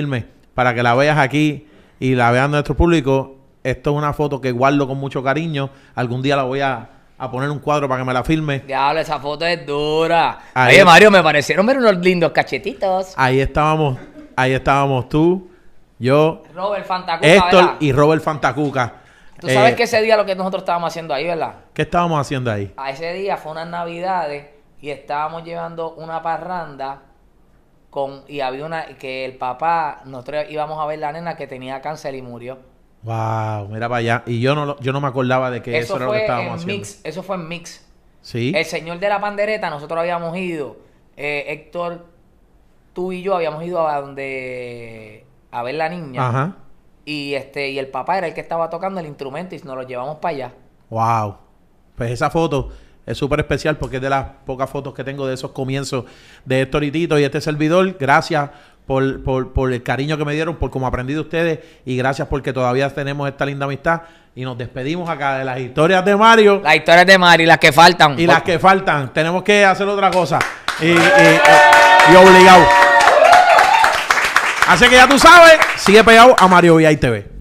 para que la veas aquí y la vean nuestro público. Esto es una foto que guardo con mucho cariño. Algún día la voy a, a poner un cuadro para que me la firme. Diablo, esa foto es dura. Ahí, Oye, Mario, me parecieron ver unos lindos cachetitos. Ahí estábamos, ahí estábamos tú, yo, Robert Fantacuca, y Robert Fantacuca. Tú sabes eh, que ese día lo que nosotros estábamos haciendo ahí, ¿verdad? ¿Qué estábamos haciendo ahí? A ese día fue unas navidades y estábamos llevando una parranda y había una que el papá nosotros íbamos a ver la nena que tenía cáncer y murió. Wow, mira para allá y yo no yo no me acordaba de que eso, era lo que estábamos haciendo. Mix, eso fue en mix. Sí. El señor de la pandereta nosotros habíamos ido eh, Héctor tú y yo habíamos ido a donde a ver la niña. Ajá. Y este y el papá era el que estaba tocando el instrumento y nos lo llevamos para allá. Wow. Pues esa foto es súper especial porque es de las pocas fotos que tengo de esos comienzos de Héctor y Tito y este servidor. Gracias por, por, el cariño que me dieron, por como aprendí de ustedes y gracias porque todavía tenemos esta linda amistad. Y nos despedimos acá de las historias de Mario. Las historias de Mario y las que faltan. Y las que faltan. Tenemos que hacer otra cosa. Y, obligado. Así que ya tú sabes, sigue pegado a Mario VI TV.